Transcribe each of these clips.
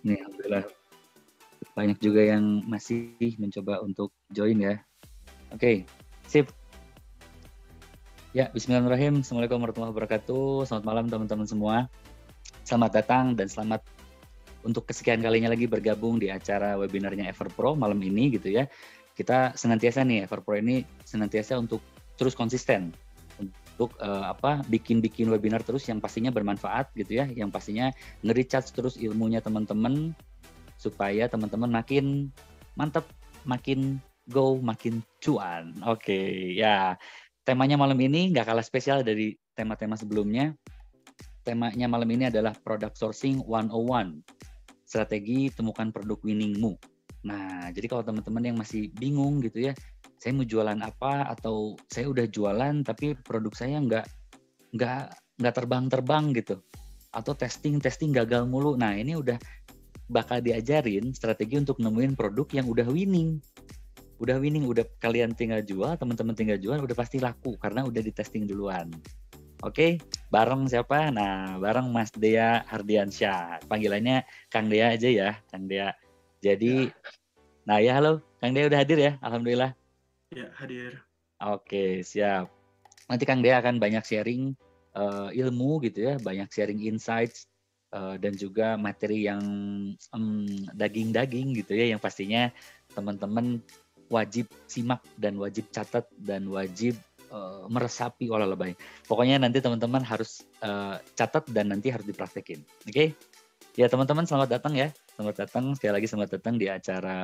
Nih, ya, alhamdulillah banyak juga yang masih mencoba untuk join ya. Oke, okay, sip. Ya, bismillahirrahmanirrahim. Assalamualaikum warahmatullahi wabarakatuh. Selamat malam teman-teman semua. Selamat datang dan selamat untuk kesekian kalinya lagi bergabung di acara webinarnya Everpro malam ini gitu ya. Kita senantiasa nih Everpro ini senantiasa untuk terus konsisten untuk uh, apa bikin-bikin webinar terus yang pastinya bermanfaat gitu ya, yang pastinya nge-recharge terus ilmunya teman-teman supaya teman-teman makin mantap, makin go, makin cuan. Oke, okay, ya. Temanya malam ini nggak kalah spesial dari tema-tema sebelumnya. Temanya malam ini adalah product sourcing 101. Strategi temukan produk winningmu. Nah, jadi kalau teman-teman yang masih bingung gitu ya, saya mau jualan apa atau saya udah jualan tapi produk saya nggak nggak nggak terbang-terbang gitu atau testing testing gagal mulu. Nah, ini udah bakal diajarin strategi untuk nemuin produk yang udah winning. Udah winning, udah kalian tinggal jual, teman-teman tinggal jual, udah pasti laku karena udah di testing duluan. Oke, bareng siapa? Nah, bareng Mas Dea Hardiansyah. Panggilannya Kang Dea aja ya, Kang Dea. Jadi, ya. nah ya halo, Kang Dea udah hadir ya, Alhamdulillah. Ya, hadir. Oke, siap. Nanti Kang Dea akan banyak sharing uh, ilmu gitu ya, banyak sharing insights, uh, dan juga materi yang daging-daging um, gitu ya, yang pastinya teman-teman wajib simak dan wajib catat dan wajib eh, meresapi olah lebay. Pokoknya nanti teman-teman harus uh, catat dan nanti harus dipraktekin. Oke? Okay? Ya teman-teman selamat datang ya Selamat datang sekali lagi selamat datang di acara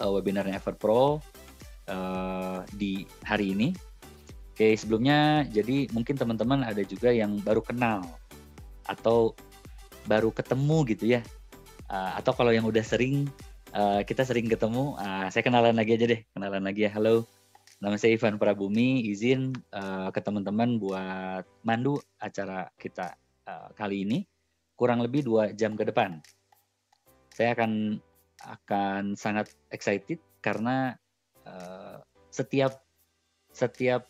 uh, webinarnya Everpro uh, eh, di hari ini. Oke, sebelumnya jadi mungkin teman-teman ada juga yang baru kenal atau baru ketemu gitu ya. Uh, atau kalau yang udah sering uh, kita sering ketemu, uh, saya kenalan lagi aja deh, kenalan lagi ya. Halo, Nama saya Ivan Prabumi, izin uh, ke teman-teman buat mandu acara kita uh, kali ini kurang lebih dua jam ke depan saya akan akan sangat excited karena uh, setiap setiap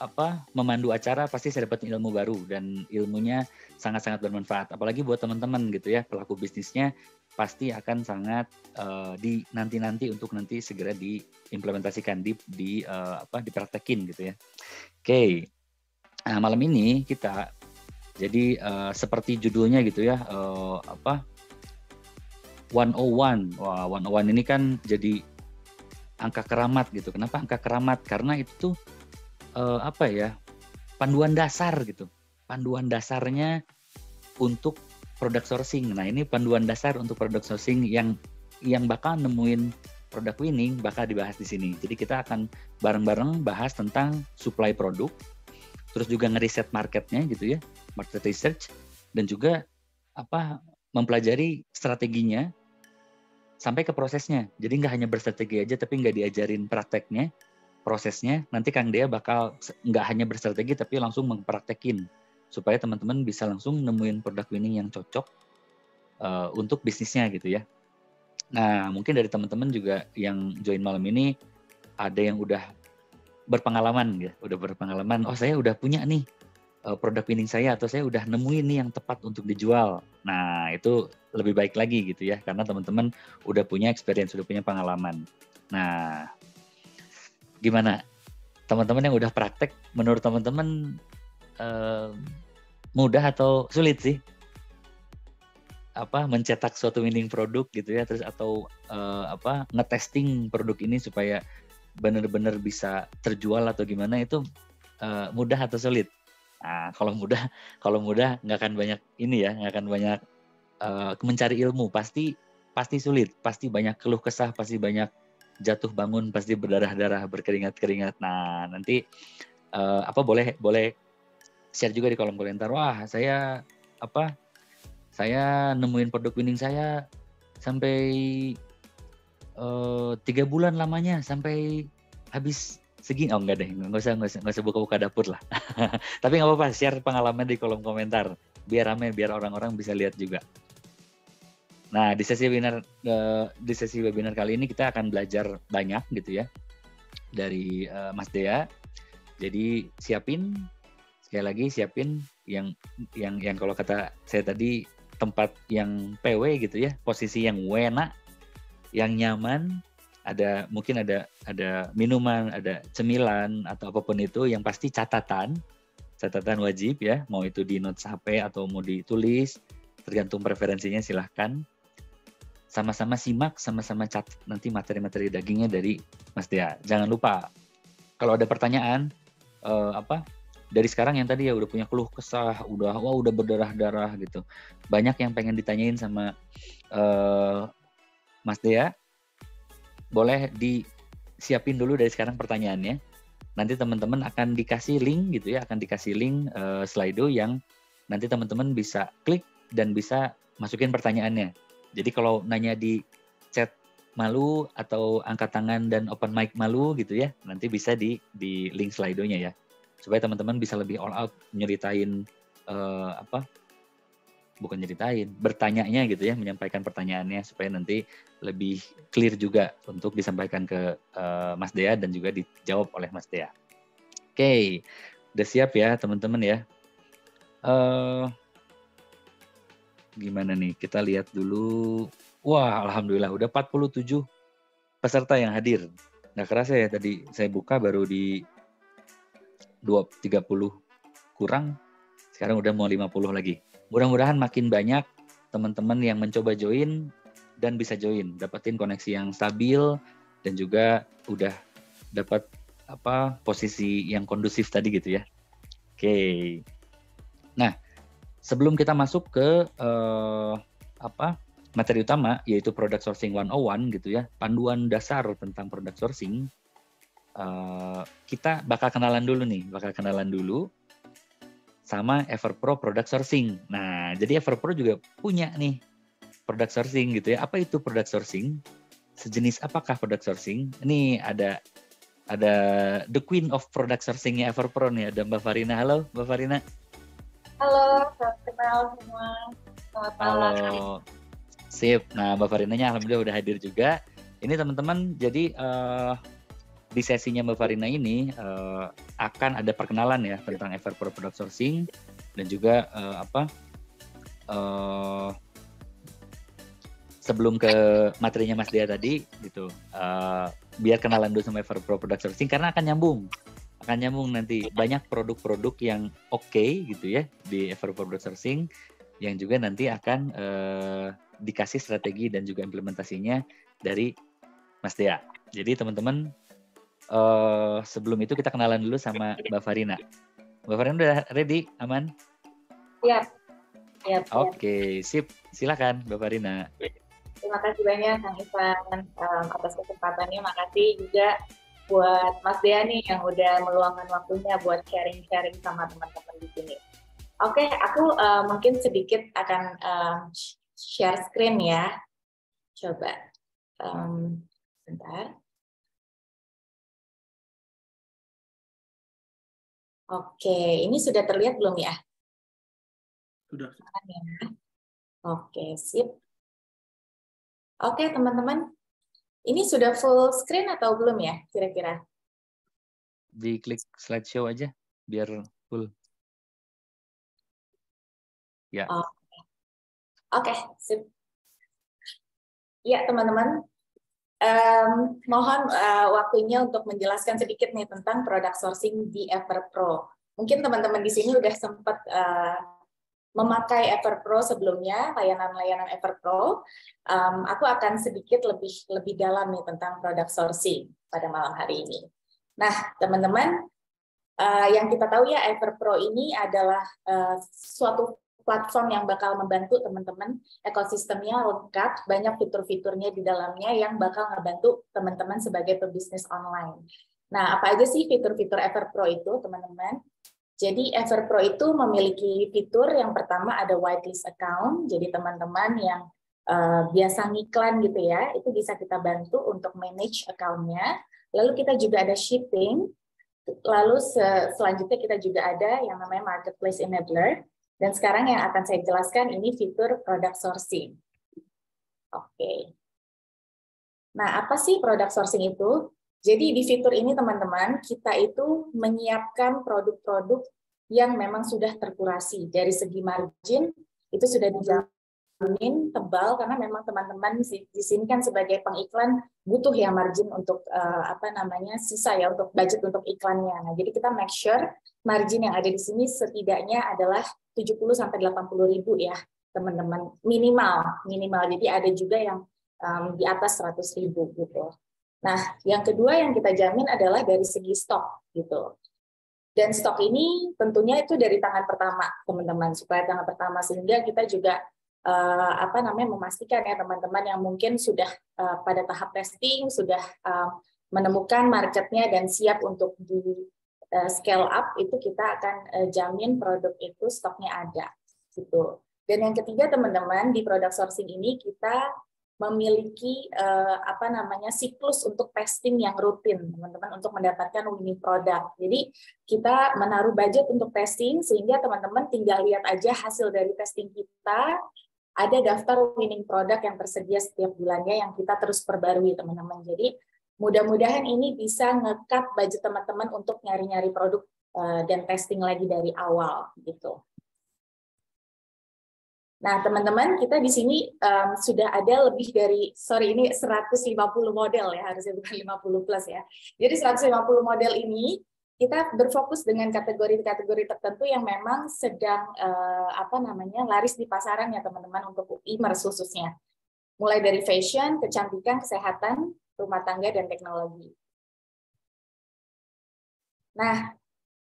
apa memandu acara pasti saya dapat ilmu baru dan ilmunya sangat-sangat bermanfaat apalagi buat teman-teman gitu ya pelaku bisnisnya pasti akan sangat uh, eh, di nanti-nanti untuk nanti segera diimplementasikan di di uh, apa dipraktekin gitu ya. Oke. Okay. Nah, malam ini kita jadi uh, seperti judulnya gitu ya uh, apa 101. Wah, 101 ini kan jadi angka keramat gitu. Kenapa angka keramat? Karena itu tuh eh, apa ya? panduan dasar gitu. Panduan dasarnya untuk produk sourcing. Nah, ini panduan dasar untuk produk sourcing yang yang bakal nemuin produk winning bakal dibahas di sini. Jadi kita akan bareng-bareng bahas tentang supply produk, terus juga ngeriset marketnya gitu ya, market research dan juga apa mempelajari strateginya sampai ke prosesnya. Jadi nggak hanya berstrategi aja, tapi nggak diajarin prakteknya, prosesnya. Nanti Kang Dea bakal nggak hanya berstrategi, tapi langsung mempraktekin supaya teman-teman bisa langsung nemuin produk winning yang cocok uh, untuk bisnisnya gitu ya. Nah, mungkin dari teman-teman juga yang join malam ini ada yang udah berpengalaman ya, udah berpengalaman. Oh, saya udah punya nih uh, produk winning saya atau saya udah nemuin nih yang tepat untuk dijual. Nah, itu lebih baik lagi gitu ya karena teman-teman udah punya experience, udah punya pengalaman. Nah, gimana? Teman-teman yang udah praktek menurut teman-teman uh, mudah atau sulit sih? apa mencetak suatu winning produk gitu ya terus atau uh, apa ngetesting produk ini supaya benar-benar bisa terjual atau gimana itu uh, mudah atau sulit Nah, kalau mudah kalau muda nggak akan banyak ini ya, nggak akan banyak uh, mencari ilmu. Pasti pasti sulit, pasti banyak keluh kesah, pasti banyak jatuh bangun, pasti berdarah-darah, berkeringat-keringat. Nah, nanti uh, apa boleh boleh share juga di kolom komentar. Wah, saya apa? Saya nemuin produk winning saya sampai eh, tiga uh, bulan lamanya sampai habis segini oh enggak deh nggak usah nggak usah, nggak usah buka-buka dapur lah tapi nggak apa-apa share pengalaman di kolom komentar biar rame biar orang-orang bisa lihat juga nah di sesi webinar eh, di sesi webinar kali ini kita akan belajar banyak gitu ya dari eh, Mas Dea jadi siapin sekali lagi siapin yang yang yang kalau kata saya tadi tempat yang PW gitu ya posisi yang wena yang nyaman ada mungkin ada ada minuman, ada cemilan atau apapun itu yang pasti catatan, catatan wajib ya, mau itu di notes HP atau mau ditulis, tergantung preferensinya silahkan. Sama-sama simak, sama-sama cat nanti materi-materi dagingnya dari Mas Dea. Jangan lupa kalau ada pertanyaan eh, apa dari sekarang yang tadi ya udah punya keluh kesah, udah wah udah berdarah-darah gitu. Banyak yang pengen ditanyain sama eh, Mas Dea boleh disiapin dulu dari sekarang pertanyaannya. Nanti teman-teman akan dikasih link gitu ya, akan dikasih link uh, Slido yang nanti teman-teman bisa klik dan bisa masukin pertanyaannya. Jadi kalau nanya di chat malu atau angkat tangan dan open mic malu gitu ya, nanti bisa di di link Slido-nya ya. Supaya teman-teman bisa lebih all out nyeritain uh, apa bukan nyeritain, bertanyanya gitu ya, menyampaikan pertanyaannya supaya nanti lebih clear juga untuk disampaikan ke uh, Mas Dea dan juga dijawab oleh Mas Dea. Oke, okay. udah siap ya teman-teman ya. Uh, gimana nih? Kita lihat dulu. Wah, alhamdulillah udah 47 peserta yang hadir. Nggak kerasa ya tadi saya buka baru di 2 30 kurang. Sekarang udah mau 50 lagi mudah-mudahan makin banyak teman-teman yang mencoba join dan bisa join, dapetin koneksi yang stabil dan juga udah dapat apa posisi yang kondusif tadi gitu ya. Oke. Nah, sebelum kita masuk ke uh, apa materi utama yaitu product sourcing 101 gitu ya, panduan dasar tentang product sourcing, uh, kita bakal kenalan dulu nih, bakal kenalan dulu sama Everpro Product Sourcing. Nah, jadi Everpro juga punya nih product sourcing gitu ya. Apa itu product sourcing? Sejenis apakah product sourcing? Ini ada ada the queen of product sourcingnya Everpro nih, ada Mbak Farina. Halo, Mbak Farina. Halo, selamat kenal semua. Halo. Sip. Nah, Mbak Farinanya alhamdulillah udah hadir juga. Ini teman-teman, jadi uh, di sesinya Mbak Farina ini uh, akan ada perkenalan ya tentang Everpro Product Sourcing dan juga uh, apa uh, sebelum ke materinya Mas Dia tadi gitu uh, biar kenalan dulu sama Everpro Product Sourcing karena akan nyambung akan nyambung nanti banyak produk-produk yang oke okay, gitu ya di Everpro Product Sourcing yang juga nanti akan uh, dikasih strategi dan juga implementasinya dari Mas Dea. Jadi teman-teman uh, sebelum itu kita kenalan dulu sama Mbak Farina. Mbak Farina udah ready, aman? Iya. Siap. Oke, okay, sip. Silakan Mbak Farina. Terima kasih banyak Kang Ivan um, atas kesempatannya. Makasih juga buat Mas Diani yang udah meluangkan waktunya buat sharing-sharing sama teman-teman di sini. Oke, okay, aku uh, mungkin sedikit akan um, share screen ya. Coba, um, bentar. Oke, ini sudah terlihat belum ya? Sudah. Ya. Oke, sip. Oke, teman-teman. Ini sudah full screen atau belum ya kira-kira? Di Diklik slideshow aja biar full. Ya. Oke sip. Ya, teman-teman um, mohon uh, waktunya untuk menjelaskan sedikit nih tentang produk sourcing di Everpro. Mungkin teman-teman di sini udah sempat uh, eh, memakai Everpro sebelumnya, layanan-layanan Everpro. Um, aku akan sedikit lebih lebih dalam nih tentang produk sourcing pada malam hari ini. Nah, teman-teman, uh, yang kita tahu ya Everpro ini adalah uh, suatu platform yang bakal membantu teman-teman ekosistemnya lengkap, banyak fitur-fiturnya di dalamnya yang bakal ngebantu teman-teman sebagai pebisnis online. Nah, apa aja sih fitur-fitur Everpro itu, teman-teman? Jadi Everpro itu memiliki fitur yang pertama ada whitelist account, jadi teman-teman yang uh, biasa ngiklan gitu ya, itu bisa kita bantu untuk manage account-nya. Lalu kita juga ada shipping, lalu selanjutnya kita juga ada yang namanya marketplace enabler, dan sekarang yang akan saya jelaskan ini fitur product sourcing. Oke. Okay. Nah, apa sih product sourcing itu? Jadi di fitur ini teman-teman, kita itu menyiapkan produk-produk yang memang sudah terkurasi dari segi margin itu sudah dijamin margin tebal karena memang teman-teman di sini kan sebagai pengiklan butuh ya margin untuk uh, apa namanya sisa ya untuk budget untuk iklannya. Nah, jadi kita make sure margin yang ada di sini setidaknya adalah 70 sampai 80 ribu ya teman-teman minimal minimal. Jadi ada juga yang um, di atas 100 ribu gitu. Nah, yang kedua yang kita jamin adalah dari segi stok gitu. Dan stok ini tentunya itu dari tangan pertama, teman-teman, supaya tangan pertama sehingga kita juga uh, apa namanya memastikan ya teman-teman yang mungkin sudah uh, pada tahap testing sudah uh, menemukan marketnya dan siap untuk di uh, scale up itu kita akan uh, jamin produk itu stoknya ada gitu dan yang ketiga teman-teman di produk sourcing ini kita memiliki uh, apa namanya siklus untuk testing yang rutin teman-teman untuk mendapatkan winning product. Jadi kita menaruh budget untuk testing sehingga teman-teman tinggal lihat aja hasil dari testing kita ada daftar winning product yang tersedia setiap bulannya yang kita terus perbarui teman-teman. Jadi mudah-mudahan ini bisa ngekat budget teman-teman untuk nyari-nyari produk eh, dan testing lagi dari awal gitu. Nah, teman-teman, kita di sini um, sudah ada lebih dari, sorry, ini 150 model ya, harusnya bukan 50 plus ya. Jadi 150 model ini kita berfokus dengan kategori-kategori tertentu yang memang sedang uh, apa namanya laris di pasaran ya teman-teman untuk e-commerce khususnya. Mulai dari fashion, kecantikan, kesehatan, rumah tangga dan teknologi. Nah,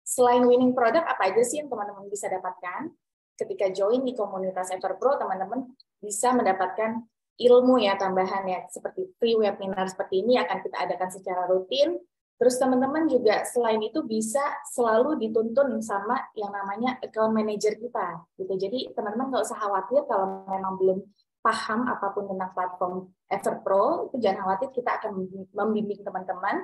selain winning product apa aja sih yang teman-teman bisa dapatkan? Ketika join di komunitas Everpro, teman-teman bisa mendapatkan ilmu ya tambahan ya seperti free webinar seperti ini akan kita adakan secara rutin Terus teman-teman juga selain itu bisa selalu dituntun sama yang namanya account manager kita. gitu. Jadi teman-teman nggak usah khawatir kalau memang belum paham apapun tentang platform Everpro, itu jangan khawatir kita akan membimbing teman-teman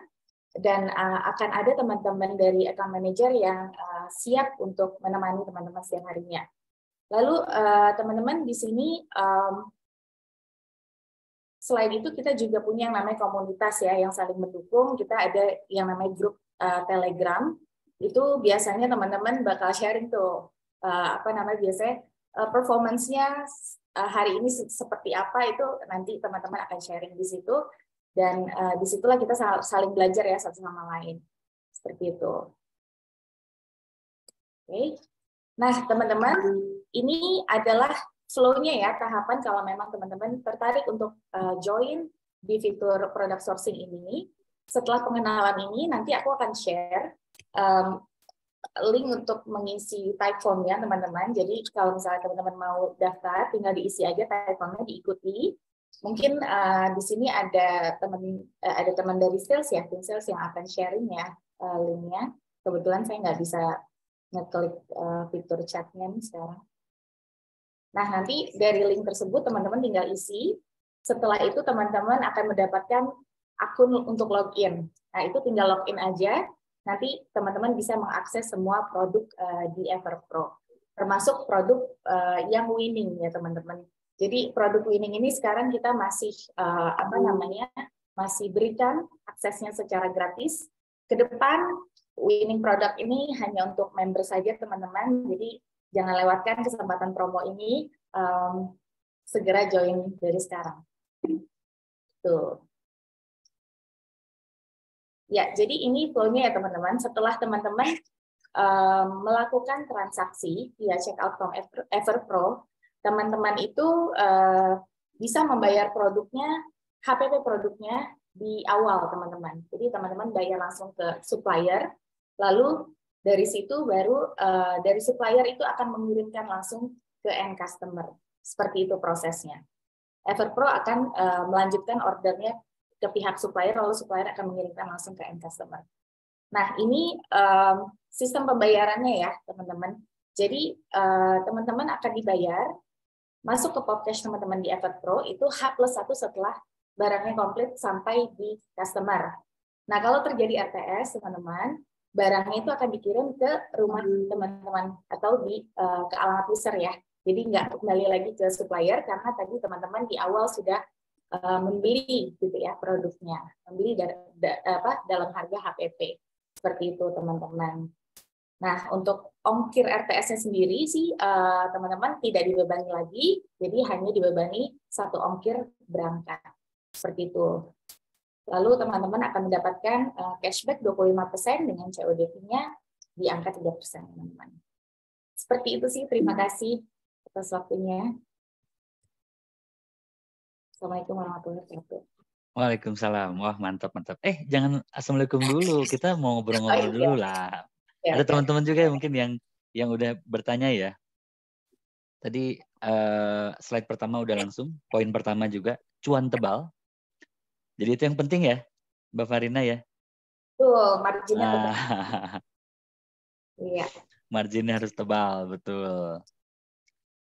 dan eh, akan ada teman-teman dari account manager yang eh, siap untuk menemani teman-teman setiap harinya. Lalu eh, teman-teman di sini Selain itu kita juga punya yang namanya komunitas ya yang saling mendukung. Kita ada yang namanya grup uh, Telegram. Itu biasanya teman-teman bakal sharing tuh uh, apa namanya biasanya uh, eh, performance hari ini seperti apa itu nanti teman-teman akan sharing di situ dan uh, disitulah kita saling belajar ya satu sama lain seperti itu. Oke, okay. nah teman-teman ini adalah slow-nya ya tahapan kalau memang teman-teman tertarik untuk uh, join di fitur product sourcing ini. Setelah pengenalan ini, nanti aku akan share um, link untuk mengisi type formnya teman-teman. Jadi kalau misalnya teman-teman mau daftar, tinggal diisi aja type formnya diikuti. Mungkin uh, di sini ada teman uh, eh, ada teman dari sales ya, tim sales yang akan sharing ya uh, linknya. Kebetulan saya nggak bisa ngeklik uh, fitur chatnya nih sekarang. Nah, nanti dari link tersebut teman-teman tinggal isi. Setelah itu teman-teman akan mendapatkan akun untuk login. Nah, itu tinggal login aja. Nanti teman-teman bisa mengakses semua produk uh, di Everpro, termasuk produk uh, yang winning ya teman-teman. Jadi produk winning ini sekarang kita masih uh, apa namanya? masih berikan aksesnya secara gratis. Ke depan winning produk ini hanya untuk member saja teman-teman. Jadi Jangan lewatkan kesempatan promo ini. Um, segera join dari sekarang. Tuh. Ya, jadi ini flownya ya teman-teman. Setelah teman-teman um, melakukan transaksi via out from Everpro, teman-teman itu uh, bisa membayar produknya, HPP produknya di awal teman-teman. Jadi teman-teman bayar langsung ke supplier, lalu dari situ baru uh, dari supplier itu akan mengirimkan langsung ke end customer. Seperti itu prosesnya. Everpro akan uh, melanjutkan ordernya ke pihak supplier, lalu supplier akan mengirimkan langsung ke end customer. Nah, ini um, sistem pembayarannya ya, teman-teman. Jadi, teman-teman uh, akan dibayar, masuk ke podcast teman-teman di Everpro itu H plus 1 setelah barangnya komplit sampai di customer. Nah, kalau terjadi RTS, teman-teman, barangnya itu akan dikirim ke rumah teman-teman atau di eh, ke alamat user ya. Jadi nggak kembali lagi ke supplier karena tadi teman-teman di awal sudah eh, membeli gitu ya produknya, membeli dar, da apa dalam harga HPP seperti itu teman-teman. Nah untuk ongkir RTS-nya sendiri sih eh, teman -teman tidak dibebani lagi, jadi hanya dibebani satu ongkir berangkat seperti itu. Lalu teman-teman akan mendapatkan eh, cashback 25% dengan cod nya di angka 3%, teman-teman. Seperti itu sih, terima kasih atas waktunya. Assalamualaikum warahmatullahi wabarakatuh. Waalaikumsalam. Wah, mantap, mantap. Eh, jangan assalamualaikum dulu. Kita mau ngobrol-ngobrol oh, iya. dulu lah. Iya, Ada iya. teman-teman ya. juga mungkin yang yang udah bertanya ya. Tadi uh, slide pertama udah langsung, poin pertama juga cuan tebal jadi itu yang penting ya, Mbak Farina ya. Betul, marginnya nah. Iya. Marginnya harus tebal, betul.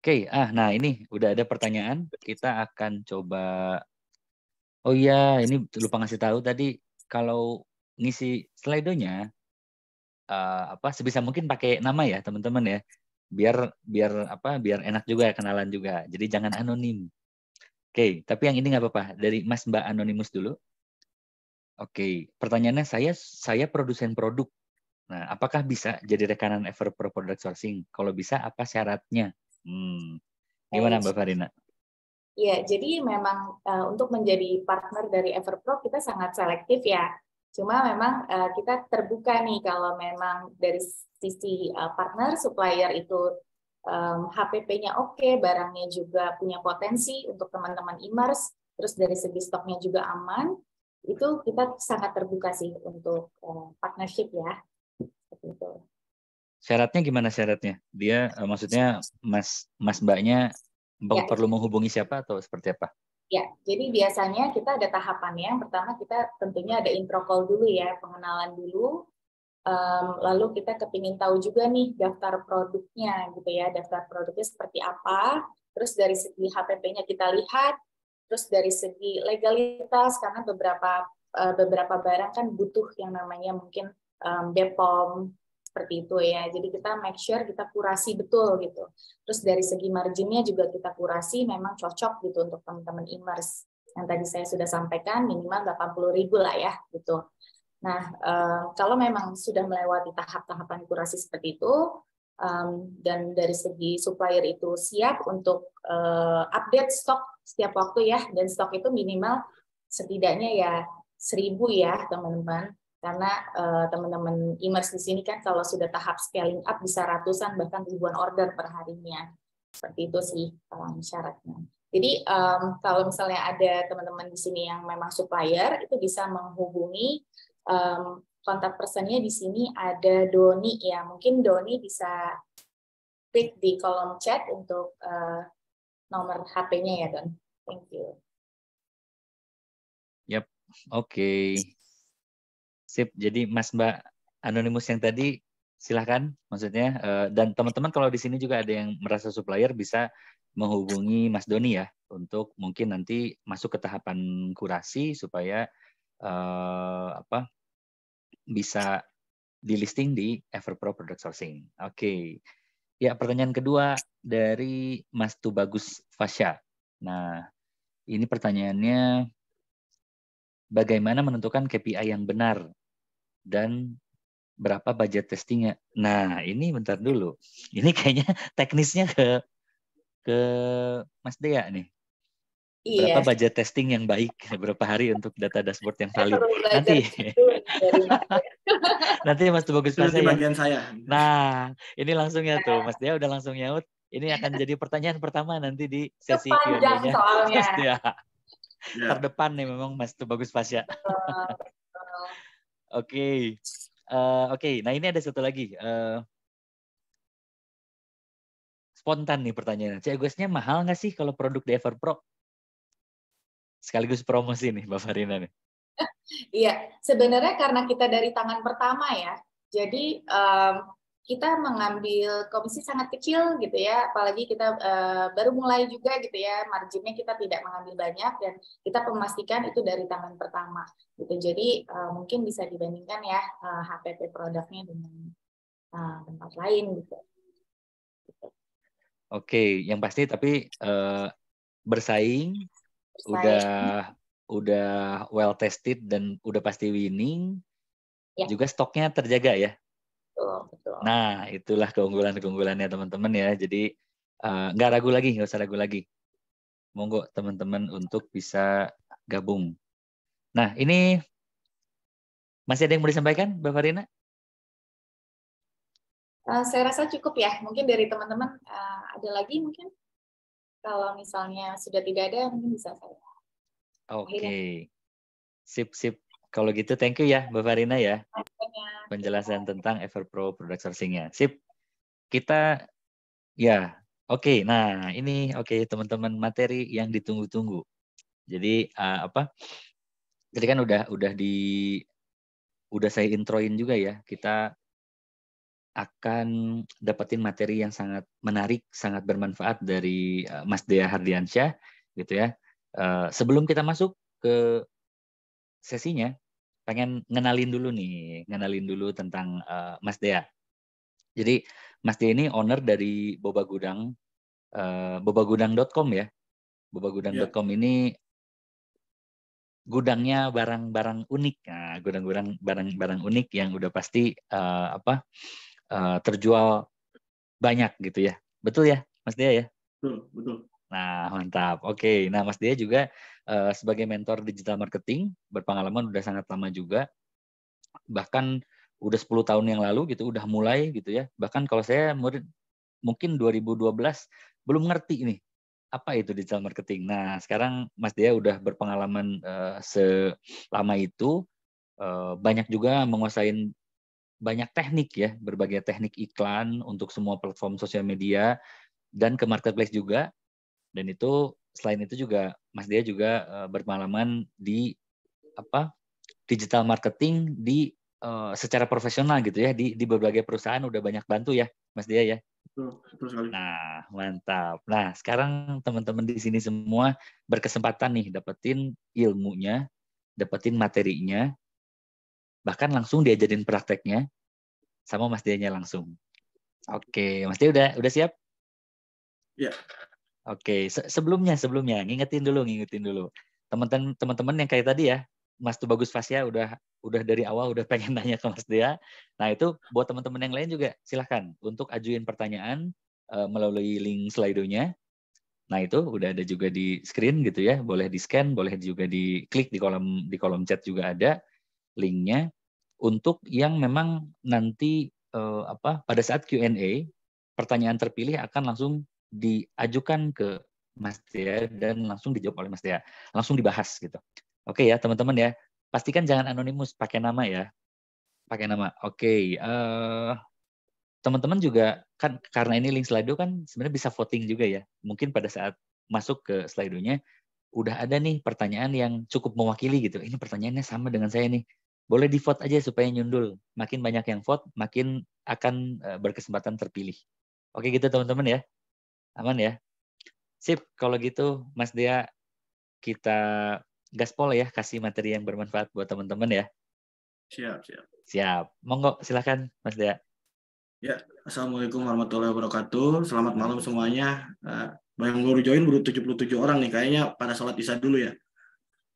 Oke, okay, ah nah ini udah ada pertanyaan, kita akan coba Oh iya, ini lupa ngasih tahu tadi kalau ngisi slidonya uh, apa sebisa mungkin pakai nama ya, teman-teman ya. Biar biar apa? Biar enak juga ya kenalan juga. Jadi jangan anonim. Oke, tapi yang ini nggak apa-apa. Dari Mas Mbak Anonimus dulu. Oke, pertanyaannya saya saya produsen produk. Nah, apakah bisa jadi rekanan Ever Pro Product Sourcing? Kalau bisa, apa syaratnya? Hmm. Gimana Mbak Farina? Ya, jadi memang uh, untuk menjadi partner dari Everpro kita sangat selektif ya. Cuma memang uh, kita terbuka nih kalau memang dari sisi uh, partner supplier itu um, HPP-nya oke, okay, barangnya juga punya potensi untuk teman-teman imers, terus dari segi stoknya juga aman, itu kita sangat terbuka sih untuk um, partnership ya. Seperti itu. Syaratnya gimana syaratnya? Dia uh, maksudnya mas mas mbaknya ya. perlu menghubungi siapa atau seperti apa? Ya, jadi biasanya kita ada tahapannya. Yang pertama kita tentunya ada intro call dulu ya, pengenalan dulu um, lalu kita kepingin tahu juga nih daftar produknya gitu ya daftar produknya seperti apa terus dari segi HPP-nya kita lihat terus dari segi legalitas karena beberapa uh, beberapa barang kan butuh yang namanya mungkin um, Bepom seperti itu ya. Jadi kita make sure kita kurasi betul gitu. Terus dari segi marginnya juga kita kurasi memang cocok gitu untuk teman-teman immerse yang tadi saya sudah sampaikan minimal 80 ribu lah ya gitu. Nah, eh, kalau memang sudah melewati tahap-tahapan kurasi seperti itu, dan dari segi supplier itu siap untuk eh, update stok setiap waktu ya dan stok itu minimal setidaknya ya seribu ya teman-teman karena eh, teman-teman imers di sini kan kalau sudah tahap scaling up bisa ratusan bahkan ribuan order per harinya seperti itu sih syaratnya. Jadi kalau misalnya ada teman-teman di sini yang memang supplier itu bisa menghubungi um, kontak personnya di sini ada Doni ya. Mungkin Doni bisa klik di kolom chat untuk uh, nomor HP-nya ya Don. Thank you. Yap, oke. Okay. Sip. Jadi Mas Mbak Anonymous yang tadi silahkan maksudnya eh, dan teman-teman kalau di sini juga ada yang merasa supplier bisa menghubungi Mas Doni ya untuk mungkin nanti masuk ke tahapan kurasi supaya uh, apa bisa di listing di Everpro Product Sourcing. Oke. Okay. Ya, pertanyaan kedua dari Mas Tubagus Fasya. Nah, ini pertanyaannya bagaimana menentukan KPI yang benar dan berapa budget testingnya. Nah, ini bentar dulu. Ini kayaknya teknisnya ke ke Mas Dea nih iya. berapa budget testing yang baik berapa hari untuk data dashboard yang valid nanti nanti mas bagus mas ya. bagian saya nah ini langsung ya tuh mas dia udah langsung nyaut ini akan jadi pertanyaan pertama nanti di sesi Q&A-nya. Yeah. Ya. Ya. Terdepan nih memang Mas tuh bagus Pasya. Oke. Eh, oke, nah ini ada satu lagi. Uh, spontan nih pertanyaannya. CSGO-nya mahal nggak sih kalau produk di Everpro? sekaligus promosi nih Mbak Farina nih. Iya, sebenarnya karena kita dari tangan pertama ya, jadi um, kita mengambil komisi sangat kecil gitu ya, apalagi kita uh, baru mulai juga gitu ya, marginnya kita tidak mengambil banyak dan kita memastikan itu dari tangan pertama gitu. Jadi uh, mungkin bisa dibandingkan ya uh, HPP produknya dengan uh, tempat lain gitu. Oke, yang pasti tapi uh, bersaing udah hmm. udah well tested dan udah pasti winning ya. juga stoknya terjaga ya betul, betul. nah itulah keunggulan keunggulannya teman-teman ya jadi eh, nggak uh, ragu lagi nggak usah ragu lagi monggo teman-teman untuk bisa gabung nah ini masih ada yang mau disampaikan Mbak Farina? Uh, saya rasa cukup ya. Mungkin dari teman-teman uh, ada lagi mungkin? Kalau misalnya sudah tidak ada, mungkin bisa saya. Oke. Okay. Sip, sip. Kalau gitu thank you ya Mbak Farina ya. Penjelasan tentang Everpro product sourcing Sip. Kita ya, oke. Okay. Nah, ini oke okay, teman-teman materi yang ditunggu-tunggu. Jadi uh, apa? Jadi kan udah udah di udah saya introin juga ya. Kita akan dapetin materi yang sangat menarik, sangat bermanfaat dari eh, Mas Dea Hardiansyah gitu ya. Eh, sebelum kita masuk ke sesinya, pengen ngenalin dulu nih, ngenalin dulu tentang eh, Mas Dea. Jadi Mas Dea ini owner dari Boba Gudang, bobagudang.com ya. Bobagudang.com yeah. ini gudangnya barang-barang unik, nah, gudang-gudang barang-barang unik yang udah pasti uh, apa Eh, terjual banyak gitu ya. Betul ya, Mas Dea ya? Betul, betul. Nah, mantap. Oke. Nah, Mas Dea juga uh, sebagai mentor digital marketing berpengalaman udah sangat lama juga. Bahkan udah 10 tahun yang lalu gitu udah mulai gitu ya. Bahkan kalau saya murid mungkin 2012 belum ngerti ini apa itu digital marketing. Nah, sekarang Mas Dea udah berpengalaman uh, selama itu uh, banyak juga menguasai banyak teknik ya, berbagai teknik iklan untuk semua platform sosial media dan ke marketplace juga. Dan itu selain itu juga Mas Dia juga uh, berpengalaman di apa digital marketing di uh, secara profesional gitu ya di di berbagai perusahaan udah banyak bantu ya Mas Dia ya. Nah, mantap. Nah, sekarang teman-teman di sini semua berkesempatan nih dapetin ilmunya, dapetin materinya bahkan langsung diajarin prakteknya sama Mas Dianya langsung. Oke, Mas Dia udah udah siap? Ya. Oke, se sebelumnya sebelumnya ngingetin dulu ngingetin dulu teman-teman teman-teman yang kayak tadi ya Mas tuh bagus Fasya udah udah dari awal udah pengen tanya ke Mas dia Nah itu buat teman-teman yang lain juga silahkan untuk ajuin pertanyaan uh, melalui link slidonya. Nah itu udah ada juga di screen gitu ya, boleh di scan, boleh juga di klik di kolom di kolom chat juga ada linknya untuk yang memang nanti eh, apa pada saat Q&A pertanyaan terpilih akan langsung diajukan ke Mas Dea dan langsung dijawab oleh Mas Dea, langsung dibahas gitu. Oke ya teman-teman ya, pastikan jangan anonimus, pakai nama ya, pakai nama. Oke, uh, teman-teman juga kan karena ini link Slido kan sebenarnya bisa voting juga ya. Mungkin pada saat masuk ke slide udah ada nih pertanyaan yang cukup mewakili gitu. Ini pertanyaannya sama dengan saya nih boleh di vote aja supaya nyundul. Makin banyak yang vote, makin akan eh, berkesempatan terpilih. Oke gitu teman-teman ya. Aman ya. Sip, kalau gitu Mas Dea kita gaspol ya, kasih materi yang bermanfaat buat teman-teman ya. Siap, siap. Siap. Monggo silahkan Mas Dea. Ya, Assalamualaikum warahmatullahi wabarakatuh. Selamat malam semuanya. Uh, eh, yang baru join baru 77 orang nih. Kayaknya pada sholat isya dulu ya.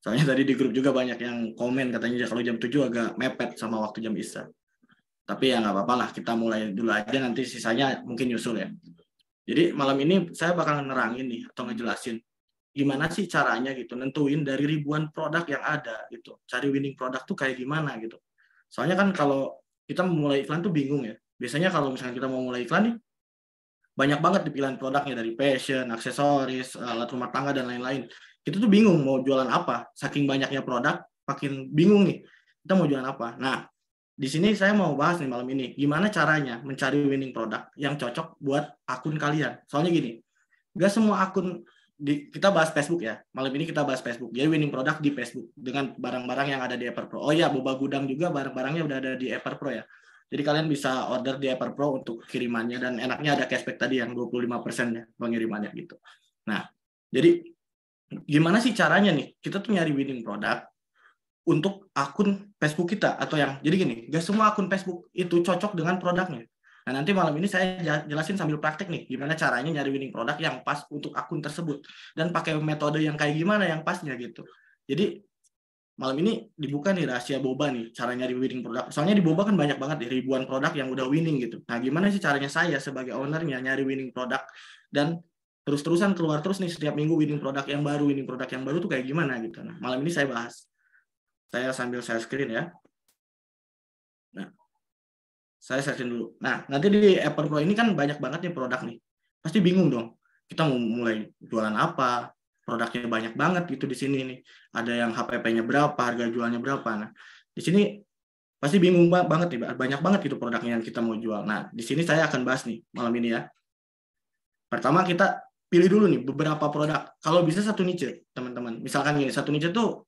Soalnya tadi di grup juga banyak yang komen katanya kalau jam 7 agak mepet sama waktu jam Isya. Tapi ya nggak apa-apa lah, kita mulai dulu aja nanti sisanya mungkin nyusul ya. Jadi malam ini saya bakal nerangin nih atau ngejelasin gimana sih caranya gitu, nentuin dari ribuan produk yang ada gitu. Cari winning produk tuh kayak gimana gitu. Soalnya kan kalau kita mulai iklan tuh bingung ya. Biasanya kalau misalnya kita mau mulai iklan nih, banyak banget dipilihan produknya dari fashion, aksesoris, eh, alat rumah tangga dan lain-lain kita tuh bingung mau jualan apa saking banyaknya produk makin bingung nih kita mau jualan apa nah di sini saya mau bahas nih malam ini gimana caranya mencari winning produk yang cocok buat akun kalian soalnya gini gak semua akun di, kita bahas Facebook ya malam ini kita bahas Facebook jadi winning produk di Facebook dengan barang-barang yang ada di Everpro oh ya boba gudang juga barang-barangnya udah ada di Everpro ya jadi kalian bisa order di Everpro untuk kirimannya dan enaknya ada cashback tadi yang 25% ya pengirimannya gitu nah jadi gimana sih caranya nih kita tuh nyari winning produk untuk akun Facebook kita atau yang jadi gini gak semua akun Facebook itu cocok dengan produknya nah nanti malam ini saya jelasin sambil praktek nih gimana caranya nyari winning produk yang pas untuk akun tersebut dan pakai metode yang kayak gimana yang pasnya gitu jadi malam ini dibuka nih rahasia boba nih cara nyari winning produk soalnya di boba kan banyak banget nih, ya, ribuan produk yang udah winning gitu nah gimana sih caranya saya sebagai ownernya nyari winning produk dan terus-terusan keluar terus nih setiap minggu winning produk yang baru, winning produk yang baru tuh kayak gimana gitu. Nah, malam ini saya bahas. Saya sambil saya screen ya. Nah, saya searching dulu. Nah, nanti di Apple Pro ini kan banyak banget nih produk nih. Pasti bingung dong. Kita mau mulai jualan apa? Produknya banyak banget gitu di sini nih. Ada yang HPP-nya berapa, harga jualnya berapa. Nah, di sini pasti bingung banget nih banyak banget gitu produknya yang kita mau jual nah di sini saya akan bahas nih malam ini ya pertama kita pilih dulu nih beberapa produk. Kalau bisa satu niche, teman-teman. Misalkan gini, satu niche tuh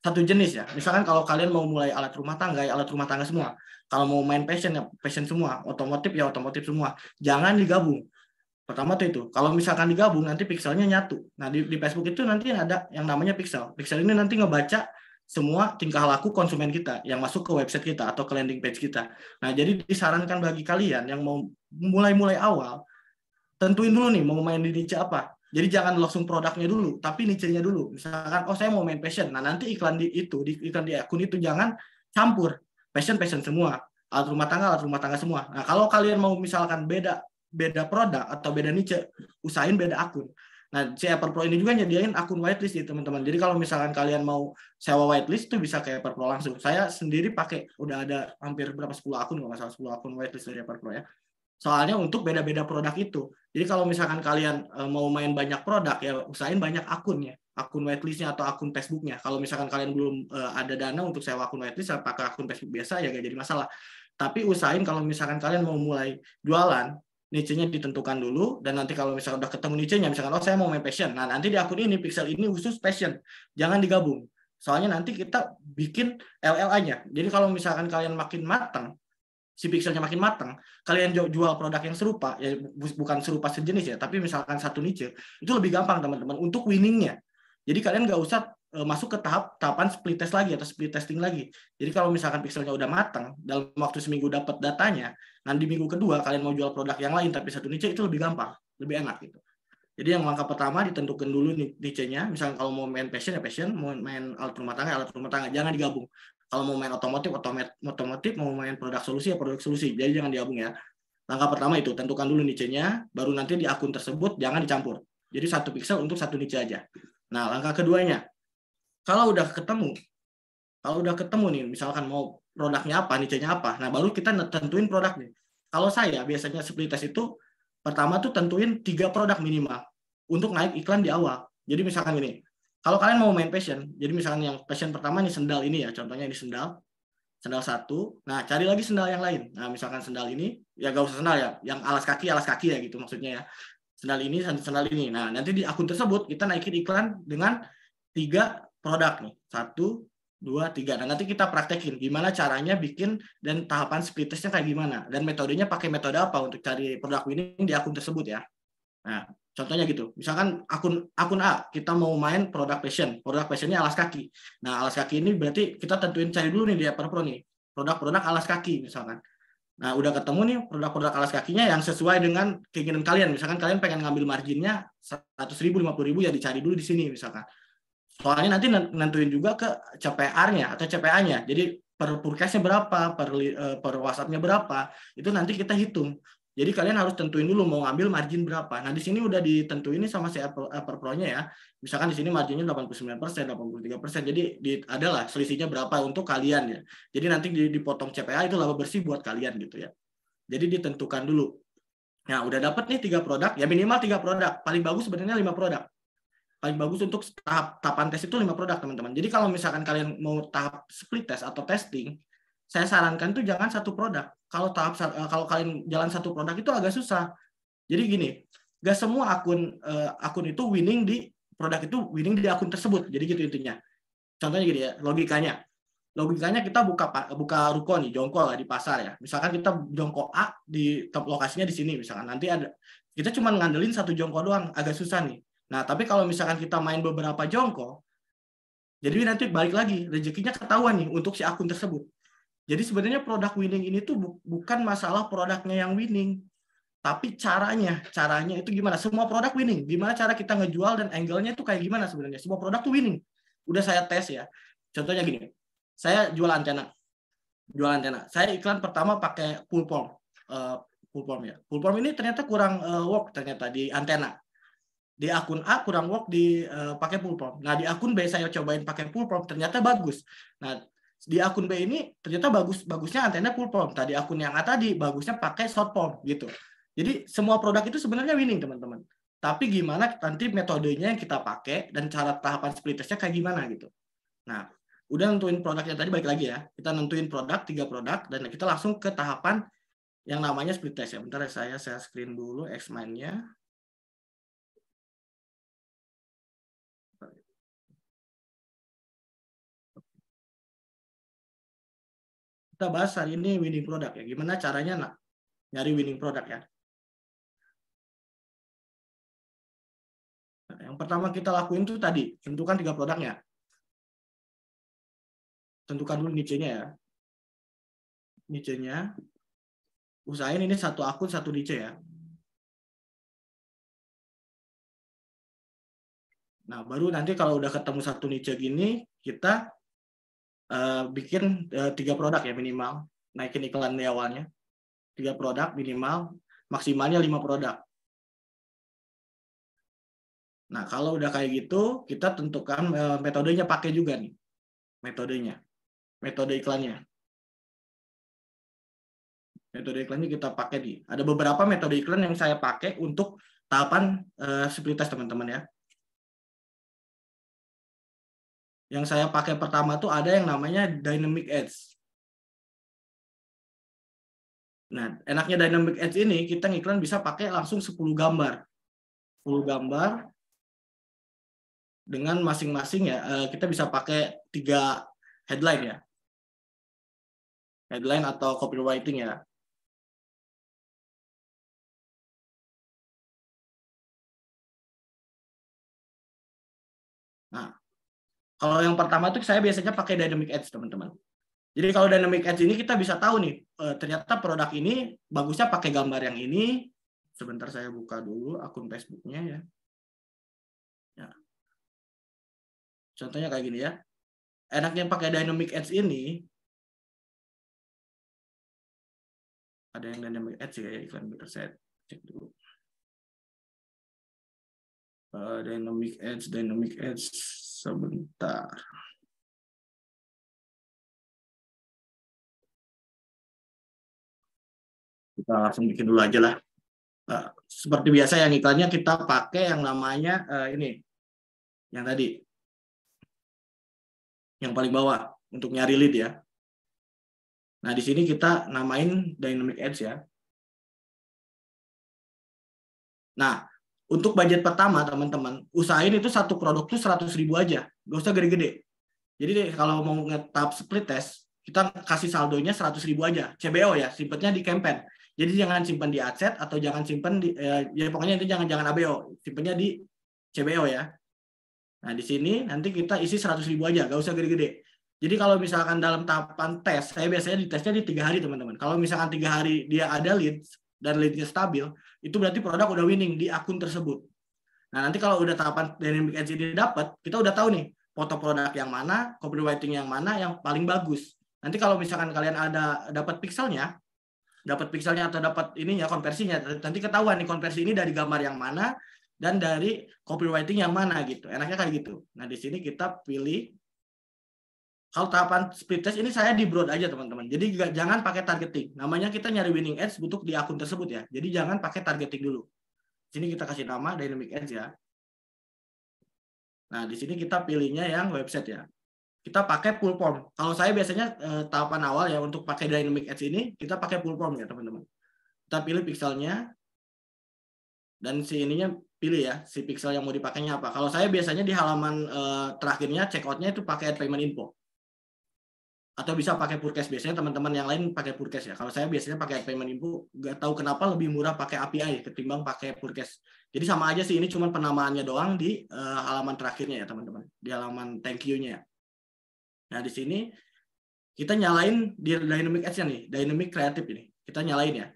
satu jenis ya. Misalkan kalau kalian mau mulai alat rumah tangga, ya alat rumah tangga semua. Kalau mau main passion ya passion semua, otomotif ya otomotif semua. Jangan digabung. Pertama tuh itu. Kalau misalkan digabung nanti pixelnya nyatu. Nah, di, di Facebook itu nanti ada yang namanya pixel. Pixel ini nanti ngebaca semua tingkah laku konsumen kita yang masuk ke website kita atau ke landing page kita. Nah, jadi disarankan bagi kalian yang mau mulai-mulai awal tentuin dulu nih mau main di niche apa. Jadi jangan langsung produknya dulu, tapi niche-nya dulu. Misalkan, oh saya mau main passion. Nah nanti iklan di itu, di iklan di akun itu jangan campur passion passion semua, alat rumah tangga alat rumah tangga semua. Nah kalau kalian mau misalkan beda beda produk atau beda niche, usahain beda akun. Nah, si Apple Pro ini juga nyediain akun whitelist ya teman-teman. Jadi kalau misalkan kalian mau sewa whitelist itu bisa ke Apple Pro langsung. Saya sendiri pakai udah ada hampir berapa 10 akun kalau nggak salah 10 akun whitelist dari Apple Pro ya soalnya untuk beda-beda produk itu. Jadi kalau misalkan kalian eh, mau main banyak produk ya usahain banyak akunnya, akun whitelistnya atau akun Facebooknya. Kalau misalkan kalian belum eh, ada dana untuk sewa akun whitelist, ya pakai akun Facebook biasa ya gak jadi masalah. Tapi usahain kalau misalkan kalian mau mulai jualan, niche-nya ditentukan dulu dan nanti kalau misalkan udah ketemu niche-nya misalkan oh saya mau main passion. Nah, nanti di akun ini pixel ini khusus passion. Jangan digabung. Soalnya nanti kita bikin LLA-nya. Jadi kalau misalkan kalian makin matang, si pixelnya makin matang, kalian jual produk yang serupa, ya bukan serupa sejenis ya, tapi misalkan satu niche, itu lebih gampang teman-teman untuk winningnya. Jadi kalian nggak usah e, masuk ke tahap tahapan split test lagi atau split testing lagi. Jadi kalau misalkan pixelnya udah matang, dalam waktu seminggu dapat datanya, nanti minggu kedua kalian mau jual produk yang lain tapi satu niche itu lebih gampang, lebih enak gitu. Jadi yang langkah pertama ditentukan dulu niche-nya. Misalkan kalau mau main passion ya passion, mau main alat rumah tangga alat rumah tangga, jangan digabung kalau mau main otomotif otomotif mau main produk solusi ya produk solusi jadi jangan diabung ya langkah pertama itu tentukan dulu niche-nya baru nanti di akun tersebut jangan dicampur jadi satu pixel untuk satu niche aja nah langkah keduanya kalau udah ketemu kalau udah ketemu nih misalkan mau produknya apa niche-nya apa nah baru kita tentuin nih. kalau saya biasanya split test itu pertama tuh tentuin tiga produk minimal untuk naik iklan di awal jadi misalkan gini kalau kalian mau main passion, jadi misalnya yang passion pertama ini sendal ini ya, contohnya ini sendal, sendal satu, nah cari lagi sendal yang lain. Nah misalkan sendal ini, ya gak usah sendal ya, yang alas kaki, alas kaki ya gitu maksudnya ya. Sendal ini, sendal ini. Nah nanti di akun tersebut kita naikin iklan dengan tiga produk nih, satu, dua, tiga. Nah nanti kita praktekin gimana caranya bikin dan tahapan split testnya kayak gimana dan metodenya pakai metode apa untuk cari produk winning di akun tersebut ya. Nah Contohnya gitu, misalkan akun akun A kita mau main produk fashion, produk fashionnya alas kaki. Nah alas kaki ini berarti kita tentuin cari dulu nih di Apple Pro nih produk-produk alas kaki misalkan. Nah udah ketemu nih produk-produk alas kakinya yang sesuai dengan keinginan kalian. Misalkan kalian pengen ngambil marginnya 100 ribu, 50 ribu ya dicari dulu di sini misalkan. Soalnya nanti nentuin juga ke CPR-nya atau CPA-nya. Jadi per purkasnya berapa, per, eh, per WhatsApp-nya berapa, itu nanti kita hitung. Jadi kalian harus tentuin dulu mau ngambil margin berapa. Nah, di sini udah ditentuin sama si Apple, Apple Pro-nya ya. Misalkan di sini marginnya 89%, 83%. Jadi di, adalah selisihnya berapa untuk kalian ya. Jadi nanti dipotong CPA itu laba bersih buat kalian gitu ya. Jadi ditentukan dulu. Nah, udah dapat nih tiga produk, ya minimal tiga produk. Paling bagus sebenarnya lima produk. Paling bagus untuk tahap tahapan tes itu lima produk, teman-teman. Jadi kalau misalkan kalian mau tahap split test atau testing, saya sarankan tuh jangan satu produk. Kalau tahap eh, kalau kalian jalan satu produk itu agak susah. Jadi gini, gak semua akun eh, akun itu winning di produk itu winning di akun tersebut. Jadi gitu intinya. Contohnya gini ya, logikanya. Logikanya kita buka buka ruko nih, jongkol lah di pasar ya. Misalkan kita jongkok A di lokasinya di sini misalkan. Nanti ada kita cuma ngandelin satu jongkol doang, agak susah nih. Nah, tapi kalau misalkan kita main beberapa jongkol, jadi nanti balik lagi rezekinya ketahuan nih untuk si akun tersebut. Jadi sebenarnya produk winning ini tuh bukan masalah produknya yang winning, tapi caranya, caranya itu gimana? Semua produk winning. Gimana cara kita ngejual dan angle-nya itu kayak gimana sebenarnya? Semua produk tuh winning. Udah saya tes ya. Contohnya gini. Saya jual antena. Jual antena. Saya iklan pertama pakai full form. Uh, full form ya. Full form ini ternyata kurang uh, work ternyata di antena. Di akun A kurang work di uh, pakai full form. Nah, di akun B saya cobain pakai full form ternyata bagus. Nah, di akun B ini ternyata bagus bagusnya antena full form tadi akun yang A tadi bagusnya pakai short form gitu jadi semua produk itu sebenarnya winning teman-teman tapi gimana nanti metodenya yang kita pakai dan cara tahapan split testnya kayak gimana gitu nah udah nentuin produknya tadi balik lagi ya kita nentuin produk tiga produk dan kita langsung ke tahapan yang namanya split test ya bentar ya, saya saya screen dulu X-nya kita bahas hari ini winning product ya. Gimana caranya nak nyari winning product ya. Nah, yang pertama kita lakuin tuh tadi, tentukan tiga produknya. Tentukan dulu niche-nya ya. Niche-nya. Usahain ini satu akun, satu niche ya. Nah, baru nanti kalau udah ketemu satu niche gini, kita Eh, bikin uh, tiga produk ya minimal naikin iklan di awalnya tiga produk minimal maksimalnya lima produk nah kalau udah kayak gitu kita tentukan uh, metodenya pakai juga nih metodenya metode iklannya metode iklannya kita pakai di ada beberapa metode iklan yang saya pakai untuk tahapan uh, split test teman-teman ya yang saya pakai pertama tuh ada yang namanya dynamic ads. Nah, enaknya dynamic ads ini kita ngiklan bisa pakai langsung 10 gambar. 10 gambar dengan masing-masing ya eh, kita bisa pakai tiga headline ya. Headline atau copywriting ya. Nah, kalau yang pertama itu saya biasanya pakai dynamic ads teman-teman. Jadi kalau dynamic ads ini kita bisa tahu nih, eh, ternyata produk ini bagusnya pakai gambar yang ini. Sebentar saya buka dulu akun Facebooknya ya. ya. Contohnya kayak gini ya. Enaknya pakai dynamic ads ini, ada yang dynamic ads ya iklan better set cek dulu uh, dynamic ads dynamic ads Sebentar. Kita langsung bikin dulu aja lah. Uh, seperti biasa yang iklannya kita pakai yang namanya uh, ini yang tadi yang paling bawah untuk nyari lead ya nah di sini kita namain dynamic ads ya nah untuk budget pertama, teman-teman, usahain itu satu produk tuh seratus ribu aja. Gak usah gede-gede. Jadi kalau mau ngetap split test, kita kasih saldonya seratus ribu aja. CBO ya, simpennya di campaign. Jadi jangan simpan di adset atau jangan simpan di, eh, ya pokoknya itu jangan jangan ABO, simpannya di CBO ya. Nah di sini nanti kita isi seratus ribu aja, gak usah gede-gede. Jadi kalau misalkan dalam tahapan tes, saya biasanya di tesnya di tiga hari teman-teman. Kalau misalkan tiga hari dia ada leads, dan leadnya stabil, itu berarti produk udah winning di akun tersebut. Nah, nanti kalau udah tahapan dynamic ads ini dapat, kita udah tahu nih foto produk yang mana, copywriting yang mana yang paling bagus. Nanti kalau misalkan kalian ada dapat pixelnya, dapat pixelnya atau dapat ininya konversinya, nanti ketahuan nih konversi ini dari gambar yang mana dan dari copywriting yang mana gitu. Enaknya kayak gitu. Nah, di sini kita pilih kalau tahapan split test ini saya di broad aja teman-teman. Jadi jangan pakai targeting. Namanya kita nyari winning ads butuh di akun tersebut ya. Jadi jangan pakai targeting dulu. Di sini kita kasih nama dynamic ads ya. Nah, di sini kita pilihnya yang website ya. Kita pakai full form. Kalau saya biasanya eh, tahapan awal ya untuk pakai dynamic ads ini kita pakai full form ya teman-teman. Kita pilih pixelnya dan si ininya pilih ya si pixel yang mau dipakainya apa. Kalau saya biasanya di halaman eh, terakhirnya checkoutnya itu pakai payment info atau bisa pakai Purkes biasanya teman-teman yang lain pakai Purkes ya kalau saya biasanya pakai payment info nggak tahu kenapa lebih murah pakai API ketimbang pakai Purkes jadi sama aja sih ini cuma penamaannya doang di uh, halaman terakhirnya ya teman-teman di halaman thank you-nya ya. nah di sini kita nyalain di dynamic ads nih dynamic creative ini kita nyalain ya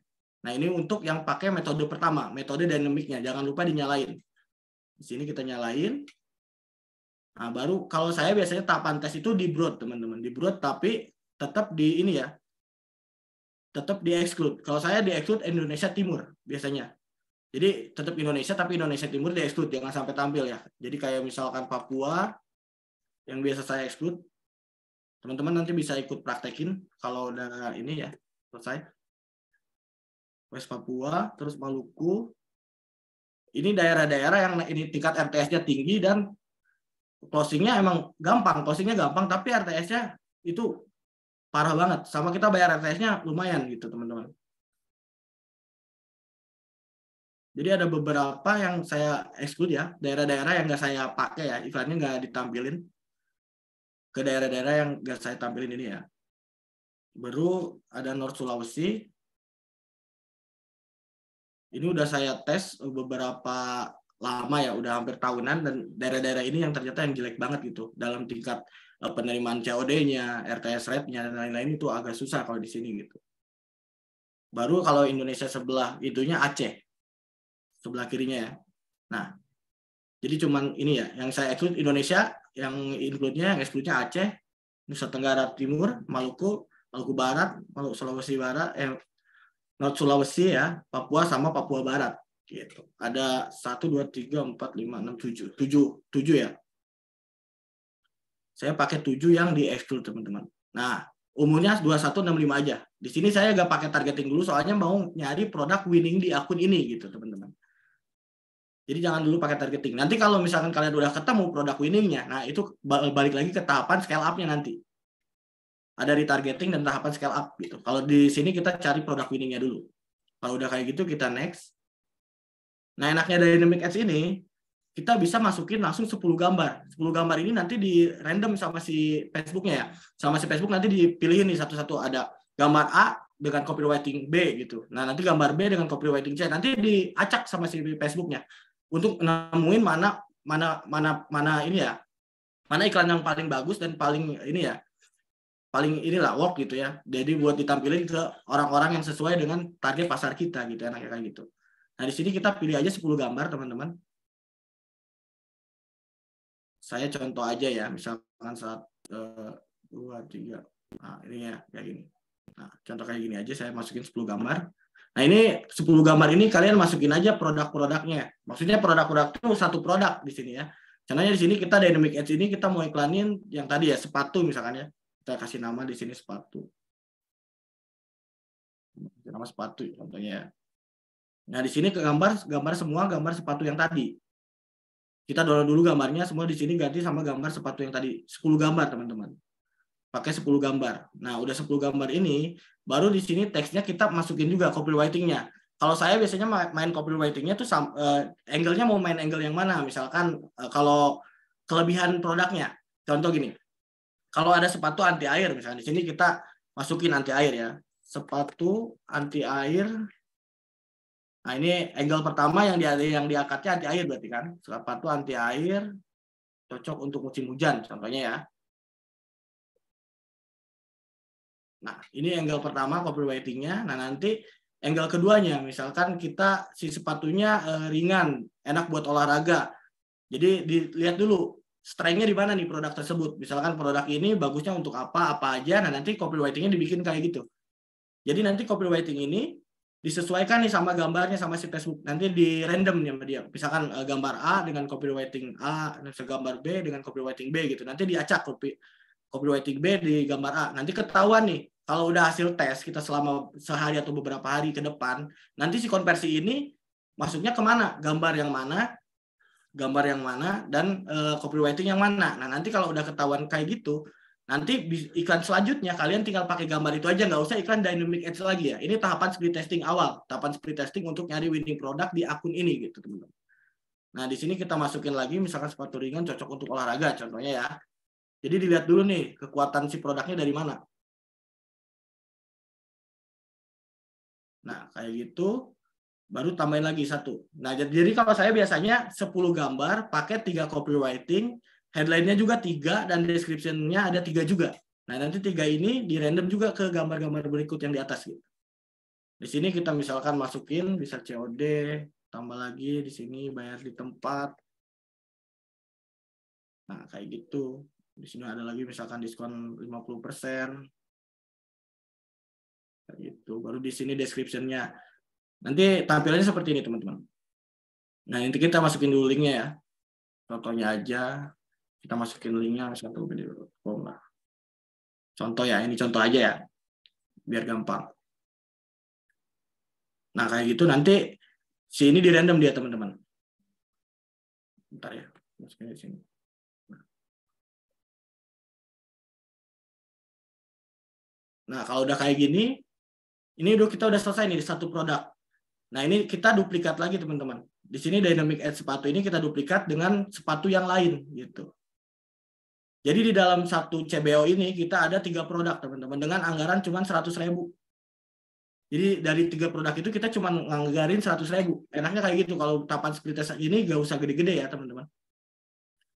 nah ini untuk yang pakai metode pertama metode dynamicnya jangan lupa dinyalain di sini kita nyalain Nah, baru kalau saya biasanya tahapan tes itu di broad, teman-teman. Di broad tapi tetap di ini ya. Tetap di exclude. Kalau saya di exclude Indonesia Timur biasanya. Jadi tetap Indonesia tapi Indonesia Timur di exclude jangan sampai tampil ya. Jadi kayak misalkan Papua yang biasa saya exclude teman-teman nanti bisa ikut praktekin kalau udah ini ya selesai West Papua terus Maluku ini daerah-daerah yang ini tingkat RTS-nya tinggi dan closingnya emang gampang, closingnya gampang, tapi RTS-nya itu parah banget. Sama kita bayar RTS-nya lumayan gitu teman-teman. Jadi ada beberapa yang saya exclude ya, daerah-daerah yang nggak saya pakai ya, iklannya nggak ditampilin ke daerah-daerah yang nggak saya tampilin ini ya. Baru ada North Sulawesi. Ini udah saya tes beberapa lama ya udah hampir tahunan dan daerah-daerah ini yang ternyata yang jelek banget gitu dalam tingkat eh, penerimaan COD-nya, RTS rate-nya dan lain-lain itu agak susah kalau di sini gitu. Baru kalau Indonesia sebelah itunya Aceh. Sebelah kirinya ya. Nah, jadi cuman ini ya yang saya exclude Indonesia, yang include-nya yang exclude-nya Aceh, Nusa Tenggara Timur, Maluku, Maluku Barat, Maluku Sulawesi Barat, eh North Sulawesi ya, Papua sama Papua Barat gitu ada satu dua tiga empat lima enam tujuh tujuh tujuh ya saya pakai tujuh yang di exclude teman-teman nah umurnya lima aja. Di sini saya nggak pakai targeting dulu soalnya mau nyari produk winning di akun ini gitu teman-teman. Jadi jangan dulu pakai targeting. Nanti kalau misalkan kalian udah ketemu produk winningnya, nah itu balik lagi ke tahapan scale up-nya nanti. Ada di targeting dan tahapan scale up gitu. Kalau di sini kita cari produk winningnya dulu. Kalau udah kayak gitu kita next. Nah, enaknya Dynamic Ads ini, kita bisa masukin langsung 10 gambar. 10 gambar ini nanti di random sama si Facebooknya ya. Sama si Facebook nanti dipilihin nih satu-satu. Ada gambar A dengan copywriting B gitu. Nah, nanti gambar B dengan copywriting C. Nanti diacak sama si Facebooknya untuk nemuin mana mana mana mana ini ya. Mana iklan yang paling bagus dan paling ini ya. Paling inilah work gitu ya. Jadi buat ditampilin ke orang-orang yang sesuai dengan target pasar kita gitu enaknya kayak gitu. Nah, di sini kita pilih aja 10 gambar, teman-teman. Saya contoh aja ya, misalkan saat eh, dua tiga nah, ini ya kayak gini nah contoh kayak gini aja saya masukin 10 gambar nah ini 10 gambar ini kalian masukin aja produk-produknya maksudnya produk-produk itu satu produk di sini ya caranya di sini kita dynamic ads ini kita mau iklanin yang tadi ya sepatu misalkan ya kita kasih nama di sini sepatu nama sepatu contohnya ya. Nah, di sini ke gambar gambar semua gambar sepatu yang tadi. Kita download dulu gambarnya semua di sini ganti sama gambar sepatu yang tadi. 10 gambar, teman-teman. Pakai 10 gambar. Nah, udah 10 gambar ini baru di sini teksnya kita masukin juga copywritingnya. Kalau saya biasanya main copywritingnya tuh uh, angle-nya mau main angle yang mana? Misalkan eh, kalau kelebihan produknya. Contoh gini. Kalau ada sepatu anti air misalnya di sini kita masukin anti air ya. Sepatu anti air Nah, ini angle pertama yang di yang diangkatnya anti air berarti kan. Sepatu anti air cocok untuk musim hujan contohnya ya. Nah, ini angle pertama copywritingnya Nah, nanti angle keduanya misalkan kita si sepatunya eh, ringan, enak buat olahraga. Jadi dilihat dulu strength-nya di mana nih produk tersebut. Misalkan produk ini bagusnya untuk apa, apa aja. Nah, nanti copywriting-nya dibikin kayak gitu. Jadi nanti copywriting ini disesuaikan nih sama gambarnya sama si Facebook nanti di random nih sama dia misalkan eh, gambar A dengan copywriting A gambar B dengan copywriting B gitu nanti diacak copy copywriting B di gambar A nanti ketahuan nih kalau udah hasil tes kita selama sehari atau beberapa hari ke depan nanti si konversi ini maksudnya kemana gambar yang mana gambar yang mana dan uh, copywriting yang mana nah nanti kalau udah ketahuan kayak gitu Nanti iklan selanjutnya kalian tinggal pakai gambar itu aja, nggak usah iklan dynamic ads lagi ya. Ini tahapan split testing awal, tahapan split testing untuk nyari winning product di akun ini gitu teman-teman. Nah di sini kita masukin lagi misalkan sepatu ringan cocok untuk olahraga contohnya ya. Jadi dilihat dulu nih kekuatan si produknya dari mana. Nah kayak gitu baru tambahin lagi satu. Nah jadi kalau saya biasanya 10 gambar pakai 3 copywriting headline-nya juga tiga dan description-nya ada tiga juga. Nah nanti tiga ini di random juga ke gambar-gambar berikut yang di atas gitu. Di sini kita misalkan masukin bisa COD, tambah lagi di sini bayar di tempat. Nah, kayak gitu. Di sini ada lagi misalkan diskon 50%. Kayak gitu. Baru di sini description-nya. Nanti tampilannya seperti ini, teman-teman. Nah, nanti kita masukin dulu link-nya ya. pokoknya aja kita masukin linknya satu video bola Contoh ya, ini contoh aja ya, biar gampang. Nah kayak gitu nanti si ini di random dia teman-teman. Bentar ya, masukin di sini. Nah kalau udah kayak gini, ini udah kita udah selesai nih satu produk. Nah ini kita duplikat lagi teman-teman. Di sini dynamic add sepatu ini kita duplikat dengan sepatu yang lain gitu. Jadi di dalam satu CBO ini kita ada tiga produk teman-teman dengan anggaran cuma seratus ribu. Jadi dari tiga produk itu kita cuma nganggarin seratus ribu. Enaknya kayak gitu kalau tapan split test ini gak usah gede-gede ya teman-teman.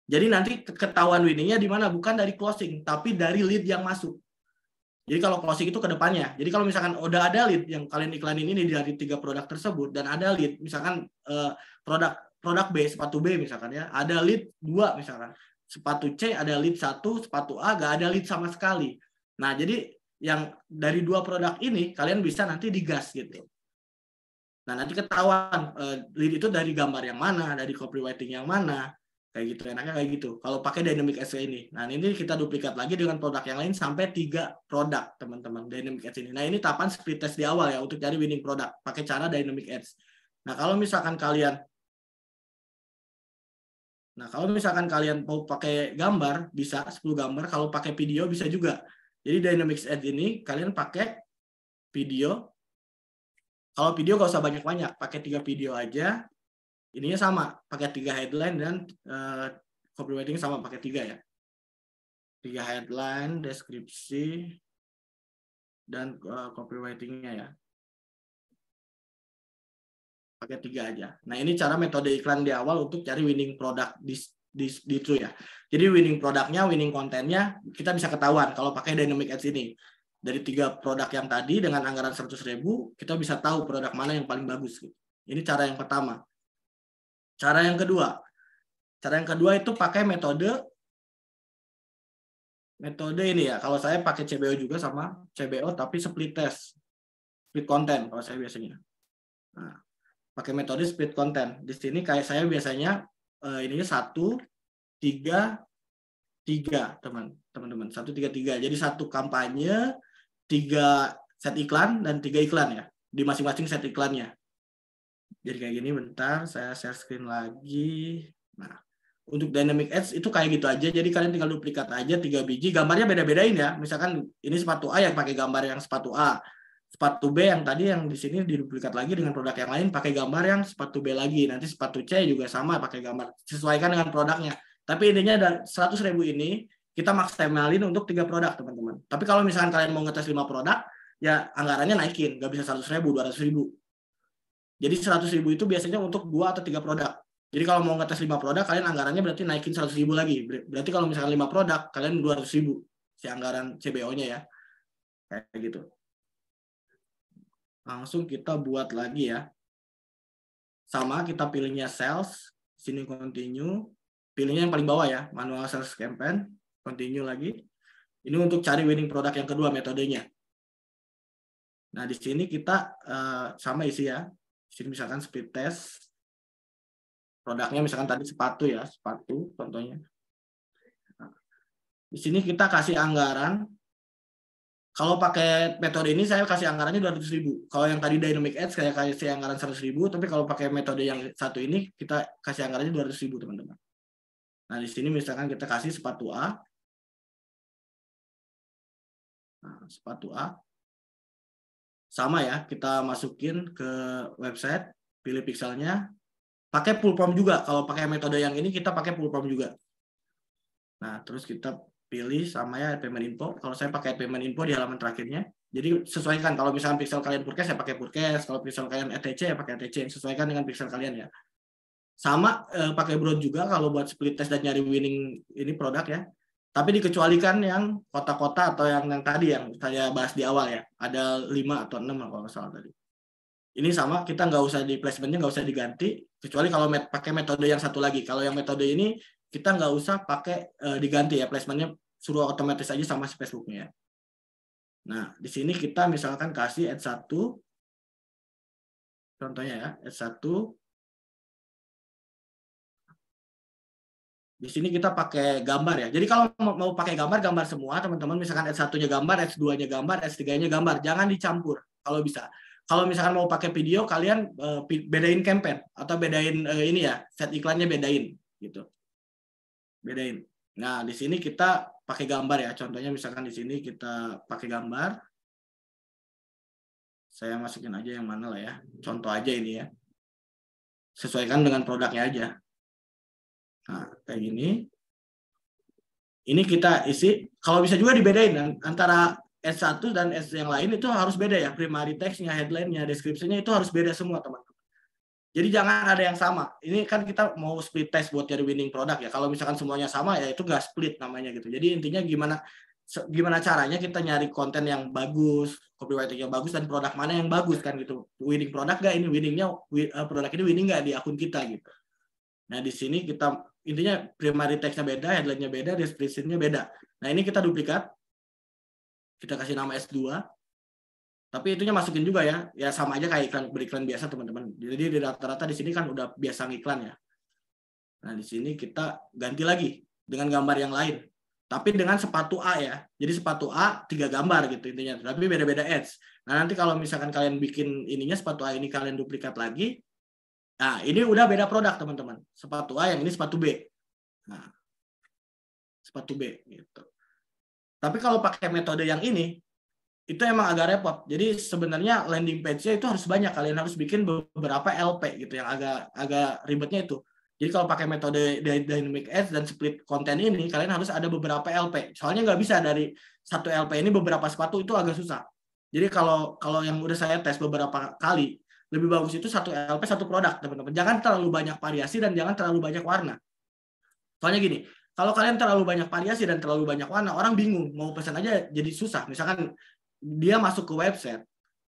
Jadi nanti ketahuan winningnya di mana bukan dari closing tapi dari lead yang masuk. Jadi kalau closing itu ke depannya. Jadi kalau misalkan udah ada lead yang kalian iklanin ini dari tiga produk tersebut dan ada lead misalkan eh, produk produk B sepatu B misalkan ya ada lead dua misalkan sepatu C ada lead satu, sepatu A gak ada lead sama sekali. Nah, jadi yang dari dua produk ini kalian bisa nanti digas gitu. Nah, nanti ketahuan uh, eh, lead itu dari gambar yang mana, dari copywriting yang mana, kayak gitu. Enaknya kayak gitu. Kalau pakai dynamic SEO ini. Nah, ini kita duplikat lagi dengan produk yang lain sampai tiga produk, teman-teman, dynamic ads ini. Nah, ini tahapan split test di awal ya untuk cari winning produk pakai cara dynamic ads. Nah, kalau misalkan kalian Nah, kalau misalkan kalian mau pakai gambar, bisa 10 gambar. Kalau pakai video, bisa juga. Jadi Dynamics Ad ini kalian pakai video. Kalau video nggak usah banyak-banyak, pakai tiga video aja. Ininya sama, pakai tiga headline dan uh, eh, copywriting sama pakai tiga ya. Tiga headline, deskripsi, dan uh, eh, copywritingnya ya pakai tiga aja. Nah ini cara metode iklan di awal untuk cari winning product di di, di itu ya. Jadi winning produknya, winning kontennya kita bisa ketahuan kalau pakai dynamic ads ini. Dari tiga produk yang tadi dengan anggaran 100 ribu, kita bisa tahu produk mana yang paling bagus. Gitu. Ini cara yang pertama. Cara yang kedua, cara yang kedua itu pakai metode metode ini ya. Kalau saya pakai CBO juga sama CBO tapi split test, split konten kalau saya biasanya. Nah, pakai metode split content. Di sini kayak saya biasanya uh, eh, ini satu tiga tiga teman teman-teman satu tiga tiga. Jadi satu kampanye, tiga set iklan dan tiga iklan ya di masing-masing set iklannya. Jadi kayak gini bentar saya share screen lagi. Nah untuk dynamic ads itu kayak gitu aja jadi kalian tinggal duplikat aja tiga biji gambarnya beda-bedain ya misalkan ini sepatu A yang pakai gambar yang sepatu A sepatu B yang tadi yang di sini diduplikat lagi dengan produk yang lain pakai gambar yang sepatu B lagi. Nanti sepatu C juga sama pakai gambar. Sesuaikan dengan produknya. Tapi intinya dari 100 ribu ini kita maksimalin untuk tiga produk teman-teman. Tapi kalau misalkan kalian mau ngetes lima produk, ya anggarannya naikin, nggak bisa 100 ribu, 200 ribu. Jadi 100 ribu itu biasanya untuk dua atau tiga produk. Jadi kalau mau ngetes lima produk, kalian anggarannya berarti naikin 100 ribu lagi. Berarti kalau misalkan lima produk, kalian 200 ribu si anggaran CBO-nya ya. Kayak gitu langsung kita buat lagi ya. Sama kita pilihnya sales, sini continue, pilihnya yang paling bawah ya, manual sales campaign, continue lagi. Ini untuk cari winning product yang kedua metodenya. Nah, di sini kita eh, sama isi ya. Di sini misalkan speed test. Produknya misalkan tadi sepatu ya, sepatu contohnya. Nah, di sini kita kasih anggaran kalau pakai metode ini saya kasih anggarannya 200 ribu. Kalau yang tadi dynamic ads saya kasih anggaran 100 ribu, tapi kalau pakai metode yang satu ini kita kasih anggarannya 200 ribu teman-teman. Nah di sini misalkan kita kasih sepatu A, nah, sepatu A, sama ya kita masukin ke website, pilih pixelnya, pakai full form juga. Kalau pakai metode yang ini kita pakai full form juga. Nah terus kita pilih sama ya payment info. Kalau saya pakai payment info di halaman terakhirnya. Jadi sesuaikan kalau misalnya pixel kalian purkes saya pakai purkes kalau pixel kalian ETC ya pakai ETC, sesuaikan dengan pixel kalian ya. Sama eh, pakai broad juga kalau buat split test dan nyari winning ini produk ya. Tapi dikecualikan yang kota-kota atau yang yang tadi yang saya bahas di awal ya. Ada 5 atau 6 kalau nggak salah tadi. Ini sama kita nggak usah di placementnya nggak usah diganti kecuali kalau met pakai metode yang satu lagi. Kalau yang metode ini kita nggak usah pakai uh, diganti ya placementnya suruh otomatis aja sama si Facebooknya. Nah, di sini kita misalkan kasih s 1 contohnya ya, s 1 di sini kita pakai gambar ya. Jadi kalau mau pakai gambar, gambar semua teman-teman. Misalkan S1-nya gambar, S2-nya gambar, S3-nya gambar. Jangan dicampur kalau bisa. Kalau misalkan mau pakai video, kalian eh, bedain campaign atau bedain eh, ini ya, set iklannya bedain gitu bedain. Nah, di sini kita pakai gambar ya. Contohnya misalkan di sini kita pakai gambar. Saya masukin aja yang mana lah ya. Contoh aja ini ya. Sesuaikan dengan produknya aja. Nah, kayak gini. Ini kita isi. Kalau bisa juga dibedain antara S1 dan S yang lain itu harus beda ya. Primary text-nya, headline-nya, description itu harus beda semua, teman-teman. Jadi jangan ada yang sama. Ini kan kita mau split test buat cari winning product ya. Kalau misalkan semuanya sama ya itu nggak split namanya gitu. Jadi intinya gimana gimana caranya kita nyari konten yang bagus, copywriting yang bagus dan produk mana yang bagus kan gitu. Winning product gak ini winningnya eh, produk ini winning nggak di akun kita gitu. Nah di sini kita intinya primary text-nya beda, headline-nya beda, description-nya beda. Nah ini kita duplikat, kita kasih nama S2, tapi itunya masukin juga ya ya sama aja kayak iklan beriklan biasa teman-teman jadi di rata-rata di sini kan udah biasa ngiklan ya nah di sini kita ganti lagi dengan gambar yang lain tapi dengan sepatu A ya jadi sepatu A tiga gambar gitu intinya tapi beda-beda ads nah nanti kalau misalkan kalian bikin ininya sepatu A ini kalian duplikat lagi nah ini udah beda produk teman-teman sepatu A yang ini sepatu B nah sepatu B gitu tapi kalau pakai metode yang ini itu emang agak repot. Jadi sebenarnya landing page-nya itu harus banyak. Kalian harus bikin beberapa LP gitu yang agak agak ribetnya itu. Jadi kalau pakai metode dynamic ads dan split konten ini, kalian harus ada beberapa LP. Soalnya nggak bisa dari satu LP ini beberapa sepatu itu agak susah. Jadi kalau kalau yang udah saya tes beberapa kali, lebih bagus itu satu LP satu produk teman-teman. Jangan terlalu banyak variasi dan jangan terlalu banyak warna. Soalnya gini, kalau kalian terlalu banyak variasi dan terlalu banyak warna, orang bingung mau pesan aja jadi susah. Misalkan dia masuk ke website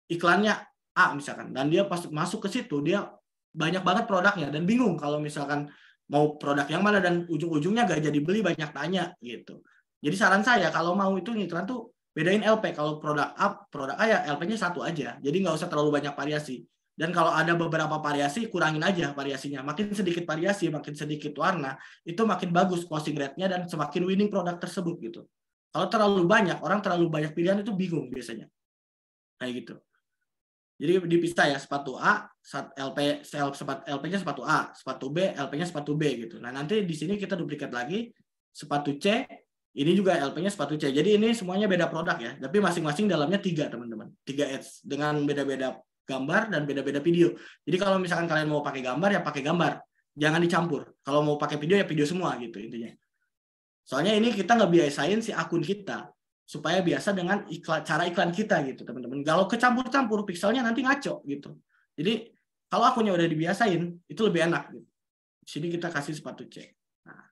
iklannya A misalkan dan dia pas masuk ke situ dia banyak banget produknya dan bingung kalau misalkan mau produk yang mana dan ujung-ujungnya gak jadi beli banyak tanya gitu. Jadi saran saya kalau mau itu iklan tuh bedain LP kalau produk A produk A ya LP-nya satu aja. Jadi nggak usah terlalu banyak variasi. Dan kalau ada beberapa variasi kurangin aja variasinya. Makin sedikit variasi, makin sedikit warna, itu makin bagus closing rate-nya dan semakin winning produk tersebut gitu. Kalau terlalu banyak, orang terlalu banyak pilihan itu bingung biasanya. Kayak gitu. Jadi dipisah ya sepatu A, LP sepatu LP-nya sepatu A, sepatu B, LP-nya sepatu B gitu. Nah, nanti di sini kita duplikat lagi sepatu C, ini juga LP-nya sepatu C. Jadi ini semuanya beda produk ya, tapi masing-masing dalamnya tiga teman-teman, tiga ads dengan beda-beda gambar dan beda-beda video. Jadi kalau misalkan kalian mau pakai gambar ya pakai gambar, jangan dicampur. Kalau mau pakai video ya video semua gitu intinya. Soalnya ini kita nggak biasain si akun kita supaya biasa dengan iklan, cara iklan kita gitu teman-teman. Kalau kecampur-campur pixelnya nanti ngaco gitu. Jadi kalau akunnya udah dibiasain itu lebih enak. Gitu. sini kita kasih sepatu cek. Nah,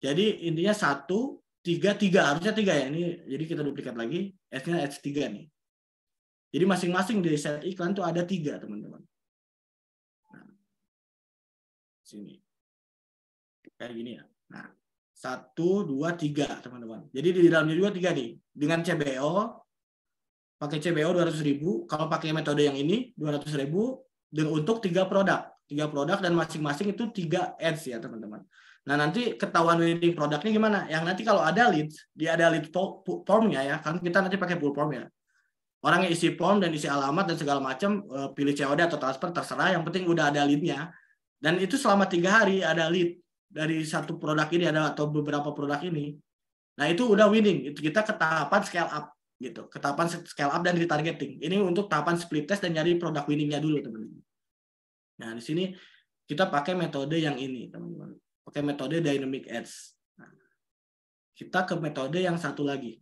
jadi intinya satu tiga tiga harusnya tiga ya ini jadi kita duplikat lagi S-nya S3 nih. Jadi masing-masing di set iklan tuh ada tiga teman-teman. Nah, sini kayak gini ya. Nah, satu, dua, tiga, teman-teman. Jadi di dalamnya juga tiga nih. Dengan CBO, pakai CBO dua ratus ribu, kalau pakai metode yang ini dua ratus ribu dan untuk tiga produk, tiga produk dan masing-masing itu tiga ads ya teman-teman. Nah nanti ketahuan winning produknya gimana? Yang nanti kalau ada lead dia ada lead formnya ya, kan kita nanti pakai full form ya. Orang yang isi form dan isi alamat dan segala macam, eh, pilih COD atau transfer terserah, yang penting udah ada leadnya. Dan itu selama tiga hari ada lead dari satu produk ini ada atau beberapa produk ini nah itu udah winning itu kita ke tahapan scale up gitu ke tahapan scale up dan retargeting ini untuk tahapan split test dan nyari produk winningnya dulu teman-teman nah di sini kita pakai metode yang ini teman-teman pakai metode dynamic ads nah, kita ke metode yang satu lagi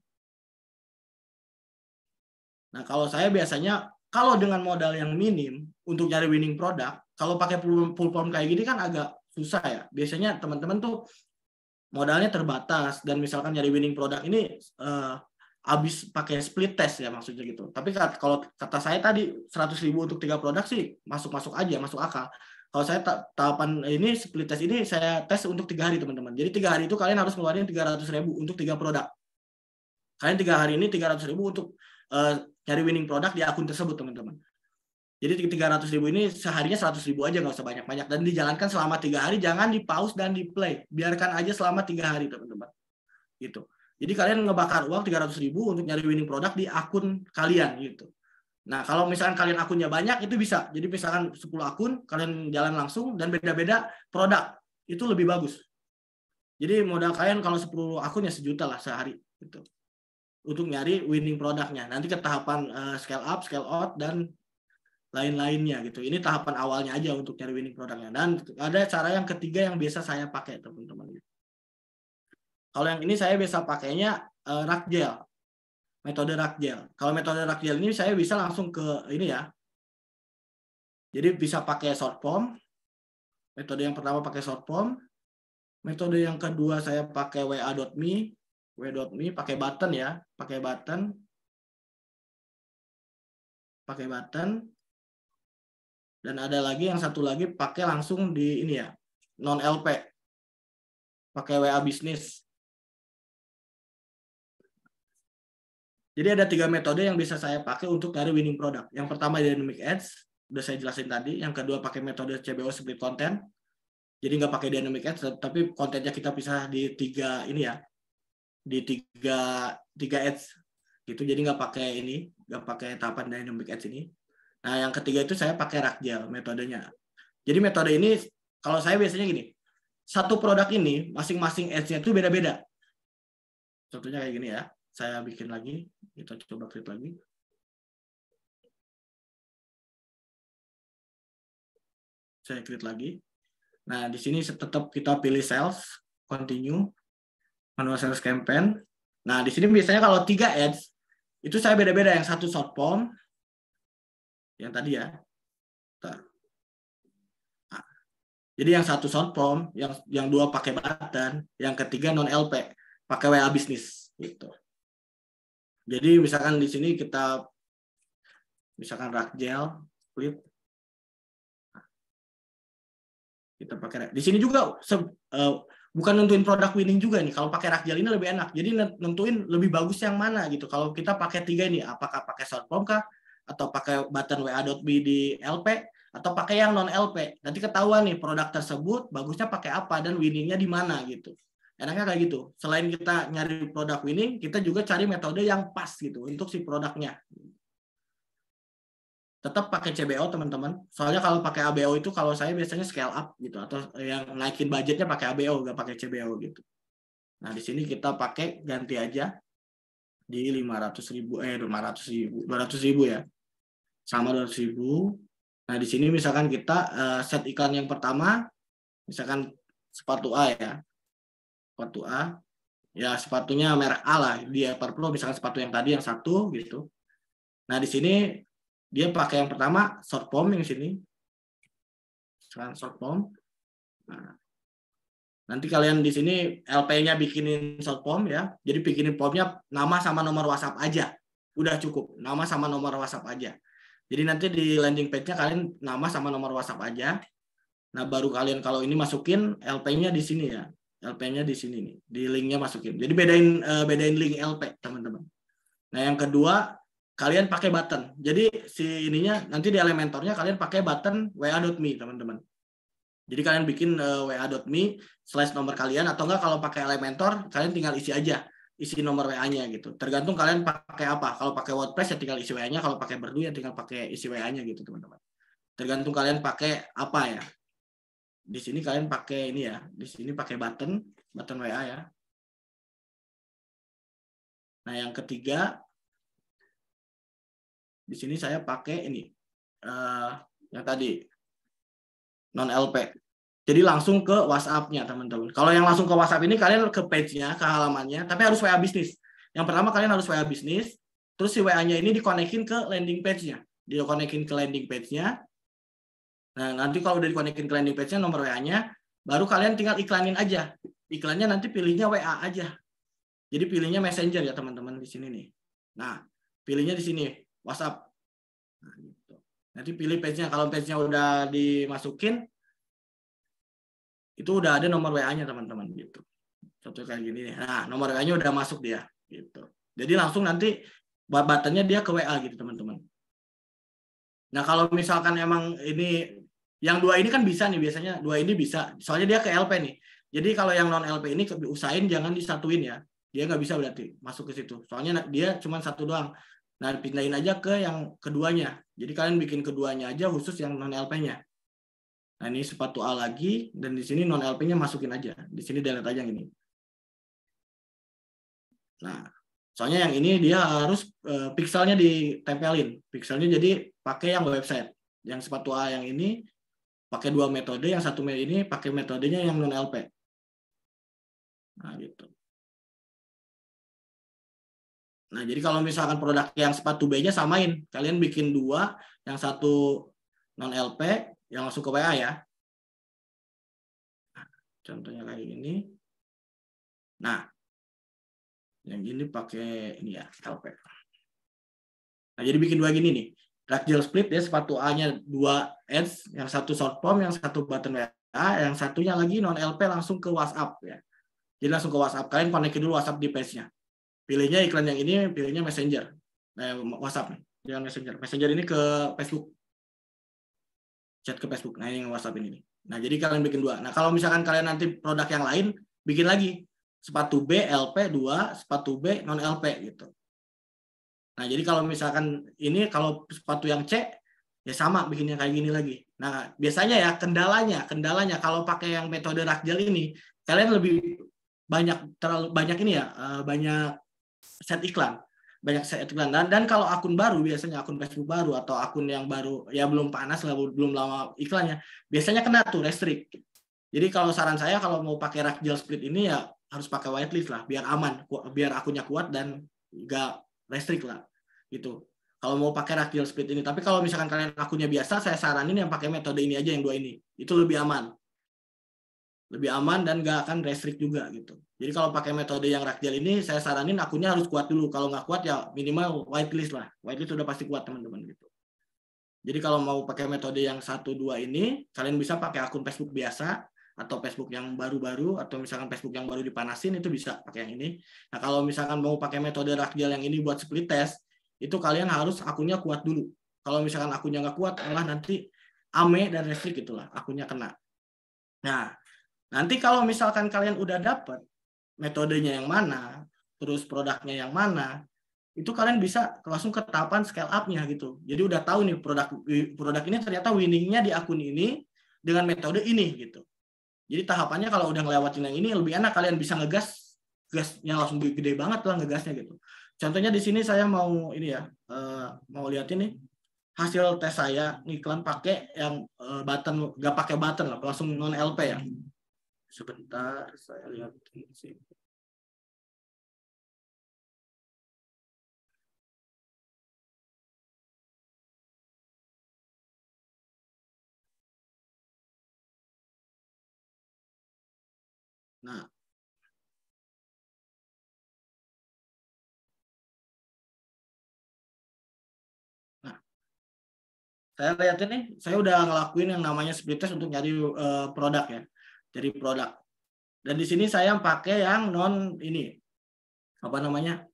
nah kalau saya biasanya kalau dengan modal yang minim untuk nyari winning produk kalau pakai full form kayak gini kan agak susah ya. Biasanya teman-teman tuh modalnya terbatas dan misalkan nyari winning product ini uh, habis pakai split test ya maksudnya gitu. Tapi kalau kata saya tadi 100 ribu untuk tiga produk sih masuk-masuk aja, masuk akal. Kalau saya tahapan ini split test ini saya tes untuk tiga hari teman-teman. Jadi tiga hari itu kalian harus ngeluarin 300 ribu untuk tiga produk. Kalian tiga hari ini 300 ribu untuk uh, nyari winning produk di akun tersebut teman-teman. Jadi 300 ribu ini seharinya 100 ribu aja nggak usah banyak-banyak dan dijalankan selama tiga hari jangan di pause dan di play biarkan aja selama tiga hari teman-teman gitu. Jadi kalian ngebakar uang 300 ribu untuk nyari winning product di akun kalian gitu. Nah kalau misalkan kalian akunnya banyak itu bisa. Jadi misalkan 10 akun kalian jalan langsung dan beda-beda produk itu lebih bagus. Jadi modal kalian kalau 10 akunnya sejuta lah sehari gitu untuk nyari winning produknya. Nanti ke tahapan uh, scale up, scale out, dan lain-lainnya gitu. Ini tahapan awalnya aja untuk cari winning produknya. Dan ada cara yang ketiga yang biasa saya pakai teman-teman. Kalau yang ini saya biasa pakainya uh, eh, rak gel, metode rak gel. Kalau metode rak gel ini saya bisa langsung ke ini ya. Jadi bisa pakai short form. Metode yang pertama pakai short form. Metode yang kedua saya pakai wa.me, wa.me pakai button ya, pakai button. Pakai button dan ada lagi yang satu lagi pakai langsung di ini ya non LP pakai WA bisnis jadi ada tiga metode yang bisa saya pakai untuk cari winning product yang pertama dynamic ads udah saya jelasin tadi yang kedua pakai metode CBO split content jadi nggak pakai dynamic ads tapi kontennya kita pisah di tiga ini ya di tiga tiga ads gitu jadi nggak pakai ini nggak pakai tahapan dynamic ads ini Nah, yang ketiga itu saya pakai rak gel metodenya. Jadi metode ini kalau saya biasanya gini, satu produk ini masing-masing edge-nya itu beda-beda. Contohnya kayak gini ya. Saya bikin lagi, kita coba create lagi. Saya create lagi. Nah, di sini tetap kita pilih sales, continue, manual sales campaign. Nah, di sini biasanya kalau tiga ads, itu saya beda-beda. Yang satu short form, yang tadi ya. Bentar. Ah. Jadi yang satu sound form, yang yang dua pakai button, yang ketiga non LP, pakai WA bisnis gitu. Jadi misalkan di sini kita misalkan rak gel clip ah. Kita pakai di sini juga se, uh, bukan nentuin produk winning juga nih. Kalau pakai rak gel ini lebih enak. Jadi nentuin lebih bagus yang mana gitu. Kalau kita pakai tiga ini, apakah pakai sound form kah, atau pakai button wa.b di LP atau pakai yang non LP. Nanti ketahuan nih produk tersebut bagusnya pakai apa dan winningnya di mana gitu. Enaknya kayak gitu. Selain kita nyari produk winning, kita juga cari metode yang pas gitu untuk si produknya. Tetap pakai CBO teman-teman. Soalnya kalau pakai ABO itu kalau saya biasanya scale up gitu atau yang naikin budgetnya pakai ABO nggak pakai CBO gitu. Nah di sini kita pakai ganti aja di 500 ribu eh 500 ribu 200 ribu ya sama 200.000. Nah, di sini misalkan kita eh, set iklan yang pertama misalkan sepatu A ya. Sepatu A. Ya, sepatunya merek A lah. Dia Pro misalkan sepatu yang tadi yang satu gitu. Nah, di sini dia pakai yang pertama short form yang sini. Misalkan short form. Nah, Nanti kalian di sini LP-nya bikinin short form ya. Jadi bikinin formnya nama sama nomor WhatsApp aja. Udah cukup. Nama sama nomor WhatsApp aja. Jadi nanti di landing page-nya kalian nama sama nomor WhatsApp aja. Nah, baru kalian kalau ini masukin LP-nya di sini ya. LP-nya di sini nih, di link-nya masukin. Jadi bedain eh, bedain link LP, teman-teman. Nah, yang kedua, kalian pakai button. Jadi si ininya nanti di Elementornya kalian pakai button wa.me, teman-teman. Jadi kalian bikin uh, eh, wa.me slash nomor kalian atau enggak kalau pakai Elementor kalian tinggal isi aja isi nomor WA-nya gitu. Tergantung kalian pakai apa. Kalau pakai WordPress ya tinggal isi WA-nya, kalau pakai Berdu ya tinggal pakai isi WA-nya gitu, teman-teman. Tergantung kalian pakai apa ya. Di sini kalian pakai ini ya. Di sini pakai button, button WA ya. Nah, yang ketiga di sini saya pakai ini. Uh, yang tadi non LP jadi langsung ke WhatsApp-nya teman-teman. Kalau yang langsung ke WhatsApp ini kalian ke page-nya, ke halamannya, tapi harus WA bisnis. Yang pertama kalian harus WA bisnis, terus si WA-nya ini dikonekin ke landing page-nya. Dikonekin ke landing page-nya. Nah, nanti kalau udah dikonekin ke landing page-nya nomor WA-nya, baru kalian tinggal iklanin aja. Iklannya nanti pilihnya WA aja. Jadi pilihnya Messenger ya teman-teman di sini nih. Nah, pilihnya di sini WhatsApp. Nah, gitu. Nanti pilih page-nya. Kalau page-nya udah dimasukin, itu udah ada nomor WA-nya teman-teman gitu. Contoh kayak gini nih. Nah, nomor WA-nya udah masuk dia gitu. Jadi langsung nanti batannya dia ke WA gitu teman-teman. Nah, kalau misalkan emang ini yang dua ini kan bisa nih biasanya dua ini bisa. Soalnya dia ke LP nih. Jadi kalau yang non LP ini usahain jangan disatuin ya. Dia nggak bisa berarti masuk ke situ. Soalnya dia cuma satu doang. Nah, pindahin aja ke yang keduanya. Jadi kalian bikin keduanya aja khusus yang non LP-nya Nah, ini sepatu A lagi, dan di sini non-LP-nya masukin aja. Di sini delete aja yang ini. Nah, soalnya yang ini dia harus e, pixelnya ditempelin. Pixelnya jadi pakai yang website. Yang sepatu A yang ini pakai dua metode, yang satu ini pakai metodenya yang non-LP. Nah, gitu. Nah, jadi kalau misalkan produk yang sepatu B-nya samain, kalian bikin dua, yang satu non-LP, yang langsung ke WA ya. Nah, contohnya kayak gini. Nah, yang ini pakai ini ya, LP. Nah, jadi bikin dua gini nih. gel split ya, sepatu A-nya dua ads, yang satu short form, yang satu button WA, yang satunya lagi non-LP langsung ke WhatsApp ya. Jadi langsung ke WhatsApp. Kalian konekin dulu WhatsApp di page-nya. Pilihnya iklan yang ini, pilihnya Messenger. Eh, WhatsApp nih. Jangan Messenger. Messenger ini ke Facebook chat ke Facebook. Nah, yang WhatsApp ini. Nah, jadi kalian bikin dua. Nah, kalau misalkan kalian nanti produk yang lain, bikin lagi. Sepatu B, LP, dua, sepatu B, non-LP, gitu. Nah, jadi kalau misalkan ini, kalau sepatu yang C, ya sama bikinnya kayak gini lagi. Nah, biasanya ya kendalanya, kendalanya kalau pakai yang metode rakjel ini, kalian lebih banyak terlalu banyak ini ya, eh, banyak set iklan banyak saya iklan dan kalau akun baru biasanya akun Facebook baru atau akun yang baru ya belum panas lah belum lama iklannya biasanya kena tuh restrik jadi kalau saran saya kalau mau pakai rak gel split ini ya harus pakai whitelist lah biar aman biar akunnya kuat dan nggak restrik lah gitu kalau mau pakai rak gel split ini tapi kalau misalkan kalian akunnya biasa saya saranin yang pakai metode ini aja yang dua ini itu lebih aman lebih aman dan gak akan restrict juga gitu. Jadi kalau pakai metode yang Rakdial ini, saya saranin akunnya harus kuat dulu. Kalau nggak kuat ya minimal whitelist lah. Whitelist sudah pasti kuat teman-teman gitu. Jadi kalau mau pakai metode yang satu dua ini, kalian bisa pakai akun Facebook biasa atau Facebook yang baru-baru atau misalkan Facebook yang baru dipanasin itu bisa pakai yang ini. Nah kalau misalkan mau pakai metode Rakdial yang ini buat split test, itu kalian harus akunnya kuat dulu. Kalau misalkan akunnya nggak kuat, malah nanti ame dan restrik itulah akunnya kena. Nah, Nanti kalau misalkan kalian udah dapet metodenya yang mana, terus produknya yang mana, itu kalian bisa langsung ke tahapan scale up-nya gitu. Jadi udah tahu nih produk produk ini ternyata winningnya di akun ini dengan metode ini gitu. Jadi tahapannya kalau udah ngelewatin yang ini lebih enak kalian bisa ngegas gasnya langsung gede banget lah ngegasnya gitu. Contohnya di sini saya mau ini ya eh, mau lihat ini hasil tes saya ngiklan pakai yang eh, button nggak pakai button lah langsung non LP ya Sebentar, saya lihat di sini. Nah. nah, saya lihat ini saya udah ngelakuin yang namanya speed test untuk nyari uh, produk ya dari produk. Dan di sini saya pakai yang non ini apa namanya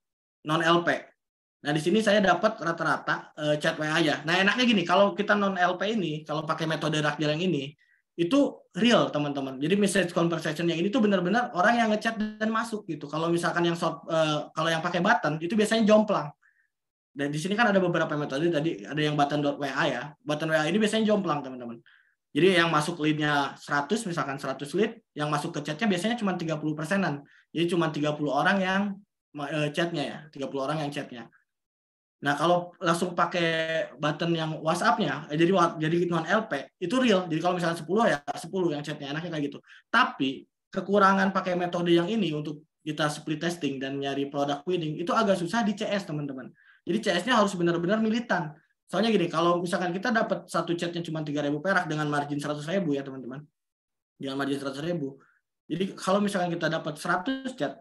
non LP. Nah di sini saya dapat rata-rata uh, eh, chat WA ya Nah enaknya gini kalau kita non LP ini kalau pakai metode rak yang ini itu real teman-teman. Jadi message conversation yang ini tuh benar-benar orang yang ngechat dan masuk gitu. Kalau misalkan yang short, uh, kalau yang pakai button itu biasanya jomplang. Dan di sini kan ada beberapa metode tadi ada yang button .wa ya. Button WA ini biasanya jomplang teman-teman. Jadi yang masuk leadnya 100, misalkan 100 lead, yang masuk ke chatnya biasanya cuma 30 persenan. Jadi cuma 30 orang yang eh, chatnya ya, 30 orang yang chatnya. Nah kalau langsung pakai button yang WhatsApp-nya, eh, jadi jadi non LP itu real. Jadi kalau misalnya 10 ya 10 yang chat-nya enaknya kayak gitu. Tapi kekurangan pakai metode yang ini untuk kita split testing dan nyari produk winning itu agak susah di CS teman-teman. Jadi CS-nya harus benar-benar militan. Soalnya gini, kalau misalkan kita dapat satu chatnya cuma 3.000 perak dengan margin 100.000 ya teman-teman. Dengan margin 100.000. Jadi kalau misalkan kita dapat 100 chat,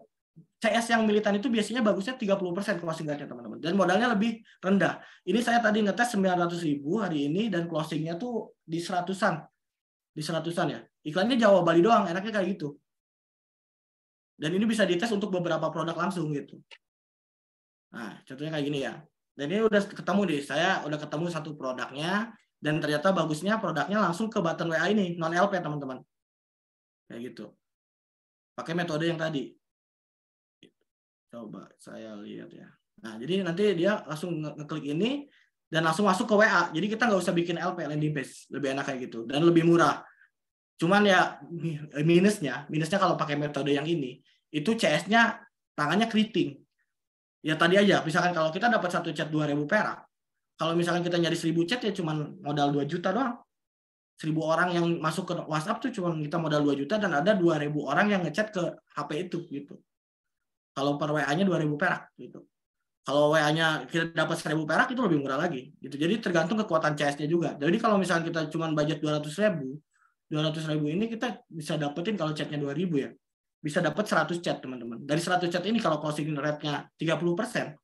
CS yang militan itu biasanya bagusnya 30% closing rate teman-teman. Dan modalnya lebih rendah. Ini saya tadi ngetes 900.000 hari ini dan closingnya tuh di seratusan. Di seratusan ya. Iklannya Jawa Bali doang, enaknya kayak gitu. Dan ini bisa dites untuk beberapa produk langsung gitu. Nah, contohnya kayak gini ya. Dan ini udah ketemu deh, saya udah ketemu satu produknya dan ternyata bagusnya produknya langsung ke button WA ini, non LP teman-teman. Kayak gitu. Pakai metode yang tadi. Coba saya lihat ya. Nah, jadi nanti dia langsung ngeklik ini dan langsung masuk ke WA. Jadi kita nggak usah bikin LP landing page, lebih enak kayak gitu dan lebih murah. Cuman ya minusnya, minusnya kalau pakai metode yang ini, itu CS-nya tangannya keriting ya tadi aja misalkan kalau kita dapat satu chat 2000 perak kalau misalkan kita nyari 1000 chat ya cuman modal 2 juta doang 1000 orang yang masuk ke WhatsApp tuh cuman kita modal 2 juta dan ada 2000 orang yang ngechat ke HP itu gitu kalau per WA-nya 2000 perak gitu kalau WA-nya kita dapat 1000 perak itu lebih murah lagi gitu jadi tergantung kekuatan CS-nya juga jadi kalau misalkan kita cuman budget ratus ribu ratus ribu ini kita bisa dapetin kalau chatnya 2000 ya bisa dapat 100 chat teman-teman. Dari 100 chat ini kalau closing rate-nya 30%.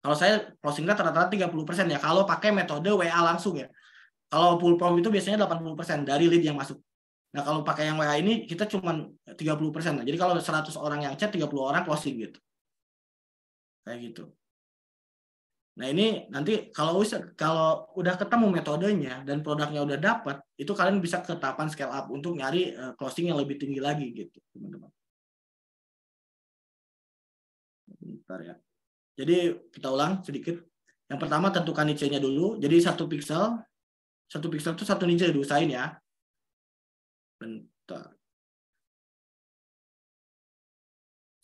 Kalau saya closing rate rata-rata 30% ya kalau pakai metode WA langsung ya. Kalau full form itu biasanya 80% dari lead yang masuk. Nah, kalau pakai yang WA ini kita cuma 30%. Nah, jadi kalau 100 orang yang chat 30 orang closing gitu. Kayak gitu. Nah ini nanti kalau kalau udah ketemu metodenya dan produknya udah dapat, itu kalian bisa ke scale up untuk nyari eh, closing yang lebih tinggi lagi gitu, teman-teman. Bentar ya. Jadi kita ulang sedikit. Yang pertama tentukan niche-nya dulu. Jadi satu pixel, satu pixel itu satu niche diusahain ya. Bentar.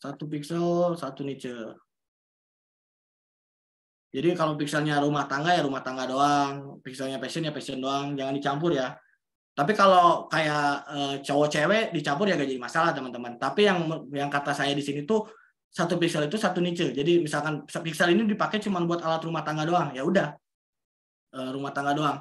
Satu pixel, satu niche. Jadi kalau pixelnya rumah tangga ya rumah tangga doang, pixelnya passion ya passion doang, jangan dicampur ya. Tapi kalau kayak e, cowok cewek dicampur ya gak jadi masalah teman-teman. Tapi yang yang kata saya di sini tuh satu pixel itu satu niche. Jadi misalkan pixel ini dipakai cuma buat alat rumah tangga doang, ya udah e, rumah tangga doang.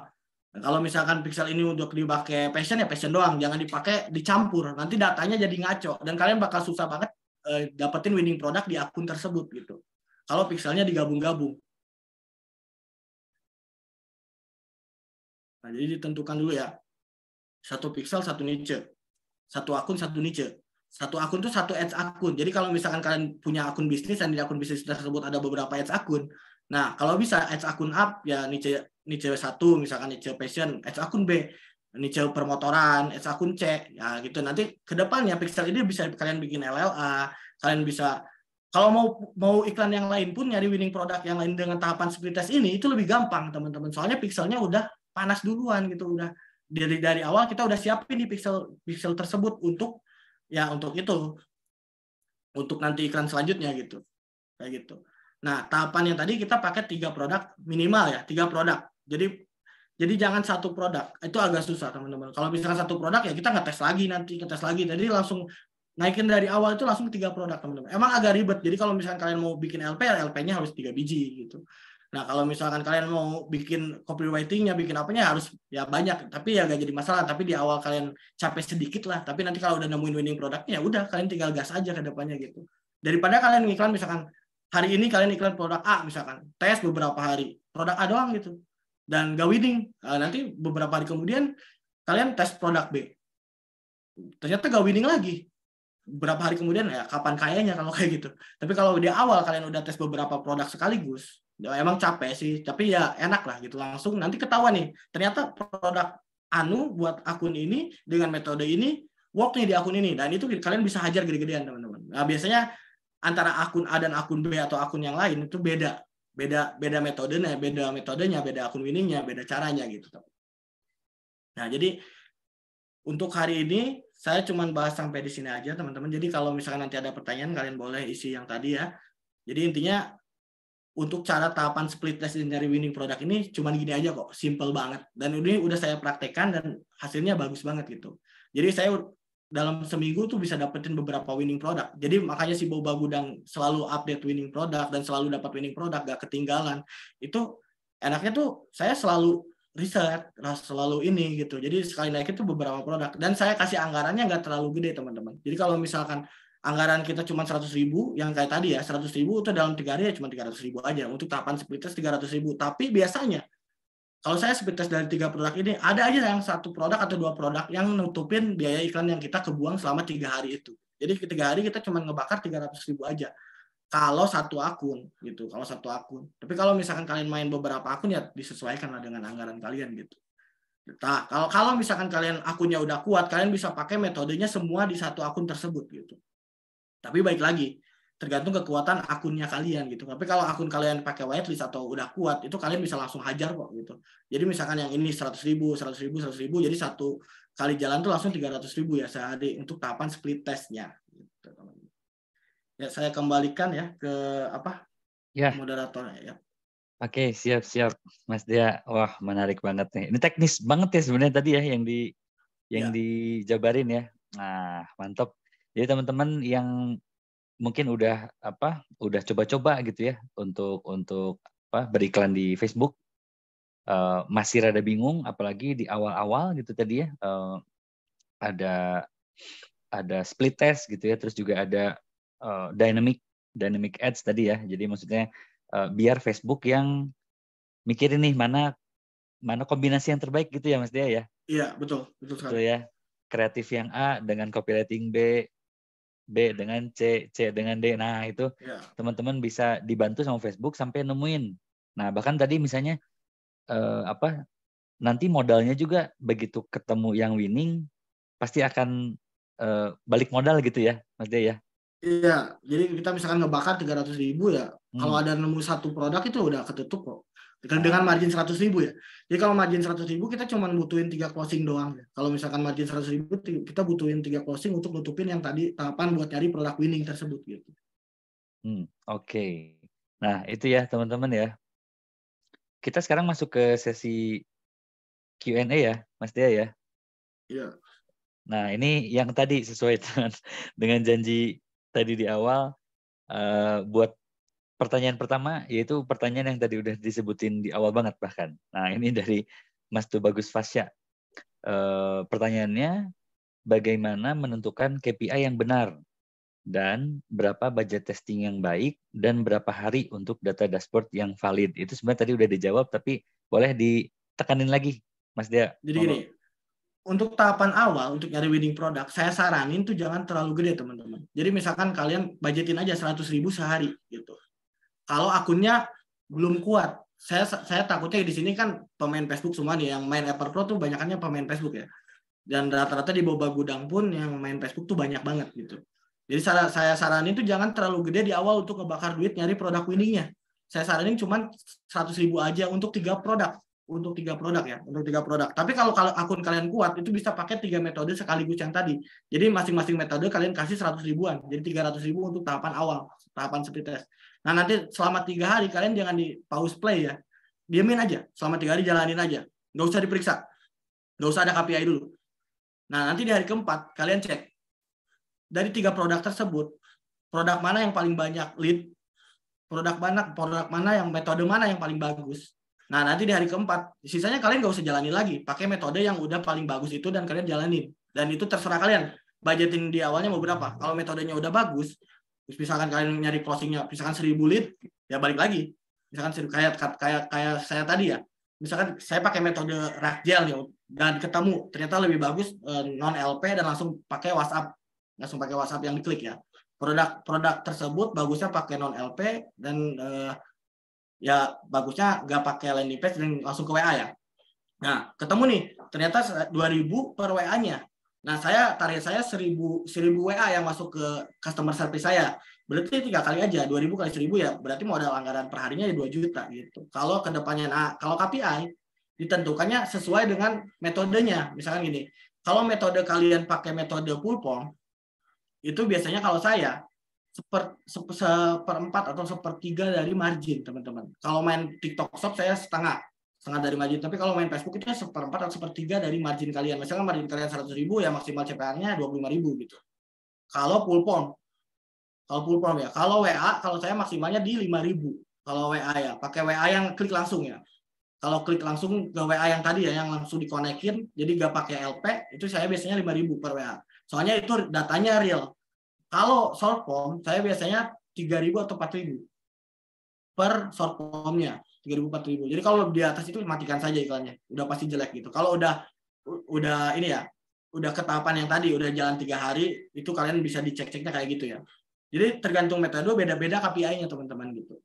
kalau misalkan pixel ini untuk dipakai passion ya passion doang, jangan dipakai dicampur. Nanti datanya jadi ngaco dan kalian bakal susah banget e, dapetin winning produk di akun tersebut gitu. Kalau pixelnya digabung-gabung Nah, jadi ditentukan dulu ya. Satu pixel, satu niche. Satu akun, satu niche. Satu akun itu satu ads akun. Jadi kalau misalkan kalian punya akun bisnis dan di akun bisnis tersebut ada beberapa ads akun, nah kalau bisa ads akun up ya niche niche satu misalkan niche fashion, ads akun B niche permotoran, ads akun C, ya gitu. Nanti ke depannya pixel ini bisa kalian bikin LLA, kalian bisa kalau mau mau iklan yang lain pun nyari winning product yang lain dengan tahapan split ini itu lebih gampang teman-teman soalnya pixelnya udah panas duluan gitu udah dari dari awal kita udah siapin di pixel pixel tersebut untuk ya untuk itu untuk nanti iklan selanjutnya gitu kayak gitu nah tahapan yang tadi kita pakai tiga produk minimal ya tiga produk jadi jadi jangan satu produk itu agak susah teman-teman kalau misalkan satu produk ya kita ngetes lagi nanti ngetes lagi jadi langsung naikin dari awal itu langsung tiga produk teman-teman emang agak ribet jadi kalau misalkan kalian mau bikin LP ya LP-nya harus tiga biji gitu Nah, kalau misalkan kalian mau bikin copywritingnya, bikin apanya harus ya banyak, tapi ya gak jadi masalah. Tapi di awal kalian capek sedikit lah, tapi nanti kalau udah nemuin winning produknya, ya udah kalian tinggal gas aja ke depannya gitu. Daripada kalian iklan misalkan hari ini kalian iklan produk A misalkan, tes beberapa hari, produk A doang gitu. Dan gak winning. Nah, nanti beberapa hari kemudian kalian tes produk B. Ternyata gak winning lagi berapa hari kemudian ya kapan kayaknya kalau kayak gitu. Tapi kalau di awal kalian udah tes beberapa produk sekaligus, Ya, emang capek sih tapi ya enak lah gitu langsung nanti ketawa nih ternyata produk Anu buat akun ini dengan metode ini worknya di akun ini dan itu kalian bisa hajar gede-gedean teman-teman nah, biasanya antara akun A dan akun B atau akun yang lain itu beda beda beda metodenya beda metodenya beda akun winningnya beda caranya gitu nah jadi untuk hari ini saya cuma bahas sampai di sini aja teman-teman jadi kalau misalkan nanti ada pertanyaan kalian boleh isi yang tadi ya jadi intinya untuk cara tahapan split test dan nyari winning product ini cuma gini aja kok, simple banget. Dan ini udah saya praktekkan dan hasilnya bagus banget gitu. Jadi saya dalam seminggu tuh bisa dapetin beberapa winning product. Jadi makanya si Boba Gudang selalu update winning product dan selalu dapat winning product, gak ketinggalan. Itu enaknya tuh saya selalu riset, selalu ini gitu. Jadi sekali naik itu beberapa produk. Dan saya kasih anggarannya nggak terlalu gede teman-teman. Jadi kalau misalkan anggaran kita cuma 100 ribu, yang kayak tadi ya, 100 ribu itu dalam tiga hari ya cuma 300 ribu aja. Untuk tahapan speed test 300 ribu. Tapi biasanya, kalau saya speed test dari tiga produk ini, ada aja yang satu produk atau dua produk yang nutupin biaya iklan yang kita kebuang selama tiga hari itu. Jadi tiga hari kita cuma ngebakar 300 ribu aja. Kalau satu akun gitu, kalau satu akun. Tapi kalau misalkan kalian main beberapa akun ya disesuaikan dengan anggaran kalian gitu. Nah, kalau kalau misalkan kalian akunnya udah kuat, kalian bisa pakai metodenya semua di satu akun tersebut gitu. Tapi baik lagi, tergantung kekuatan akunnya kalian gitu. Tapi kalau akun kalian pakai whitelist atau udah kuat, itu kalian bisa langsung hajar kok gitu. Jadi misalkan yang ini 100 ribu, 100 ribu, 100 ribu, jadi satu kali jalan tuh langsung 300 ribu ya sehari untuk tahapan split testnya. Gitu. Ya saya kembalikan ya ke apa? Ya. Moderator ya. Oke, siap siap, Mas Dia. Wah, menarik banget nih. Ini teknis banget ya sebenarnya tadi ya yang di yang ya. dijabarin ya. Nah, mantap. Jadi teman-teman yang mungkin udah apa udah coba-coba gitu ya untuk untuk apa beriklan di Facebook uh, masih rada bingung apalagi di awal-awal gitu tadi ya uh, ada ada split test gitu ya terus juga ada uh, dynamic dynamic ads tadi ya jadi maksudnya uh, biar Facebook yang mikirin nih mana mana kombinasi yang terbaik gitu ya Mas Dia ya iya betul betul gitu sekali Betul ya kreatif yang A dengan copywriting B B dengan C, C dengan D. Nah, itu ya. teman-teman yeah. bisa dibantu sama Facebook sampai nemuin. Nah, bahkan tadi misalnya eh, apa nanti modalnya juga begitu ketemu yang winning pasti akan eh, balik modal gitu ya, Mas De ya. Iya, jadi kita misalkan ngebakar 300 ribu ya. Hmm. Kalau ada nemu satu produk itu udah ketutup kok dengan dengan margin 100 ribu ya. Jadi kalau margin 100 ribu kita cuma butuhin tiga closing doang. Ya. Kalau misalkan margin 100 ribu kita butuhin tiga closing untuk nutupin yang tadi tahapan buat nyari produk winning tersebut gitu. Hmm, oke. Okay. Nah, itu ya teman-teman ya. Kita sekarang masuk ke sesi Q&A ya, Mas Dea ya. Iya. Nah, ini yang tadi sesuai dengan, dengan janji tadi di awal uh, buat pertanyaan pertama yaitu pertanyaan yang tadi udah disebutin di awal banget bahkan. Nah ini dari Mas Tubagus Fasya. E, pertanyaannya, bagaimana menentukan KPI yang benar dan berapa budget testing yang baik dan berapa hari untuk data dashboard yang valid? Itu sebenarnya tadi udah dijawab tapi boleh ditekanin lagi, Mas Dia. Jadi gini, untuk tahapan awal untuk nyari winning product, saya saranin tuh jangan terlalu gede teman-teman. Jadi misalkan kalian budgetin aja 100 ribu sehari gitu kalau akunnya belum kuat. Saya saya takutnya di sini kan pemain Facebook semua nih yang main Apple Pro tuh banyakannya pemain Facebook ya. Dan rata-rata di bawah gudang pun yang main Facebook tuh banyak banget gitu. Jadi saya, saya saranin tuh jangan terlalu gede di awal untuk kebakar duit nyari produk winningnya. Saya saranin cuma 100 ribu aja untuk tiga produk untuk tiga produk ya, untuk tiga produk. Tapi kalau kalau akun kalian kuat, itu bisa pakai tiga metode sekaligus yang tadi. Jadi masing-masing metode kalian kasih 100 ribuan, jadi 300 ribu untuk tahapan awal, tahapan speed test. Nah nanti selama tiga hari kalian jangan di pause play ya. Diamin aja. Selama tiga hari jalanin aja. Nggak usah diperiksa. Nggak usah ada KPI dulu. Nah nanti di hari keempat kalian cek. Dari tiga produk tersebut, produk mana yang paling banyak lead, produk mana, produk mana yang metode mana yang paling bagus. Nah nanti di hari keempat, sisanya kalian nggak usah jalani lagi. Pakai metode yang udah paling bagus itu dan kalian jalanin. Dan itu terserah kalian. Budgeting di awalnya mau berapa. Kalau metodenya udah bagus, terus misalkan kalian nyari closingnya misalkan seribu lead ya balik lagi misalkan kayak kayak kayak saya tadi ya misalkan saya pakai metode rakjal ya, dan ketemu ternyata lebih bagus eh, non LP dan langsung pakai WhatsApp langsung pakai WhatsApp yang diklik ya produk-produk tersebut bagusnya pakai non LP dan eh, ya bagusnya nggak pakai landing page dan langsung ke WA ya. Nah, ketemu nih, ternyata 2000 per WA-nya. Nah, saya target saya 1000 1000 WA yang masuk ke customer service saya. Berarti tiga kali aja 2000 kali 1000 ya, berarti modal anggaran perharinya ya 2 juta gitu. Kalau ke depannya nah, kalau KPI ditentukannya sesuai dengan metodenya. Misalkan gini, kalau metode kalian pakai metode pulpong itu biasanya kalau saya seper, seperempat atau sepertiga dari margin teman-teman. Kalau main TikTok Shop saya setengah setengah dari margin. Tapi kalau main Facebook itu ya seperempat atau sepertiga dari margin kalian. Misalnya margin kalian 100 ribu, ya maksimal CPR-nya 25 ribu gitu. Kalau full form kalau full form ya. Kalau WA, kalau saya maksimalnya di 5 ribu. Kalau WA ya, pakai WA yang klik langsung ya. Kalau klik langsung ke WA yang tadi ya, yang langsung dikonekin, jadi nggak pakai LP, itu saya biasanya 5 ribu per WA. Soalnya itu datanya real. Kalau short form, saya biasanya 3 ribu atau 4 ribu per short pump-nya. 3000 4000 jadi kalau di atas itu matikan saja iklannya udah pasti jelek gitu kalau udah udah ini ya udah ketahapan yang tadi udah jalan tiga hari itu kalian bisa dicek-ceknya kayak gitu ya jadi tergantung metode beda-beda KPI-nya teman-teman gitu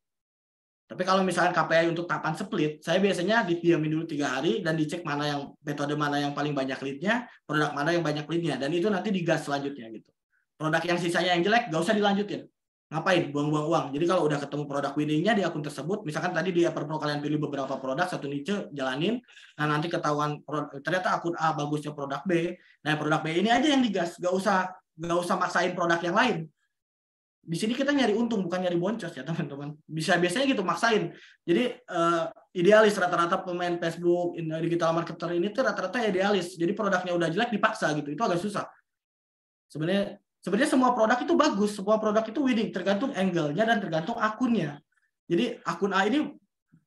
tapi kalau misalkan KPI untuk tahapan split saya biasanya didiamin dulu tiga hari dan dicek mana yang metode mana yang paling banyak lead-nya, produk mana yang banyak lead-nya, dan itu nanti digas selanjutnya gitu produk yang sisanya yang jelek gak usah dilanjutin ngapain buang-buang uang jadi kalau udah ketemu produk winningnya di akun tersebut misalkan tadi dia perlu kalian pilih beberapa produk satu niche jalanin nah nanti ketahuan ternyata akun A bagusnya produk B nah produk B ini aja yang digas gak usah gak usah maksain produk yang lain di sini kita nyari untung bukan nyari boncos ya teman-teman bisa biasanya gitu maksain jadi uh, idealis rata-rata pemain Facebook digital marketer ini tuh rata-rata idealis jadi produknya udah jelek dipaksa gitu itu agak susah sebenarnya Sebenarnya semua produk itu bagus, semua produk itu winning, tergantung angle-nya dan tergantung akunnya. Jadi akun A ini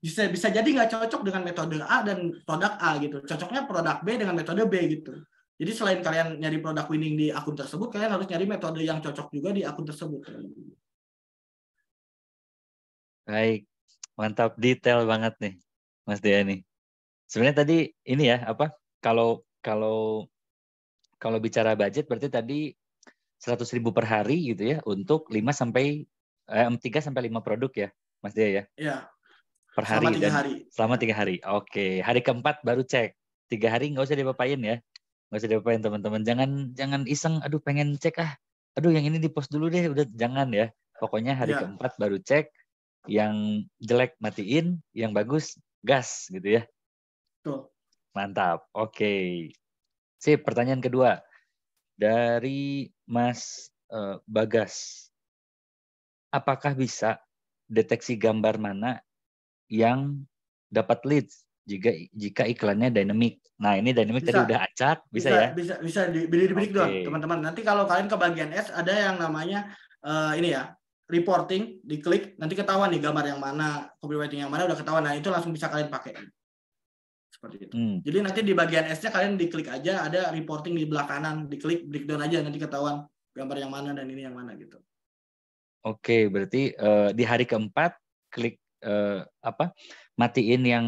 bisa bisa jadi nggak cocok dengan metode A dan produk A gitu. Cocoknya produk B dengan metode B gitu. Jadi selain kalian nyari produk winning di akun tersebut, kalian harus nyari metode yang cocok juga di akun tersebut. Baik, mantap detail banget nih, Mas Dea Sebenarnya tadi ini ya apa? Kalau kalau kalau bicara budget berarti tadi seratus ribu per hari gitu ya untuk lima sampai eh, tiga sampai lima produk ya Mas Dia ya? Iya. Per hari selama tiga hari. Selama tiga hari. Oke, okay. hari keempat baru cek. Tiga hari nggak usah dipapain ya. Nggak usah dipapain teman-teman. Jangan jangan iseng. Aduh pengen cek ah. Aduh yang ini di post dulu deh. Udah jangan ya. Pokoknya hari ya. keempat baru cek. Yang jelek matiin, yang bagus gas gitu ya. Tuh. Mantap. Oke. Okay. Sip, pertanyaan kedua dari Mas eh, Bagas. Apakah bisa deteksi gambar mana yang dapat leads jika jika iklannya dynamic. Nah, ini dynamic tadi udah acak, bisa, bisa ya? Bisa bisa beli diberi okay. doang, teman-teman. Nanti kalau kalian ke bagian S ada yang namanya uh, ini ya, reporting, diklik, nanti ketahuan nih gambar yang mana, copywriting yang mana udah ketahuan. Nah, itu langsung bisa kalian pakai seperti itu. Hmm. Jadi nanti di bagian S-nya kalian diklik aja ada reporting di belah kanan, diklik breakdown aja nanti ketahuan gambar yang mana dan ini yang mana gitu. Oke, berarti uh, di hari keempat klik uh, apa? matiin yang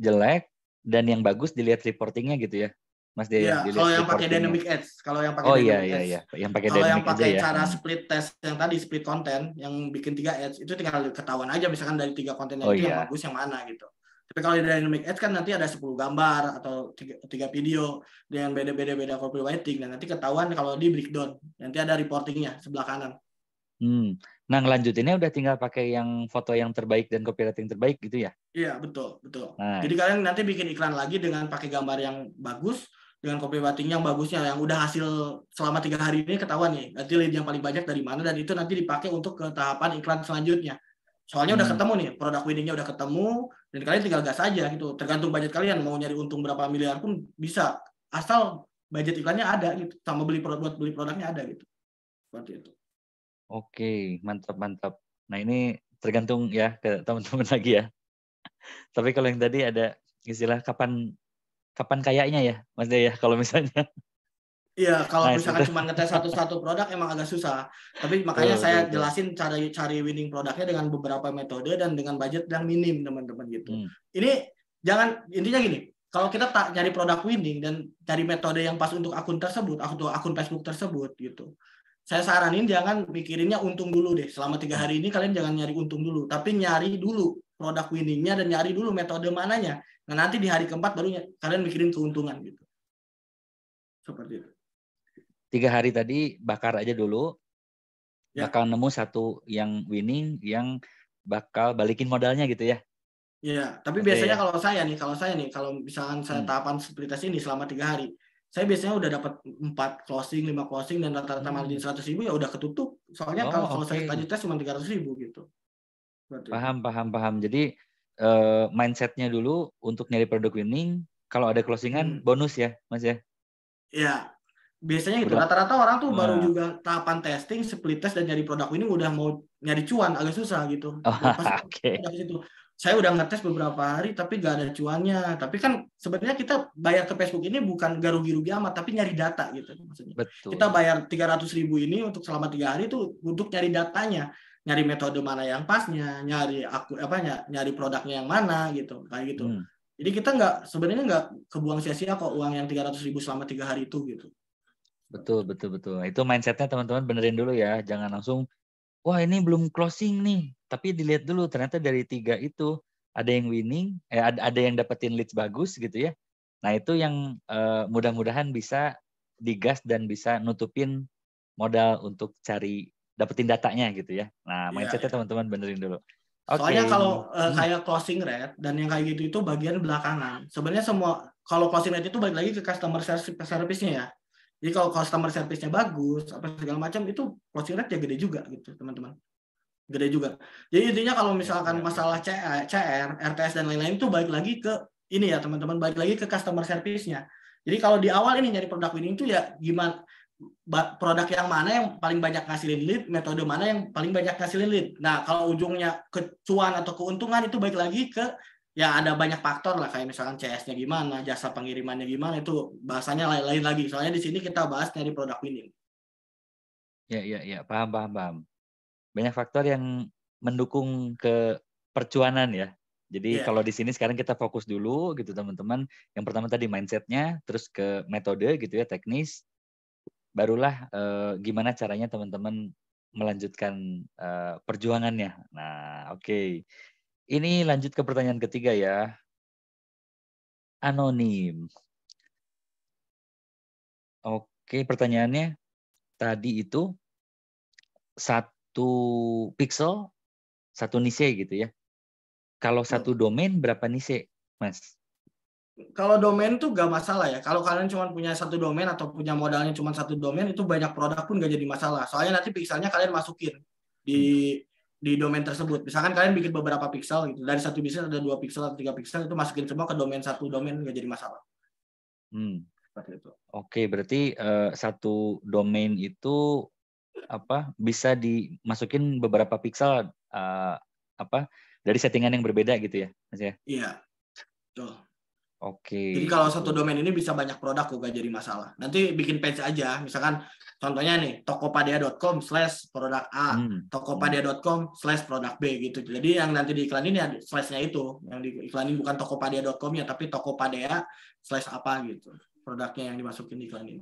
jelek dan yang bagus dilihat reportingnya gitu ya. Mas Dea. Ya, kalau yang pakai dynamic ads, kalau yang pakai oh, dynamic iya, iya ads. iya, iya. Yang pakai kalau yang pakai ya. cara ya. split test yang tadi split konten yang bikin tiga ads itu tinggal ketahuan aja misalkan dari tiga konten oh, itu iya. yang bagus yang mana gitu. Tapi kalau di dynamic ads kan nanti ada 10 gambar atau tiga video dengan beda-beda beda copywriting dan nanti ketahuan kalau di breakdown. Nanti ada reportingnya sebelah kanan. Hmm. Nah, ngelanjutinnya udah tinggal pakai yang foto yang terbaik dan copywriting terbaik gitu ya? Iya, betul, betul. Nice. Nah. Jadi kalian nanti bikin iklan lagi dengan pakai gambar yang bagus, dengan copywriting yang bagusnya, yang udah hasil selama tiga hari ini ketahuan nih. Nanti lead yang paling banyak dari mana, dan itu nanti dipakai untuk ke tahapan iklan selanjutnya. Soalnya hmm. udah ketemu nih, produk winningnya udah ketemu, dan kalian tinggal gas aja gitu. Tergantung budget kalian, mau nyari untung berapa miliar pun bisa. Asal budget iklannya ada gitu, sama beli produk buat beli produknya ada gitu. Seperti itu. Oke, mantap mantap. Nah ini tergantung ya ke teman-teman lagi ya. Tapi kalau yang tadi ada istilah kapan kapan kayaknya ya, Mas ya kalau misalnya Iya, kalau nice. misalkan cuma ngetes satu-satu produk emang agak susah. Tapi makanya saya jelasin cara cari winning produknya dengan beberapa metode dan dengan budget yang minim, teman-teman gitu. Hmm. Ini jangan intinya gini, kalau kita tak cari produk winning dan cari metode yang pas untuk akun tersebut, untuk akun Facebook tersebut gitu. Saya saranin jangan mikirinnya untung dulu deh. Selama tiga hari ini kalian jangan nyari untung dulu, tapi nyari dulu produk winningnya dan nyari dulu metode mananya. Nah nanti di hari keempat baru kalian mikirin keuntungan gitu. Seperti itu tiga hari tadi bakar aja dulu. Ya. Bakal nemu satu yang winning, yang bakal balikin modalnya gitu ya. Iya, tapi Oke, biasanya ya. kalau saya nih, kalau saya nih, kalau misalkan saya hmm. tahapan split ini selama tiga hari, saya biasanya udah dapat empat closing, lima closing, dan rata-rata hmm. margin seratus ribu ya udah ketutup. Soalnya oh, kalau okay. kalau saya tanya tes cuma tiga ratus ribu gitu. Berarti. Paham, paham, paham. Jadi uh, mindsetnya dulu untuk nyari produk winning, kalau ada closingan hmm. bonus ya, mas ya? Iya, biasanya gitu rata-rata orang tuh nah. baru juga tahapan testing split test dan nyari produk ini udah mau nyari cuan agak susah gitu oh, Pas okay. situ saya udah ngetes beberapa hari tapi gak ada cuannya tapi kan sebenarnya kita bayar ke Facebook ini bukan garu rugi-rugi amat tapi nyari data gitu maksudnya Betul. kita bayar 300 ribu ini untuk selama tiga hari itu untuk nyari datanya nyari metode mana yang pasnya nyari aku apa nyari produknya yang mana gitu kayak gitu hmm. jadi kita nggak sebenarnya nggak kebuang sia-sia kok uang yang 300 ribu selama tiga hari itu gitu Betul, betul, betul. Itu mindsetnya teman-teman benerin dulu ya. Jangan langsung, wah ini belum closing nih. Tapi dilihat dulu, ternyata dari tiga itu ada yang winning, eh, ada, ada yang dapetin leads bagus gitu ya. Nah itu yang eh, mudah-mudahan bisa digas dan bisa nutupin modal untuk cari dapetin datanya gitu ya. Nah iya, mindsetnya ya, teman-teman benerin dulu. Soalnya okay. Soalnya kalau uh, kayak closing rate dan yang kayak gitu itu bagian belakangan. Sebenarnya semua kalau closing rate itu balik lagi ke customer service-nya ya. Jadi kalau customer service-nya bagus, apa segala macam itu closing rate ya gede juga gitu, teman-teman. Gede juga. Jadi intinya kalau misalkan iya. masalah CR, eh, RTS dan lain-lain itu baik lagi ke ini ya, teman-teman, baik lagi ke customer service-nya. Jadi kalau di awal ini nyari produk winning itu ya gimana produk yang mana yang paling banyak ngasilin lead, metode mana yang paling banyak ngasilin lead. Nah, kalau ujungnya kecuan atau keuntungan itu baik lagi ke ya ada banyak faktor lah kayak misalkan CS-nya gimana, jasa pengirimannya gimana itu bahasanya lain-lain lagi. Soalnya di sini kita bahas dari produk winning. Ya, ya, ya, paham, paham, paham. Banyak faktor yang mendukung ke percuanan ya. Jadi yeah. kalau di sini sekarang kita fokus dulu gitu teman-teman. Yang pertama tadi mindsetnya, terus ke metode gitu ya teknis, barulah eh, gimana caranya teman-teman melanjutkan eh, perjuangannya. Nah, oke. Okay. Ini lanjut ke pertanyaan ketiga ya. Anonim. Oke, pertanyaannya tadi itu satu pixel satu nise gitu ya. Kalau iya. satu domain berapa nise, Mas? Kalau domain tuh gak masalah ya. Kalau kalian cuma punya satu domain atau punya modalnya cuma satu domain itu banyak produk pun gak jadi masalah. Soalnya nanti pixelnya kalian masukin di hmm di domain tersebut. Misalkan kalian bikin beberapa pixel gitu, dari satu bisnis ada dua pixel atau tiga pixel itu masukin semua ke domain satu domain nggak jadi masalah. Hmm. Seperti itu. Oke, berarti uh, satu domain itu apa bisa dimasukin beberapa pixel uh, apa dari settingan yang berbeda gitu ya, Mas ya? Iya. Betul. Oke. Okay. Jadi kalau gitu. satu domain ini bisa banyak produk kok gak jadi masalah. Nanti bikin page aja, misalkan contohnya nih tokopedia.com slash produk A, hmm. tokopedia.com slash produk B gitu. Jadi yang nanti diiklanin ya slashnya itu, yang diiklanin bukan tokopedia.com ya tapi tokopedia slash apa gitu. Produknya yang dimasukin diiklanin.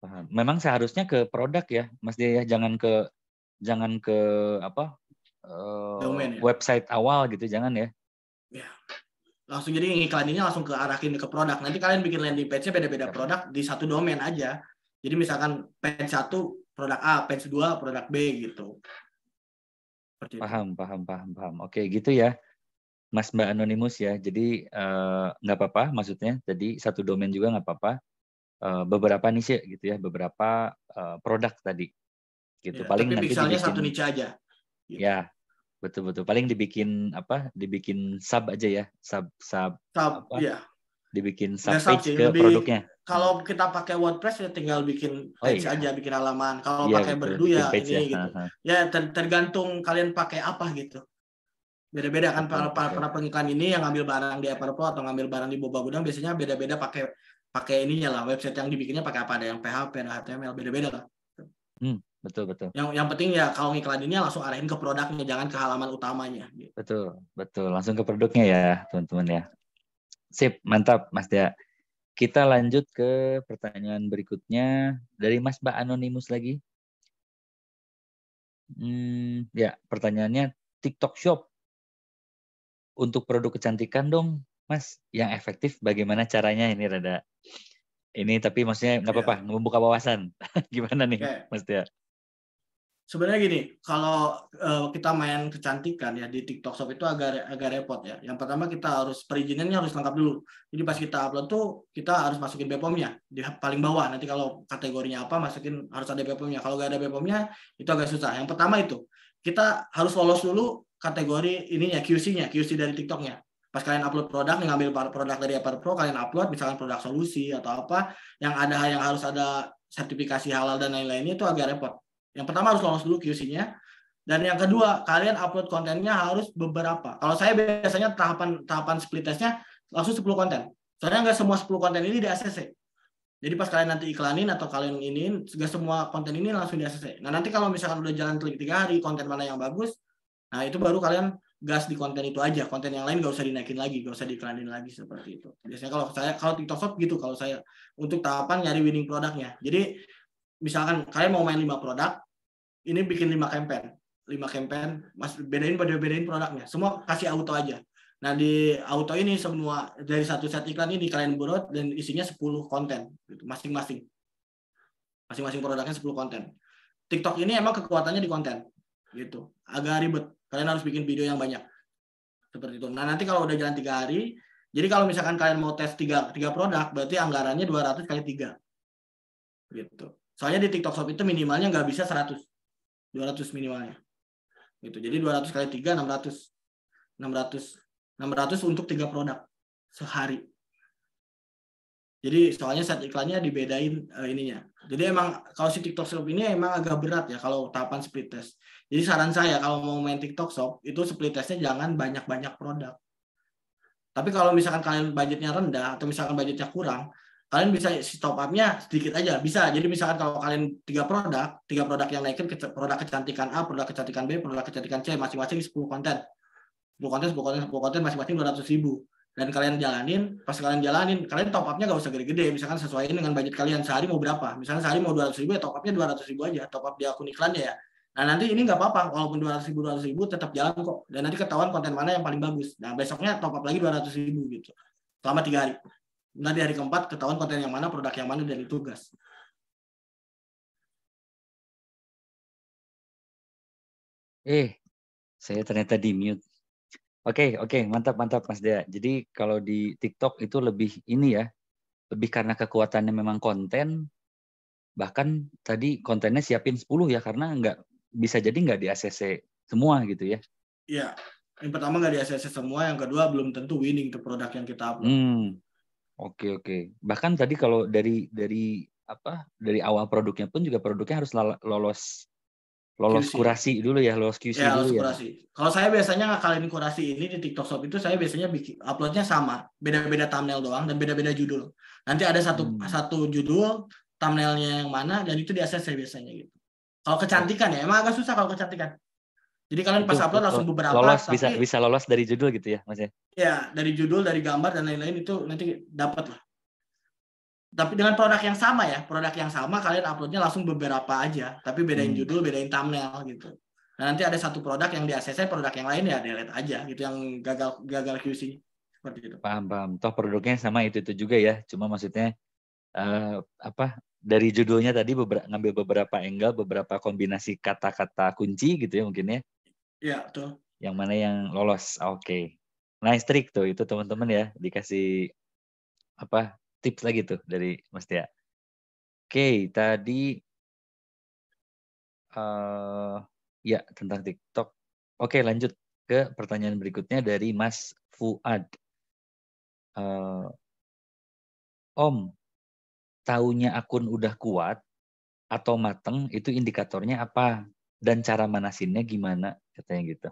Paham. Memang seharusnya ke produk ya, Mas ya jangan ke jangan ke apa? Uh, domain, ya? website awal gitu jangan ya. Ya langsung jadi ngiklaninnya langsung ke arahin ke produk. Nanti kalian bikin landing page-nya beda-beda ya. produk di satu domain aja. Jadi misalkan page satu produk A, page dua produk B gitu. Seperti paham, itu. paham, paham, paham. Oke, gitu ya. Mas Mbak Anonymous ya. Jadi eh, nggak eh, apa-apa maksudnya. Jadi satu domain juga nggak apa-apa. Eh, beberapa niche gitu ya, beberapa eh, produk tadi. Gitu. Ya, Paling tapi nanti misalnya satu niche aja. Gitu. Ya, Betul betul. Paling dibikin apa? Dibikin sub aja ya. Sub sub. Sub apa? ya. Dibikin iya, sub, ya, sub ke lebih, produknya. Kalau kita pakai WordPress ya tinggal bikin page oh, iya. aja, bikin halaman. Kalau iya, ya, pakai berdua Berdu ya ini ya. gitu. Ya ter tergantung kalian pakai apa gitu. Beda-beda kan para, para, para pengiklan ini yang ngambil barang di Everpro atau ngambil barang di Boba Gudang biasanya beda-beda pakai pakai ininya lah website yang dibikinnya pakai apa ada yang PHP ada HTML beda-beda lah. Hmm betul betul yang yang penting ya kalau ngiklaninnya langsung arahin ke produknya jangan ke halaman utamanya gitu. betul betul langsung ke produknya ya teman-teman ya sip mantap mas dia kita lanjut ke pertanyaan berikutnya dari mas mbak anonimus lagi hmm, ya pertanyaannya TikTok Shop untuk produk kecantikan dong mas yang efektif bagaimana caranya ini rada ini tapi maksudnya nggak iya. apa-apa yeah. membuka wawasan gimana nih okay. mas dia sebenarnya gini, kalau uh, kita main kecantikan ya di TikTok Shop itu agak agak repot ya. Yang pertama kita harus perizinannya harus lengkap dulu. Jadi pas kita upload tuh kita harus masukin BPOM-nya di paling bawah. Nanti kalau kategorinya apa masukin harus ada BPOM-nya. Kalau nggak ada BPOM-nya itu agak susah. Yang pertama itu kita harus lolos dulu kategori ini ya QC-nya, QC dari TikTok-nya. Pas kalian upload produk, ngambil produk dari Apple Pro, kalian upload misalkan produk solusi atau apa yang ada yang harus ada sertifikasi halal dan lain-lainnya itu agak repot yang pertama harus lolos dulu QC-nya. Dan yang kedua, kalian upload kontennya harus beberapa. Kalau saya biasanya tahapan tahapan split testnya langsung 10 konten. Soalnya nggak semua 10 konten ini di ACC. Jadi pas kalian nanti iklanin atau kalian ini, nggak semua konten ini langsung di ACC. Nah nanti kalau misalkan udah jalan tiga hari, konten mana yang bagus, nah itu baru kalian gas di konten itu aja konten yang lain nggak usah dinaikin lagi nggak usah diiklanin lagi seperti itu biasanya kalau saya kalau TikTok Shop gitu kalau saya untuk tahapan nyari winning produknya jadi misalkan kalian mau main 5 produk ini bikin lima campaign lima campaign mas bedain pada bedain produknya semua kasih auto aja nah di auto ini semua dari satu set iklan ini kalian buat dan isinya 10 konten gitu, masing-masing masing-masing produknya 10 konten TikTok ini emang kekuatannya di konten gitu agak ribet kalian harus bikin video yang banyak seperti itu nah nanti kalau udah jalan tiga hari jadi kalau misalkan kalian mau tes tiga tiga produk berarti anggarannya 200 kali tiga gitu soalnya di TikTok Shop itu minimalnya nggak bisa 100 200 minimalnya. Gitu. Jadi 200 kali 3 600. 600 600 untuk tiga produk sehari. Jadi soalnya saat iklannya dibedain uh, ininya. Jadi emang kalau si TikTok Shop ini emang agak berat ya kalau tahapan split test. Jadi saran saya kalau mau main TikTok Shop itu split testnya jangan banyak-banyak produk. Tapi kalau misalkan kalian budgetnya rendah atau misalkan budgetnya kurang, kalian bisa top up-nya sedikit aja bisa jadi misalkan kalau kalian tiga produk tiga produk yang naikin produk kecantikan A produk kecantikan B produk kecantikan C masing-masing 10 konten 10 konten 10 konten 10 konten masing-masing 200 ribu dan kalian jalanin pas kalian jalanin kalian top up-nya gak usah gede-gede misalkan sesuaiin dengan budget kalian sehari mau berapa misalnya sehari mau dua ratus ribu ya top up-nya ratus ribu aja top up di akun iklannya ya nah nanti ini nggak apa-apa walaupun dua ratus ribu dua ratus ribu tetap jalan kok dan nanti ketahuan konten mana yang paling bagus nah besoknya top up lagi dua ratus ribu gitu selama tiga hari Nah, di hari keempat ketahuan konten yang mana, produk yang mana, dan tugas. Eh, saya ternyata di mute. Oke, okay, oke, okay, mantap, mantap, Mas Dea. Jadi kalau di TikTok itu lebih ini ya, lebih karena kekuatannya memang konten. Bahkan tadi kontennya siapin 10 ya, karena nggak bisa jadi nggak di ACC semua gitu ya. Iya, yang pertama nggak di ACC semua, yang kedua belum tentu winning ke produk yang kita upload. Hmm, Oke oke. Bahkan tadi kalau dari dari apa dari awal produknya pun juga produknya harus lolos lolos QC. kurasi dulu ya, lolos QC ya, ya. Kurasi. Kalau saya biasanya ngakalin kurasi ini di TikTok Shop itu saya biasanya bikin uploadnya sama, beda-beda thumbnail doang dan beda-beda judul. Nanti ada satu hmm. satu judul thumbnailnya yang mana dan itu di saya biasanya gitu. Kalau kecantikan ya, emang agak susah kalau kecantikan. Jadi kalian pas upload langsung beberapa lolos tapi, bisa bisa lolos dari judul gitu ya Mas ya. Ya, dari judul, dari gambar dan lain-lain itu nanti dapat lah. Tapi dengan produk yang sama ya, produk yang sama kalian uploadnya langsung beberapa aja, tapi bedain hmm. judul, bedain thumbnail gitu. Nah, nanti ada satu produk yang di ACC, produk yang lain ya delete aja gitu yang gagal gagal QC seperti itu. Paham, paham. Toh produknya sama itu itu juga ya, cuma maksudnya uh, apa dari judulnya tadi beber ngambil beberapa angle, beberapa kombinasi kata-kata kunci gitu ya mungkin ya Iya, tuh. Yang mana yang lolos. Oke. Okay. Nice trick tuh itu teman-teman ya, dikasih apa tips lagi tuh dari Mas Tia. Oke, okay, tadi uh, ya tentang TikTok. Oke, okay, lanjut ke pertanyaan berikutnya dari Mas Fuad. Uh, Om, taunya akun udah kuat atau mateng itu indikatornya apa dan cara manasinnya gimana? katanya gitu.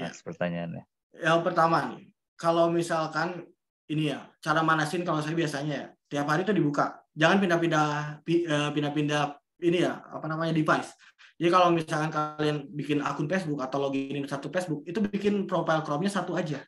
Ya. ya. pertanyaannya. Yang pertama nih, kalau misalkan ini ya, cara manasin kalau saya biasanya ya, tiap hari itu dibuka. Jangan pindah-pindah eh, pindah-pindah ini ya, apa namanya device. Jadi kalau misalkan kalian bikin akun Facebook atau loginin satu Facebook, itu bikin profile Chrome-nya satu aja.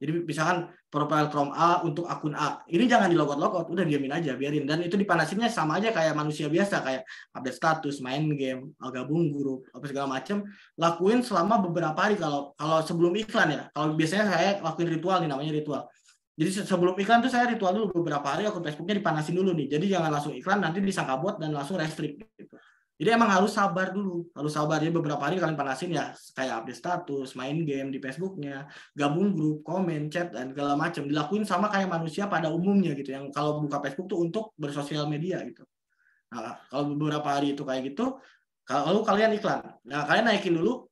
Jadi misalkan profile Chrome A untuk akun A, ini jangan di logout logout, udah diamin aja, biarin. Dan itu dipanasinnya sama aja kayak manusia biasa, kayak update status, main game, gabung grup, apa segala macam. Lakuin selama beberapa hari kalau kalau sebelum iklan ya. Kalau biasanya saya lakuin ritual nih namanya ritual. Jadi sebelum iklan tuh saya ritual dulu beberapa hari akun Facebooknya dipanasin dulu nih. Jadi jangan langsung iklan, nanti disangka bot dan langsung restrict gitu. Jadi emang harus sabar dulu, harus sabar. ya beberapa hari kalian panasin ya, kayak update status, main game di Facebooknya, gabung grup, komen, chat, dan segala macam. Dilakuin sama kayak manusia pada umumnya gitu, yang kalau buka Facebook tuh untuk bersosial media gitu. Nah, kalau beberapa hari itu kayak gitu, kalau kalian iklan, nah kalian naikin dulu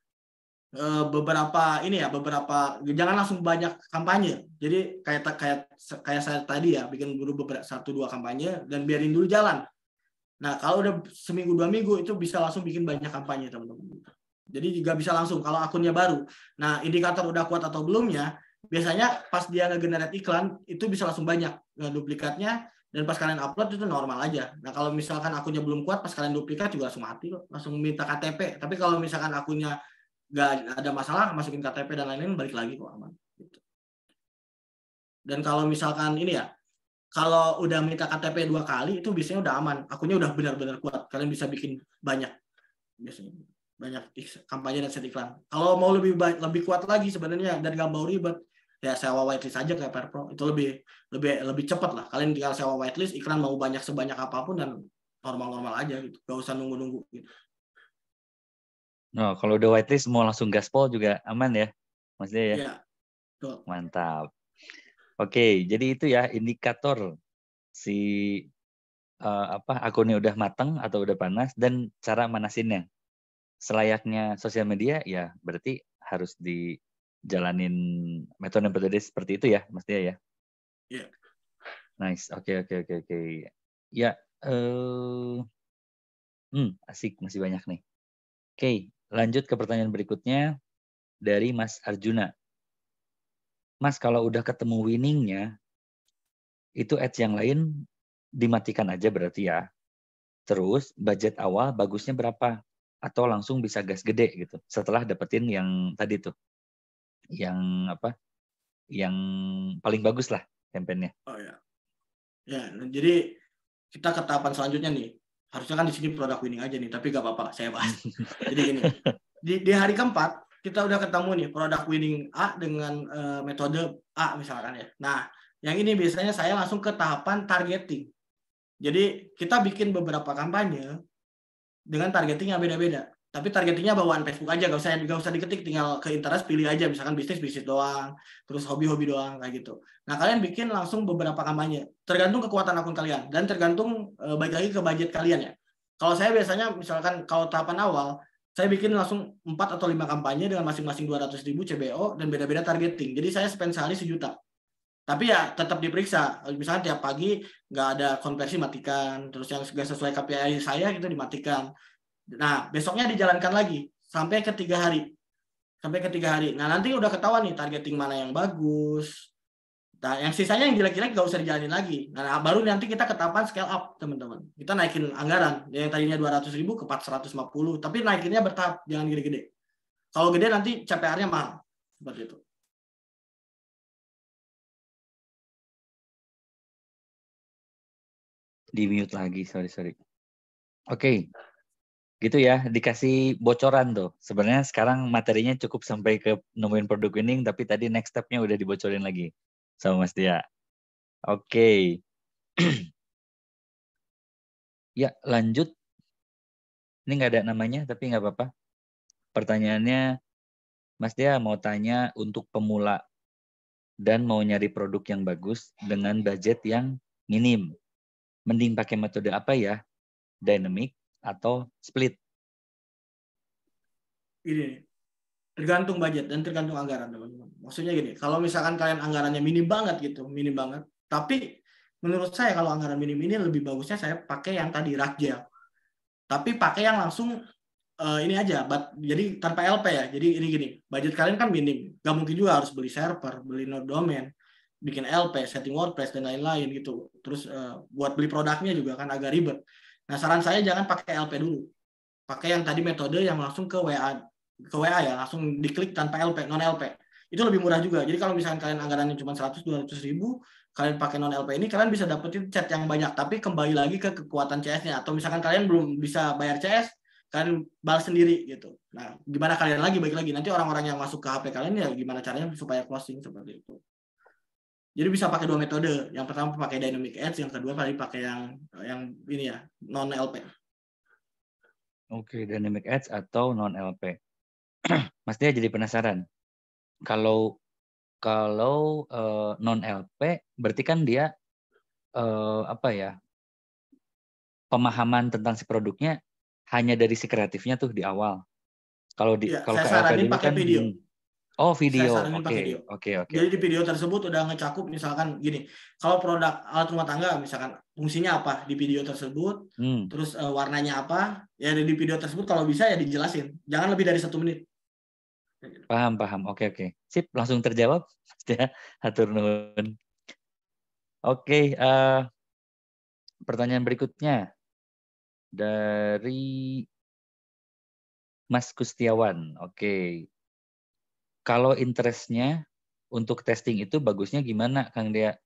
eh, beberapa ini ya beberapa jangan langsung banyak kampanye jadi kayak kayak kayak saya tadi ya bikin dulu beberapa satu dua kampanye dan biarin dulu jalan Nah, kalau udah seminggu dua minggu itu bisa langsung bikin banyak kampanye, teman-teman. Jadi juga bisa langsung kalau akunnya baru. Nah, indikator udah kuat atau belumnya, biasanya pas dia nge-generate iklan, itu bisa langsung banyak duplikatnya dan pas kalian upload itu normal aja. Nah, kalau misalkan akunnya belum kuat, pas kalian duplikat juga langsung mati loh. langsung minta KTP. Tapi kalau misalkan akunnya nggak ada masalah, masukin KTP dan lain-lain balik lagi kok aman. Gitu. Dan kalau misalkan ini ya, kalau udah minta KTP dua kali itu biasanya udah aman. akunnya udah benar-benar kuat. Kalian bisa bikin banyak biasanya banyak kampanye dan set iklan. Kalau mau lebih baik, lebih kuat lagi sebenarnya dan nggak mau ribet, ya sewa whitelist aja kayak Perpro. Itu lebih lebih lebih cepat lah. Kalian tinggal sewa whitelist, iklan mau banyak sebanyak apapun dan normal-normal aja gitu. Gak usah nunggu-nunggu gitu. Nah, kalau udah whitelist mau langsung gaspol juga aman ya, maksudnya ya. Iya. Mantap. Oke, jadi itu ya indikator si uh, apa akunnya udah matang atau udah panas dan cara manasinnya. Selayaknya sosial media ya berarti harus dijalanin metode-metode seperti itu ya Mas Dia ya. Iya. Yeah. Nice. Oke okay, oke okay, oke okay, oke. Okay. Ya eh uh, hmm asik masih banyak nih. Oke, okay, lanjut ke pertanyaan berikutnya dari Mas Arjuna. Mas kalau udah ketemu winningnya, itu ads yang lain dimatikan aja berarti ya. Terus budget awal bagusnya berapa? Atau langsung bisa gas gede gitu setelah dapetin yang tadi tuh. Yang apa? Yang paling bagus lah kampanyenya. Oh ya. Ya, nah jadi kita ke tahapan selanjutnya nih. Harusnya kan di sini produk winning aja nih, tapi gak apa-apa, saya bahas. jadi gini, di, di hari keempat kita udah ketemu nih produk winning A dengan uh, metode A misalkan ya. Nah, yang ini biasanya saya langsung ke tahapan targeting. Jadi kita bikin beberapa kampanye dengan targeting yang beda-beda. Tapi targetingnya bawaan Facebook aja, gak usah gak usah diketik, tinggal ke interest pilih aja, misalkan bisnis bisnis doang, terus hobi-hobi doang kayak gitu. Nah kalian bikin langsung beberapa kampanye, tergantung kekuatan akun kalian dan tergantung e, eh, baik lagi ke budget kalian ya. Kalau saya biasanya misalkan kalau tahapan awal saya bikin langsung 4 atau 5 kampanye dengan masing-masing 200 ribu CBO dan beda-beda targeting. Jadi saya spend sehari sejuta. Tapi ya tetap diperiksa. Misalnya tiap pagi nggak ada konversi matikan, terus yang nggak sesuai KPI saya itu dimatikan. Nah besoknya dijalankan lagi sampai ketiga hari. Sampai ketiga hari. Nah nanti udah ketahuan nih targeting mana yang bagus, Nah, yang sisanya yang jelek-jelek nggak usah dijalanin lagi. Nah, baru nanti kita ketapan scale up, teman-teman. Kita naikin anggaran. Yang tadinya 200 ribu ke 450. Tapi naikinnya bertahap, jangan gede-gede. Kalau gede nanti CPR-nya mahal. Seperti itu. Di mute lagi, sorry, sorry. Oke. Okay. Gitu ya, dikasih bocoran tuh. Sebenarnya sekarang materinya cukup sampai ke nemuin produk winning, tapi tadi next step-nya udah dibocorin lagi sama Mas Tia. Oke. Okay. ya, lanjut. Ini nggak ada namanya, tapi nggak apa-apa. Pertanyaannya, Mas Tia mau tanya untuk pemula dan mau nyari produk yang bagus dengan budget yang minim. Mending pakai metode apa ya? Dynamic atau split? Ini tergantung budget dan tergantung anggaran teman-teman. Maksudnya gini, kalau misalkan kalian anggarannya minim banget gitu, minim banget. Tapi menurut saya kalau anggaran minim ini lebih bagusnya saya pakai yang tadi rakja. Tapi pakai yang langsung uh, ini aja, but, jadi tanpa LP ya. Jadi ini gini, budget kalian kan minim, nggak mungkin juga harus beli server, beli node domain, bikin LP, setting WordPress dan lain-lain gitu. Terus uh, buat beli produknya juga kan agak ribet. Nah saran saya jangan pakai LP dulu, pakai yang tadi metode yang langsung ke WA ke WA ya, langsung diklik tanpa LP, non LP. Itu lebih murah juga. Jadi kalau misalkan kalian anggarannya cuma 100 200 ribu, kalian pakai non LP ini kalian bisa dapetin chat yang banyak tapi kembali lagi ke kekuatan CS-nya atau misalkan kalian belum bisa bayar CS kalian balas sendiri gitu. Nah, gimana kalian lagi baik lagi nanti orang-orang yang masuk ke HP kalian ya gimana caranya supaya closing seperti itu. Jadi bisa pakai dua metode. Yang pertama pakai dynamic ads, yang kedua kali pakai yang yang ini ya non LP. Oke, okay, dynamic ads atau non LP. Mas Dea jadi penasaran. Kalau kalau uh, non LP berarti kan dia uh, apa ya? pemahaman tentang si produknya hanya dari si kreatifnya tuh di awal. Kalau di ya, kalau ke LP dulu kan video. Oh video, oke, oke, okay, Jadi di video tersebut udah ngecakup misalkan gini, kalau produk alat rumah tangga misalkan fungsinya apa di video tersebut, hmm. terus uh, warnanya apa, ya di video tersebut kalau bisa ya dijelasin, jangan lebih dari satu menit. Paham, paham. Oke, oke. Sip, langsung terjawab. Ya, hatur nuhun. Oke, uh, pertanyaan berikutnya dari Mas Kustiawan. Oke. Kalau interestnya untuk testing itu bagusnya gimana, Kang Dea?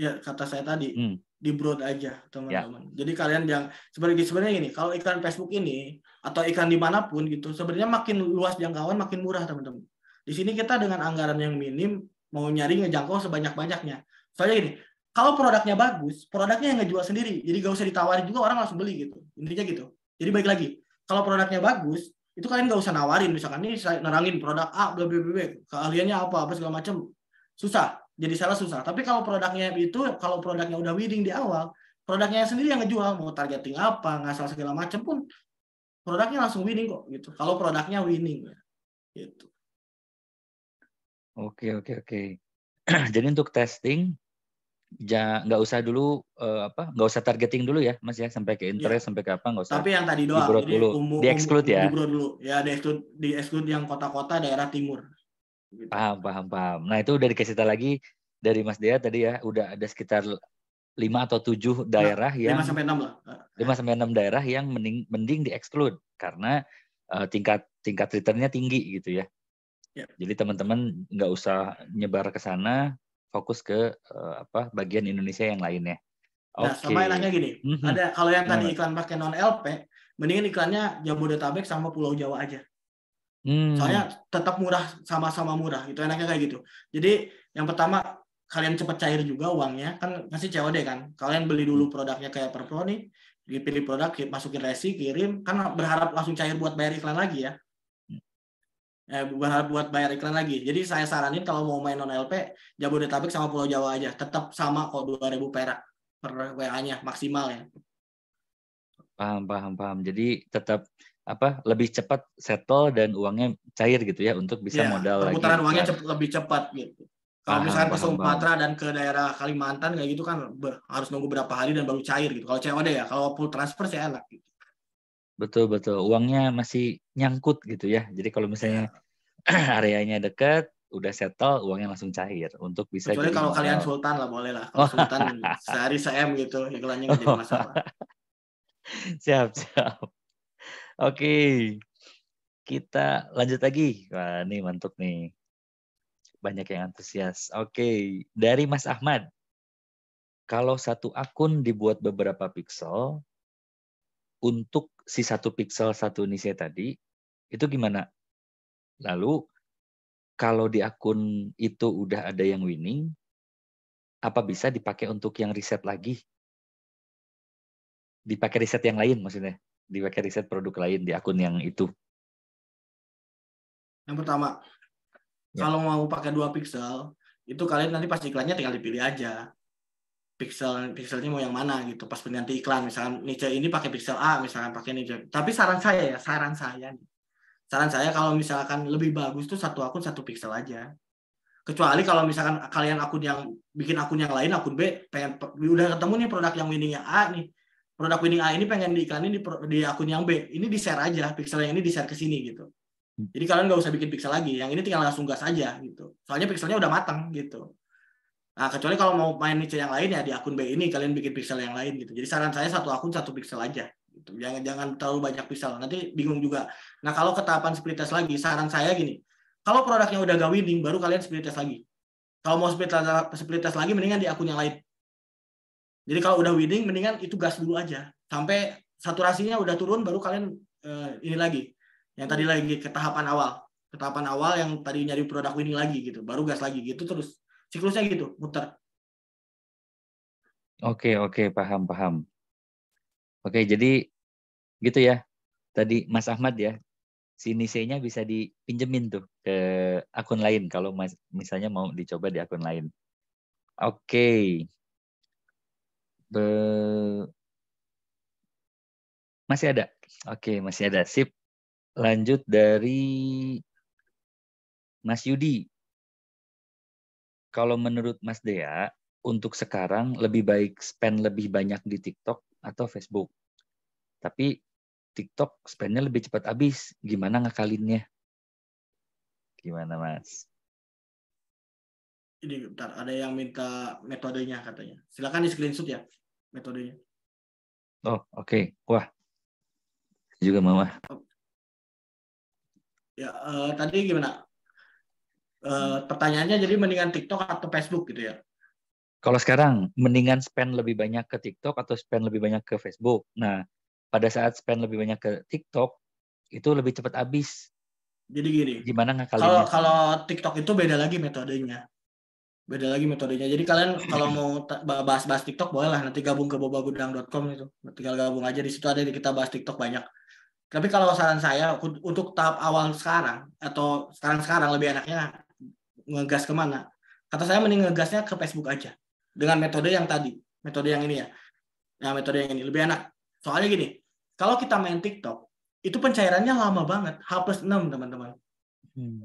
Ya, kata saya tadi, hmm di broad aja teman-teman. Ya. Jadi kalian yang sebenarnya sebenarnya ini kalau iklan Facebook ini atau iklan dimanapun gitu sebenarnya makin luas jangkauan makin murah teman-teman. Di sini kita dengan anggaran yang minim mau nyari ngejangkau sebanyak-banyaknya. Soalnya gini, kalau produknya bagus, produknya yang ngejual sendiri. Jadi gak usah ditawarin juga orang langsung beli gitu. Intinya gitu. Jadi baik lagi, kalau produknya bagus, itu kalian gak usah nawarin. Misalkan ini saya nerangin produk A, B, B, B, keahliannya apa, apa segala macam. Susah jadi salah susah. Tapi kalau produknya itu, kalau produknya udah winning di awal, produknya sendiri yang ngejual, mau targeting apa, ngasal segala macam pun, produknya langsung winning kok gitu. Kalau produknya winning, ya. gitu. Oke oke oke. Jadi untuk testing, ja nggak usah dulu uh, apa, nggak usah targeting dulu ya, Mas ya, sampai ke interest, ya. sampai ke apa, nggak usah. Tapi yang tadi doang, di jadi dulu. di exclude ya. Di dulu, ya di exclude, di exclude yang kota-kota daerah timur Gitu. Paham, paham, paham. Nah itu udah dikasih tahu lagi dari Mas Dea tadi ya, udah ada sekitar lima atau tujuh daerah nah, yang 5 sampai enam lah. lima sampai enam daerah yang mending mending di-exclude karena uh, tingkat tingkat returnnya tinggi gitu ya. ya. Jadi teman-teman nggak usah nyebar ke sana, fokus ke uh, apa bagian Indonesia yang lainnya. Nah, okay. sama enaknya gini. Mm -hmm. Ada kalau yang tadi iklan pakai non LP, mendingan iklannya Jabodetabek sama Pulau Jawa aja. Hmm. Soalnya tetap murah, sama-sama murah. gitu enaknya kayak gitu. Jadi yang pertama kalian cepat cair juga uangnya, kan masih COD kan. Kalian beli dulu hmm. produknya kayak nih, dipilih produk, masukin resi, kirim, kan berharap langsung cair buat bayar iklan lagi ya. Hmm. Eh, berharap buat bayar iklan lagi. Jadi saya saranin kalau mau main non LP, Jabodetabek sama Pulau Jawa aja, tetap sama kok 2000 perak per WA-nya maksimal ya. Paham, paham, paham. Jadi tetap apa lebih cepat settle dan uangnya cair gitu ya untuk bisa ya, modal perputaran Putaran uangnya iya. cepat lebih cepat gitu. Kalau misalnya ke Sumatera dan ke daerah Kalimantan kayak gitu kan ber, harus nunggu berapa hari dan baru cair gitu. Kalau COD ya, kalau full transfer sih enak gitu. Betul betul, uangnya masih nyangkut gitu ya. Jadi kalau misalnya iya. areanya dekat, udah settle, uangnya langsung cair untuk bisa. Kecuali kalau masalah. kalian Sultan lah boleh lah. Kalau Sultan sehari se gitu, iklannya nggak jadi masalah. siap siap. Oke. Kita lanjut lagi. Wah, ini mantap nih. Banyak yang antusias. Oke, dari Mas Ahmad. Kalau satu akun dibuat beberapa pixel untuk si satu pixel satu saya tadi, itu gimana? Lalu kalau di akun itu udah ada yang winning, apa bisa dipakai untuk yang riset lagi? Dipakai riset yang lain maksudnya? di WK Riset produk lain di akun yang itu? Yang pertama, ya. kalau mau pakai dua pixel, itu kalian nanti pas iklannya tinggal dipilih aja pixel pixelnya mau yang mana gitu pas pengganti iklan misalkan Nietzsche ini pakai pixel A misalkan pakai Nietzsche tapi saran saya ya saran saya nih saran saya kalau misalkan lebih bagus tuh satu akun satu pixel aja kecuali kalau misalkan kalian akun yang bikin akun yang lain akun B pengen udah ketemu nih produk yang winningnya A nih produk winning A ini pengen diiklanin di, di akun yang B ini di share aja pixel yang ini di share ke sini gitu hmm. jadi kalian nggak usah bikin pixel lagi yang ini tinggal langsung gas aja gitu soalnya pixelnya udah matang gitu Nah, kecuali kalau mau main niche yang lain ya di akun B ini kalian bikin pixel yang lain gitu. Jadi saran saya satu akun satu pixel aja. Gitu. Jangan jangan terlalu banyak pixel, nanti bingung juga. Nah, kalau ketahapan split test lagi, saran saya gini. Kalau produknya udah gak winning, baru kalian split test lagi. Kalau mau split split test lagi, mendingan di akun yang lain. Jadi kalau udah winning, mendingan itu gas dulu aja. Sampai saturasinya udah turun, baru kalian uh, ini lagi. Yang tadi lagi ke tahapan awal. Ke tahapan awal yang tadi nyari produk winning lagi gitu. Baru gas lagi gitu terus. Siklusnya gitu, muter. Oke, oke. Paham, paham. Oke, jadi gitu ya. Tadi Mas Ahmad ya, si nisenya bisa dipinjemin tuh ke akun lain kalau misalnya mau dicoba di akun lain. Oke, okay. Be... Masih ada. Oke, masih ada. Sip. Lanjut dari Mas Yudi. Kalau menurut Mas Dea, untuk sekarang lebih baik spend lebih banyak di TikTok atau Facebook. Tapi TikTok spendnya lebih cepat habis. Gimana ngakalinnya? Gimana Mas? ini bentar, ada yang minta metodenya katanya. Silakan di screenshot ya metodenya. Oh, oke. Okay. Wah. Juga mama. Oh. Ya, uh, tadi gimana? Uh, pertanyaannya jadi mendingan TikTok atau Facebook gitu ya? Kalau sekarang mendingan spend lebih banyak ke TikTok atau spend lebih banyak ke Facebook. Nah, pada saat spend lebih banyak ke TikTok itu lebih cepat habis. Jadi gini. Gimana ngakalinnya? Kalau kalau TikTok itu beda lagi metodenya beda lagi metodenya. Jadi kalian kalau mau bahas-bahas TikTok bolehlah nanti gabung ke bobagudang.com itu. Tinggal gabung aja di situ ada di kita bahas TikTok banyak. Tapi kalau saran saya untuk tahap awal sekarang atau sekarang-sekarang lebih enaknya ngegas kemana? Kata saya mending ngegasnya ke Facebook aja dengan metode yang tadi, metode yang ini ya. Nah, metode yang ini lebih enak. Soalnya gini, kalau kita main TikTok, itu pencairannya lama banget, H plus 6 teman-teman. Hmm.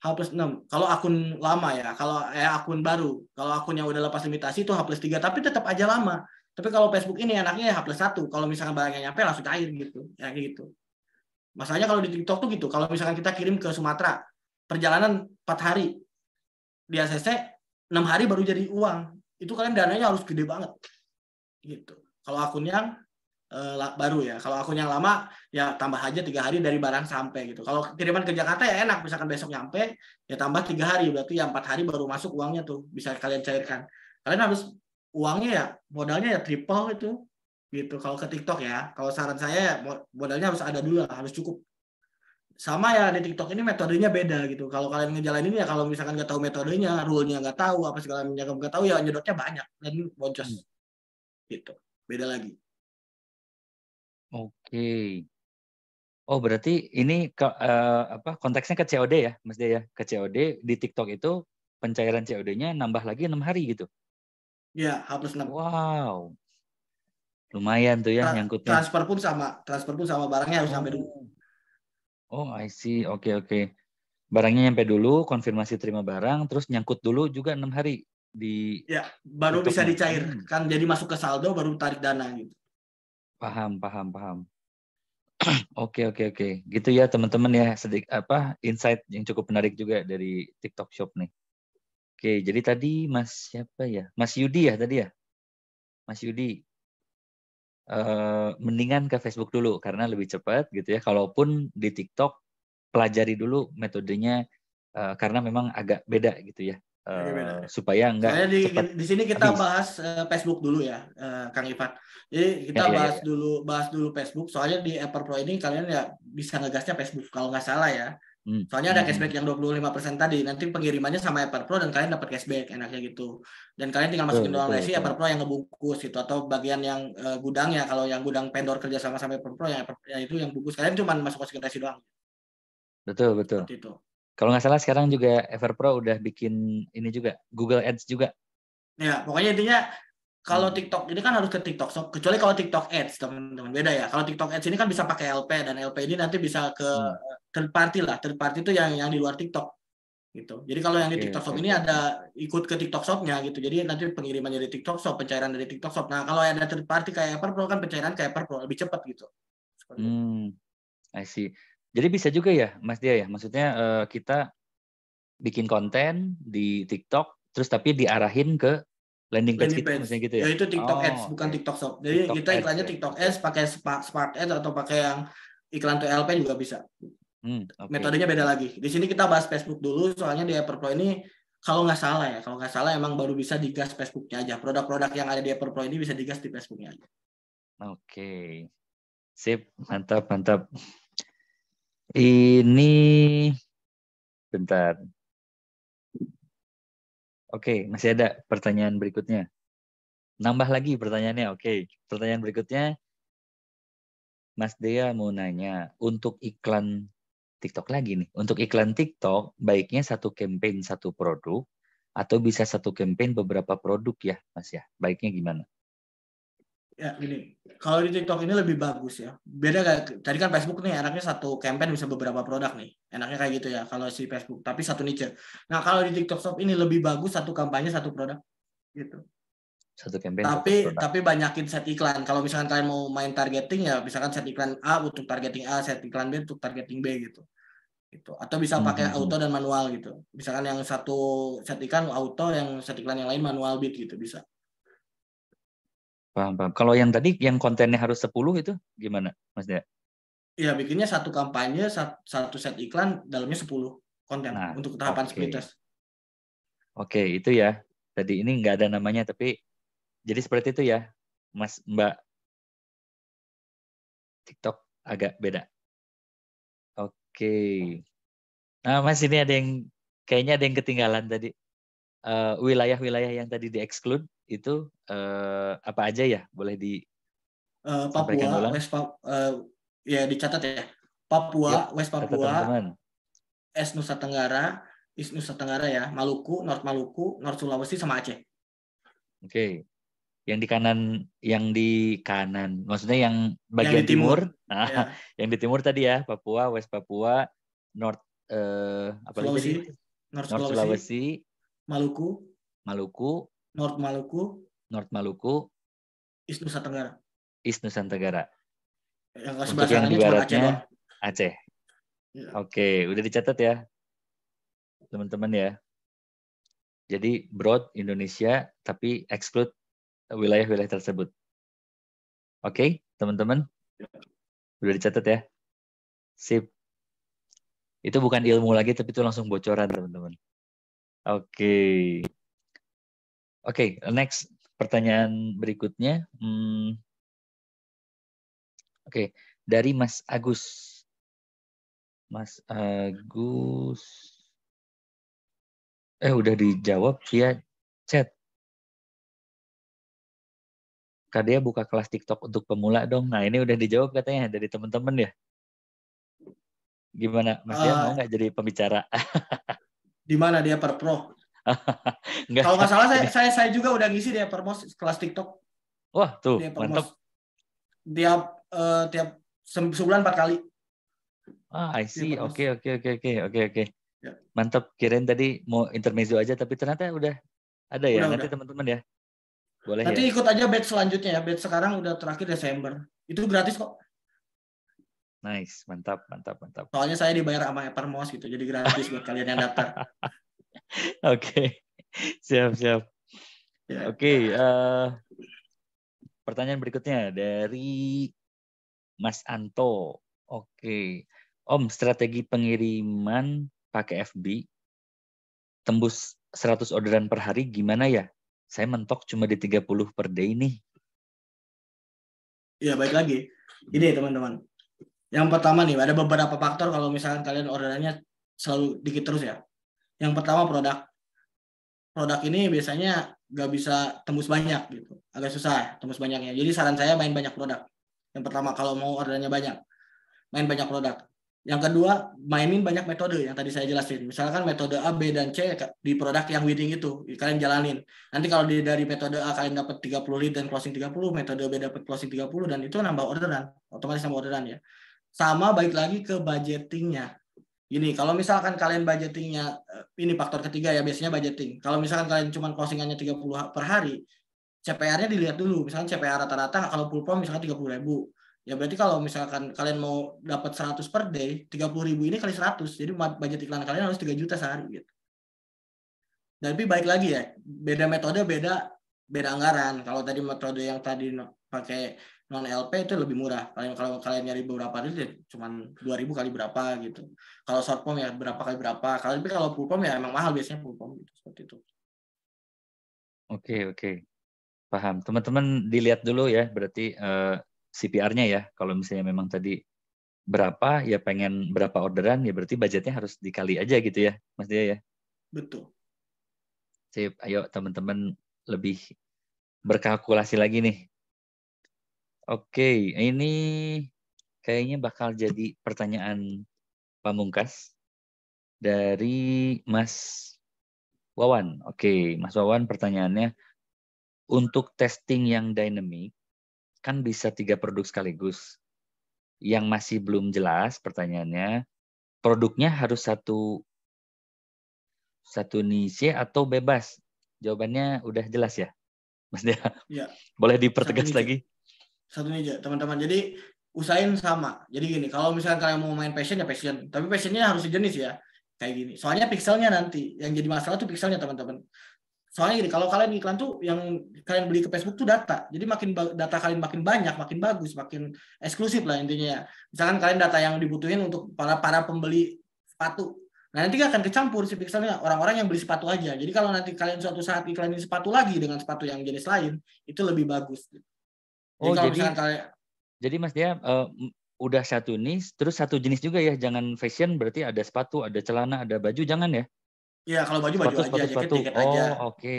H plus 6. Kalau akun lama ya, kalau eh, akun baru. Kalau akun yang udah lepas limitasi itu H plus 3, tapi tetap aja lama. Tapi kalau Facebook ini enaknya H plus 1. Kalau misalkan barangnya nyampe langsung cair gitu. Ya gitu. Masalahnya kalau di TikTok tuh gitu. Kalau misalkan kita kirim ke Sumatera, perjalanan 4 hari. Di ACC 6 hari baru jadi uang. Itu kalian dananya harus gede banget. Gitu. Kalau akun yang uh, baru ya. Kalau akun yang lama ya tambah aja tiga hari dari barang sampai gitu. Kalau kiriman ke Jakarta ya enak, misalkan besok nyampe ya tambah tiga hari berarti ya empat hari baru masuk uangnya tuh bisa kalian cairkan. Kalian harus uangnya ya modalnya ya triple itu gitu. Kalau ke TikTok ya, kalau saran saya ya, modalnya harus ada dulu lah, harus cukup. Sama ya di TikTok ini metodenya beda gitu. Kalau kalian ngejalanin ya kalau misalkan nggak tahu metodenya, rule-nya nggak tahu, apa segala macam nggak tahu ya nyedotnya banyak dan boncos. Hmm. Gitu. Beda lagi. Oke. Oh, berarti ini ke, uh, apa konteksnya ke COD ya, Mas Dea ya? Ke COD di TikTok itu pencairan COD-nya nambah lagi enam hari gitu. Ya, hapus plus 6. Wow. Lumayan tuh ya Tra nyangkutnya. Transfer pun sama, transfer pun sama barangnya harus oh. sampai dulu. Oh. oh, I see. Oke, okay, oke. Okay. Barangnya nyampe dulu, konfirmasi terima barang, terus nyangkut dulu juga enam hari di Ya, baru bisa dicair. Kan hmm. Jadi masuk ke saldo baru tarik dana gitu. Paham, paham, paham. Oke, oke, oke. Gitu ya teman-teman ya, sedik apa insight yang cukup menarik juga dari TikTok Shop nih. Oke, jadi tadi Mas siapa ya? Mas Yudi ya tadi ya? Mas Yudi. e, mendingan ke Facebook dulu karena lebih cepat gitu ya. Kalaupun di TikTok pelajari dulu metodenya e, karena memang agak beda gitu ya. Uh, supaya enggak di, di sini kita habis. bahas uh, Facebook dulu ya uh, Kang Ivan jadi kita ya, ya bahas ya, ya. dulu bahas dulu Facebook soalnya di Apple Pro ini kalian ya bisa ngegasnya Facebook kalau nggak salah ya hmm. soalnya ada hmm. cashback yang 25% tadi nanti pengirimannya sama Apple Pro dan kalian dapat cashback enaknya gitu dan kalian tinggal masukin doang resi Apple Pro yang ngebungkus gitu atau bagian yang uh, ya kalau yang gudang vendor kerja sama sama Apple Pro yang Apple, ya itu yang bungkus kalian cuma masuk masukin resi doang betul betul Seperti itu kalau nggak salah sekarang juga Everpro udah bikin ini juga Google Ads juga. Ya, pokoknya intinya kalau hmm. TikTok ini kan harus ke TikTok Shop, kecuali kalau TikTok Ads teman-teman beda ya. Kalau TikTok Ads ini kan bisa pakai LP dan LP ini nanti bisa ke hmm. third party lah. Third party itu yang yang di luar TikTok gitu. Jadi kalau yang di TikTok Shop okay. ini ada ikut ke TikTok Shopnya gitu. Jadi nanti pengiriman dari TikTok Shop, pencairan dari TikTok Shop. Nah kalau ada third party kayak Everpro kan pencairan kayak Everpro lebih cepat gitu. hmm, I see. Jadi bisa juga ya, Mas Dia ya. Maksudnya uh, kita bikin konten di TikTok, terus tapi diarahin ke landing page, landing page. Gitu, maksudnya gitu ya. Ya itu TikTok oh, Ads, bukan TikTok Shop. Jadi TikTok kita iklannya ads, ya. TikTok Ads pakai Spark, Spark Ads atau pakai yang iklan tuh LP juga bisa. Hmm, okay. Metodenya beda lagi. Di sini kita bahas Facebook dulu, soalnya di Apple Pro ini kalau nggak salah ya, kalau nggak salah emang baru bisa digas Facebooknya aja. Produk-produk yang ada di Apple Pro ini bisa digas di Facebooknya aja. Oke, okay. sip, mantap, mantap. Ini bentar. Oke, masih ada pertanyaan berikutnya. Nambah lagi pertanyaannya. Oke, pertanyaan berikutnya Mas Dea mau nanya, untuk iklan TikTok lagi nih. Untuk iklan TikTok, baiknya satu campaign satu produk atau bisa satu campaign beberapa produk ya, Mas ya. Baiknya gimana? ya gini kalau di TikTok ini lebih bagus ya beda kayak tadi kan Facebook nih enaknya satu campaign bisa beberapa produk nih enaknya kayak gitu ya kalau si Facebook tapi satu niche nah kalau di TikTok Shop ini lebih bagus satu kampanye satu produk gitu satu campaign tapi satu produk. tapi banyakin set iklan kalau misalkan kalian mau main targeting ya misalkan set iklan A untuk targeting A set iklan B untuk targeting B gitu gitu atau bisa hmm, pakai mm -hmm. auto dan manual gitu misalkan yang satu set iklan auto yang set iklan yang lain manual bit gitu bisa Paham, paham. Kalau yang tadi yang kontennya harus 10 itu gimana, Mas Dea? Iya, bikinnya satu kampanye, satu set iklan, dalamnya 10 konten nah, untuk tahapan okay. split test. Oke, okay, itu ya. Tadi ini nggak ada namanya, tapi jadi seperti itu ya, Mas Mbak. TikTok agak beda. Oke. Okay. Nah, Mas ini ada yang kayaknya ada yang ketinggalan tadi. Eh, wilayah-wilayah uh, yang tadi di-exclude itu uh, apa aja ya? Boleh di uh, Papua, West Papua, uh, eh, ya dicatat ya. Papua, yep, West Papua, teman Es Nusa Tenggara, is Nusa Tenggara ya, Maluku, North Maluku, North Sulawesi sama Aceh. Oke. Okay. Yang di kanan, yang di kanan, maksudnya yang bagian yang di timur, timur. Ya. Nah, ya. yang di timur tadi ya, Papua, West Papua, North eh, apa Sulawesi, North, North Sulawesi, Maluku, Maluku, North Maluku, North Maluku, East Nusa Tenggara. East Nusa Tenggara. Yang ke sebelah yang di baratnya Aceh. Aceh. Ya. Oke, udah dicatat ya, teman-teman ya. Jadi broad Indonesia, tapi exclude wilayah-wilayah tersebut. Oke, teman-teman, udah dicatat ya. Sip. Itu bukan ilmu lagi, tapi itu langsung bocoran, teman-teman. Oke. Oke, okay, next pertanyaan berikutnya. Hmm. Oke, okay, dari Mas Agus. Mas Agus. Eh, udah dijawab via chat. Kadia buka kelas TikTok untuk pemula dong. Nah, ini udah dijawab katanya dari teman-teman ya. Gimana, Mas uh, mau nggak jadi pembicara? di mana dia pro? Kalau nggak salah saya, saya saya juga udah ngisi dia Permos kelas TikTok. Wah tuh dia mantap. Tiap uh, tiap sebulan empat kali. Ah I see. Oke oke oke oke oke oke. Ya. Mantap. Kirain tadi mau intermezzo aja tapi ternyata udah ada ya udah, nanti teman-teman ya. Boleh nanti ya? ikut aja batch selanjutnya ya. Batch sekarang udah terakhir Desember. Itu gratis kok. Nice, mantap, mantap, mantap. Soalnya saya dibayar sama Evermos gitu, jadi gratis buat kalian yang daftar. Oke, siap siap. Ya. Oke, eh, pertanyaan berikutnya dari Mas Anto. Oke, Om strategi pengiriman pakai FB tembus 100 orderan per hari gimana ya? Saya mentok cuma di 30 per day nih. Ya baik lagi. Ini teman-teman. Yang pertama nih ada beberapa faktor kalau misalnya kalian orderannya selalu dikit terus ya yang pertama produk produk ini biasanya nggak bisa tembus banyak gitu agak susah tembus banyaknya jadi saran saya main banyak produk yang pertama kalau mau ordernya banyak main banyak produk yang kedua mainin banyak metode yang tadi saya jelasin misalkan metode A B dan C di produk yang winning itu kalian jalanin nanti kalau dari metode A kalian dapat 30 lead dan closing 30 metode B dapat closing 30 dan itu nambah orderan otomatis nambah orderan ya sama balik lagi ke budgetingnya Gini, kalau misalkan kalian budgetingnya, eh, ini faktor ketiga ya, biasanya budgeting. Kalau misalkan kalian cuma closingannya 30 per hari, CPR-nya dilihat dulu. Misalkan CPR rata-rata kalau full form misalkan 30 ribu. Ya berarti kalau misalkan kalian mau dapat 100 per day, 30 ribu ini kali 100. Jadi budget iklan kalian harus 3 juta sehari gitu. Dan tapi baik lagi ya, beda metode, beda beda anggaran. Kalau tadi metode yang tadi pakai non LP itu lebih murah. Kalian kalau kalian nyari beberapa itu ya dua ribu kali berapa gitu. Kalau short form ya berapa kali berapa. Kalau tapi kalau full form ya emang mahal biasanya full form gitu seperti itu. Oke, okay, oke. Okay. Paham. Teman-teman dilihat dulu ya berarti uh, eh, CPR-nya ya. Kalau misalnya memang tadi berapa ya pengen berapa orderan ya berarti budgetnya harus dikali aja gitu ya Mas Dia ya. Betul. Sip, ayo teman-teman lebih berkalkulasi lagi nih Oke, ini kayaknya bakal jadi pertanyaan pamungkas dari Mas Wawan. Oke, Mas Wawan pertanyaannya untuk testing yang dynamic kan bisa tiga produk sekaligus. Yang masih belum jelas pertanyaannya, produknya harus satu satu niche atau bebas? Jawabannya udah jelas ya, Mas Dea. Ya. Boleh dipertegas lagi? satu meja teman-teman jadi usahain sama jadi gini kalau misalnya kalian mau main passion ya passion tapi passionnya harus sejenis ya kayak gini soalnya pixelnya nanti yang jadi masalah tuh pixelnya teman-teman soalnya gini kalau kalian iklan tuh yang kalian beli ke Facebook tuh data jadi makin data kalian makin banyak makin bagus makin eksklusif lah intinya ya. misalkan kalian data yang dibutuhin untuk para para pembeli sepatu Nah, nanti akan kecampur si pixelnya orang-orang yang beli sepatu aja. Jadi kalau nanti kalian suatu saat iklanin sepatu lagi dengan sepatu yang jenis lain, itu lebih bagus. Gitu. Oh jadi jadi, kalian... jadi mas dia uh, udah satu jenis, terus satu jenis juga ya, jangan fashion berarti ada sepatu, ada celana, ada baju, jangan ya? Iya kalau baju sepatu, baju sepatu, aja, sepatu. jaket, jaket oh, aja. Oh oke.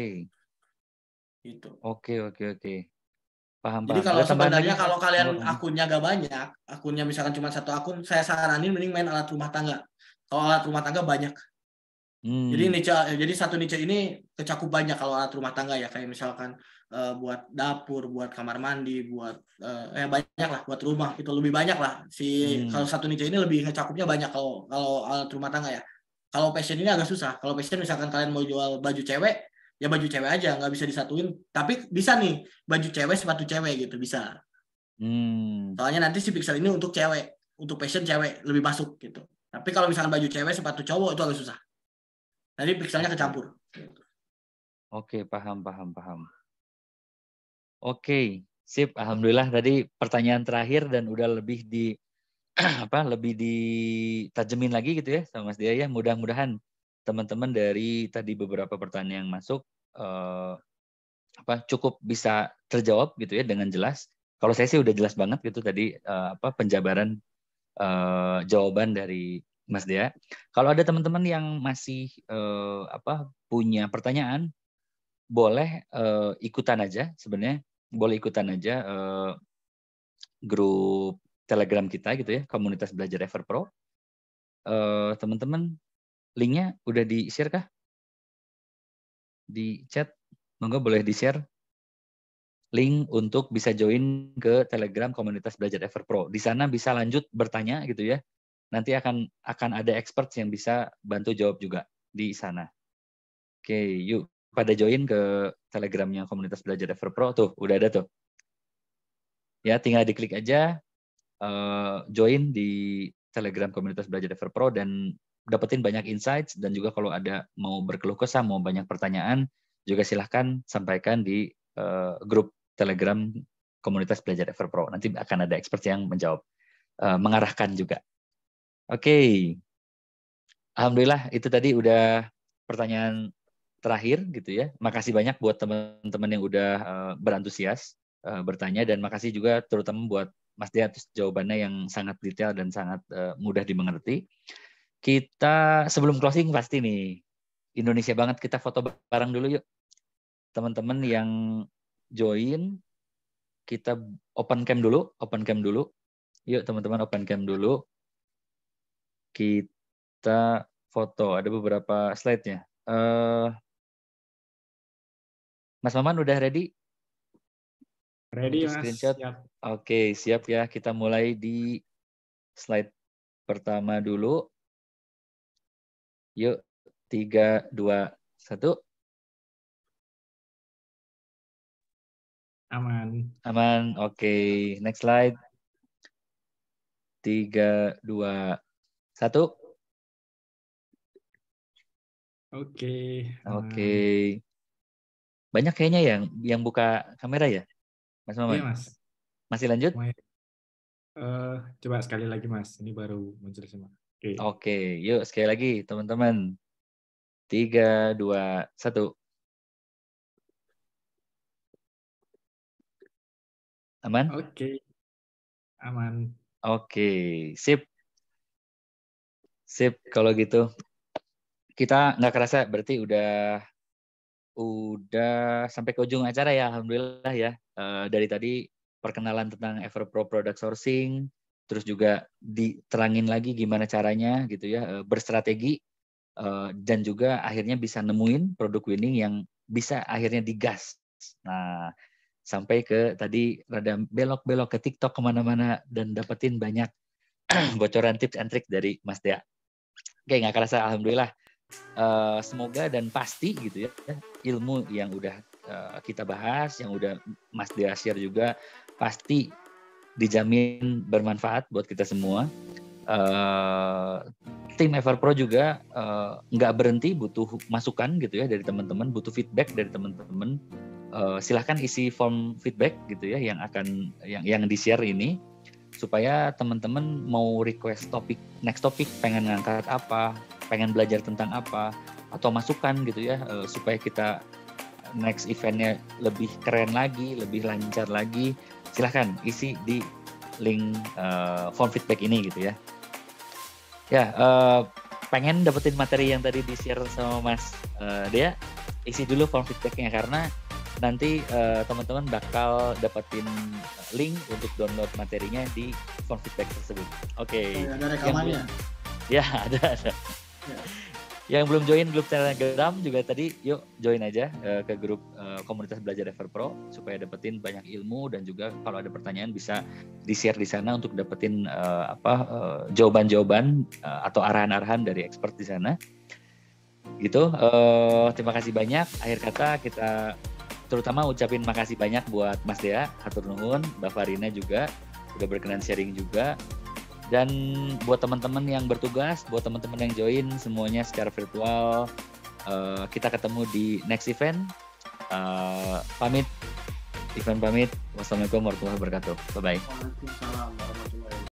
Itu. Oke oke oke. Okay. Paham, Jadi kalau sebenarnya kalau kalian oh. akunnya gak banyak, akunnya misalkan cuma satu akun, saya saranin mending main alat rumah tangga. Kalau alat rumah tangga banyak. Hmm. Jadi niche, jadi satu niche ini kecakup banyak kalau alat rumah tangga ya kayak misalkan Eh, buat dapur, buat kamar mandi, buat uh, eh ya banyak lah, buat rumah itu lebih banyak lah. Si hmm. kalau satu niche ini lebih ngecakupnya banyak kalau kalau alat rumah tangga ya. Kalau passion ini agak susah. Kalau passion misalkan kalian mau jual baju cewek, ya baju cewek aja, nggak bisa disatuin. Tapi bisa nih baju cewek, sepatu cewek gitu bisa. Hmm. Soalnya nanti si pixel ini untuk cewek, untuk passion cewek lebih masuk gitu. Tapi kalau misalnya baju cewek, sepatu cowok itu agak susah. Nanti pixelnya kecampur. Oke, paham, paham, paham. Oke, sip. Alhamdulillah tadi pertanyaan terakhir dan udah lebih di apa lebih ditajemin lagi gitu ya sama Mas Dia ya. Mudah-mudahan teman-teman dari tadi beberapa pertanyaan yang masuk eh, apa cukup bisa terjawab gitu ya dengan jelas. Kalau saya sih udah jelas banget gitu tadi eh, apa penjabaran eh, jawaban dari Mas Dea. Kalau ada teman-teman yang masih eh, apa punya pertanyaan boleh eh, ikutan aja sebenarnya boleh ikutan aja uh, grup Telegram kita gitu ya, komunitas belajar Everpro. Uh, eh, teman-teman, linknya udah di-share kah? Di chat, monggo boleh di-share link untuk bisa join ke Telegram komunitas belajar Everpro. Di sana bisa lanjut bertanya gitu ya. Nanti akan akan ada expert yang bisa bantu jawab juga di sana. Oke, yuk pada join ke telegramnya komunitas belajar Pro tuh udah ada tuh ya tinggal diklik aja uh, join di telegram komunitas belajar Pro dan dapetin banyak insights dan juga kalau ada mau berkeluh kesah mau banyak pertanyaan juga silahkan sampaikan di uh, grup telegram komunitas belajar Pro nanti akan ada expert yang menjawab uh, mengarahkan juga oke okay. alhamdulillah itu tadi udah pertanyaan terakhir gitu ya. Makasih banyak buat teman-teman yang udah eh, berantusias eh, bertanya dan makasih juga terutama buat Mas Dian atas jawabannya yang sangat detail dan sangat eh, mudah dimengerti. Kita sebelum closing pasti nih Indonesia banget kita foto bareng dulu yuk. Teman-teman yang join kita open cam dulu, open cam dulu. Yuk teman-teman open cam dulu. Kita foto ada beberapa slide-nya. Uh, Mas Maman udah ready? Ready Untuk mas. Screenshot. Siap. Oke siap ya kita mulai di slide pertama dulu. Yuk tiga dua satu. Aman. Aman. Oke next slide. Tiga dua satu. Oke. Okay. Oke. Okay. Banyak kayaknya yang yang buka kamera ya, Mas Maman. Iya, Mas. Masih lanjut? Uh, coba sekali lagi Mas, ini baru muncul semua. Oke, okay. okay, yuk sekali lagi teman-teman. Tiga, dua, satu. Aman? Oke. Okay. Aman. Oke, okay. sip. Sip, kalau gitu. Kita nggak kerasa, berarti udah udah sampai ke ujung acara ya alhamdulillah ya uh, dari tadi perkenalan tentang Everpro Product Sourcing terus juga diterangin lagi gimana caranya gitu ya uh, berstrategi uh, dan juga akhirnya bisa nemuin produk winning yang bisa akhirnya digas nah sampai ke tadi rada belok-belok ke TikTok kemana-mana dan dapetin banyak bocoran tips and trick dari Mas Dea. Oke, nggak kerasa alhamdulillah uh, semoga dan pasti gitu ya ilmu yang udah uh, kita bahas, yang udah Mas share juga pasti dijamin bermanfaat buat kita semua. Uh, tim Everpro juga nggak uh, berhenti butuh masukan gitu ya dari teman-teman, butuh feedback dari teman-teman. Uh, silahkan isi form feedback gitu ya yang akan yang yang di share ini supaya teman-teman mau request topik next topik pengen ngangkat apa pengen belajar tentang apa atau masukan gitu ya uh, supaya kita next eventnya lebih keren lagi, lebih lancar lagi, silahkan isi di link uh, form feedback ini gitu ya. Ya, uh, pengen dapetin materi yang tadi di share sama Mas uh, Dea, isi dulu form feedbacknya karena nanti uh, teman-teman bakal dapetin link untuk download materinya di form feedback tersebut. Oke. Okay. ada rekamannya. ya ada ada. yang belum join grup Telegram juga tadi yuk join aja uh, ke grup uh, komunitas belajar Ever Pro supaya dapetin banyak ilmu dan juga kalau ada pertanyaan bisa di share di sana untuk dapetin uh, apa jawaban-jawaban uh, atau arahan-arahan dari expert di sana gitu uh, terima kasih banyak akhir kata kita terutama ucapin makasih banyak buat Mas Dea, Hatur Nuhun, Mbak Farina juga udah berkenan sharing juga dan buat teman-teman yang bertugas, buat teman-teman yang join semuanya secara virtual, uh, kita ketemu di next event. Uh, pamit, event pamit. Wassalamualaikum warahmatullahi wabarakatuh. Bye bye.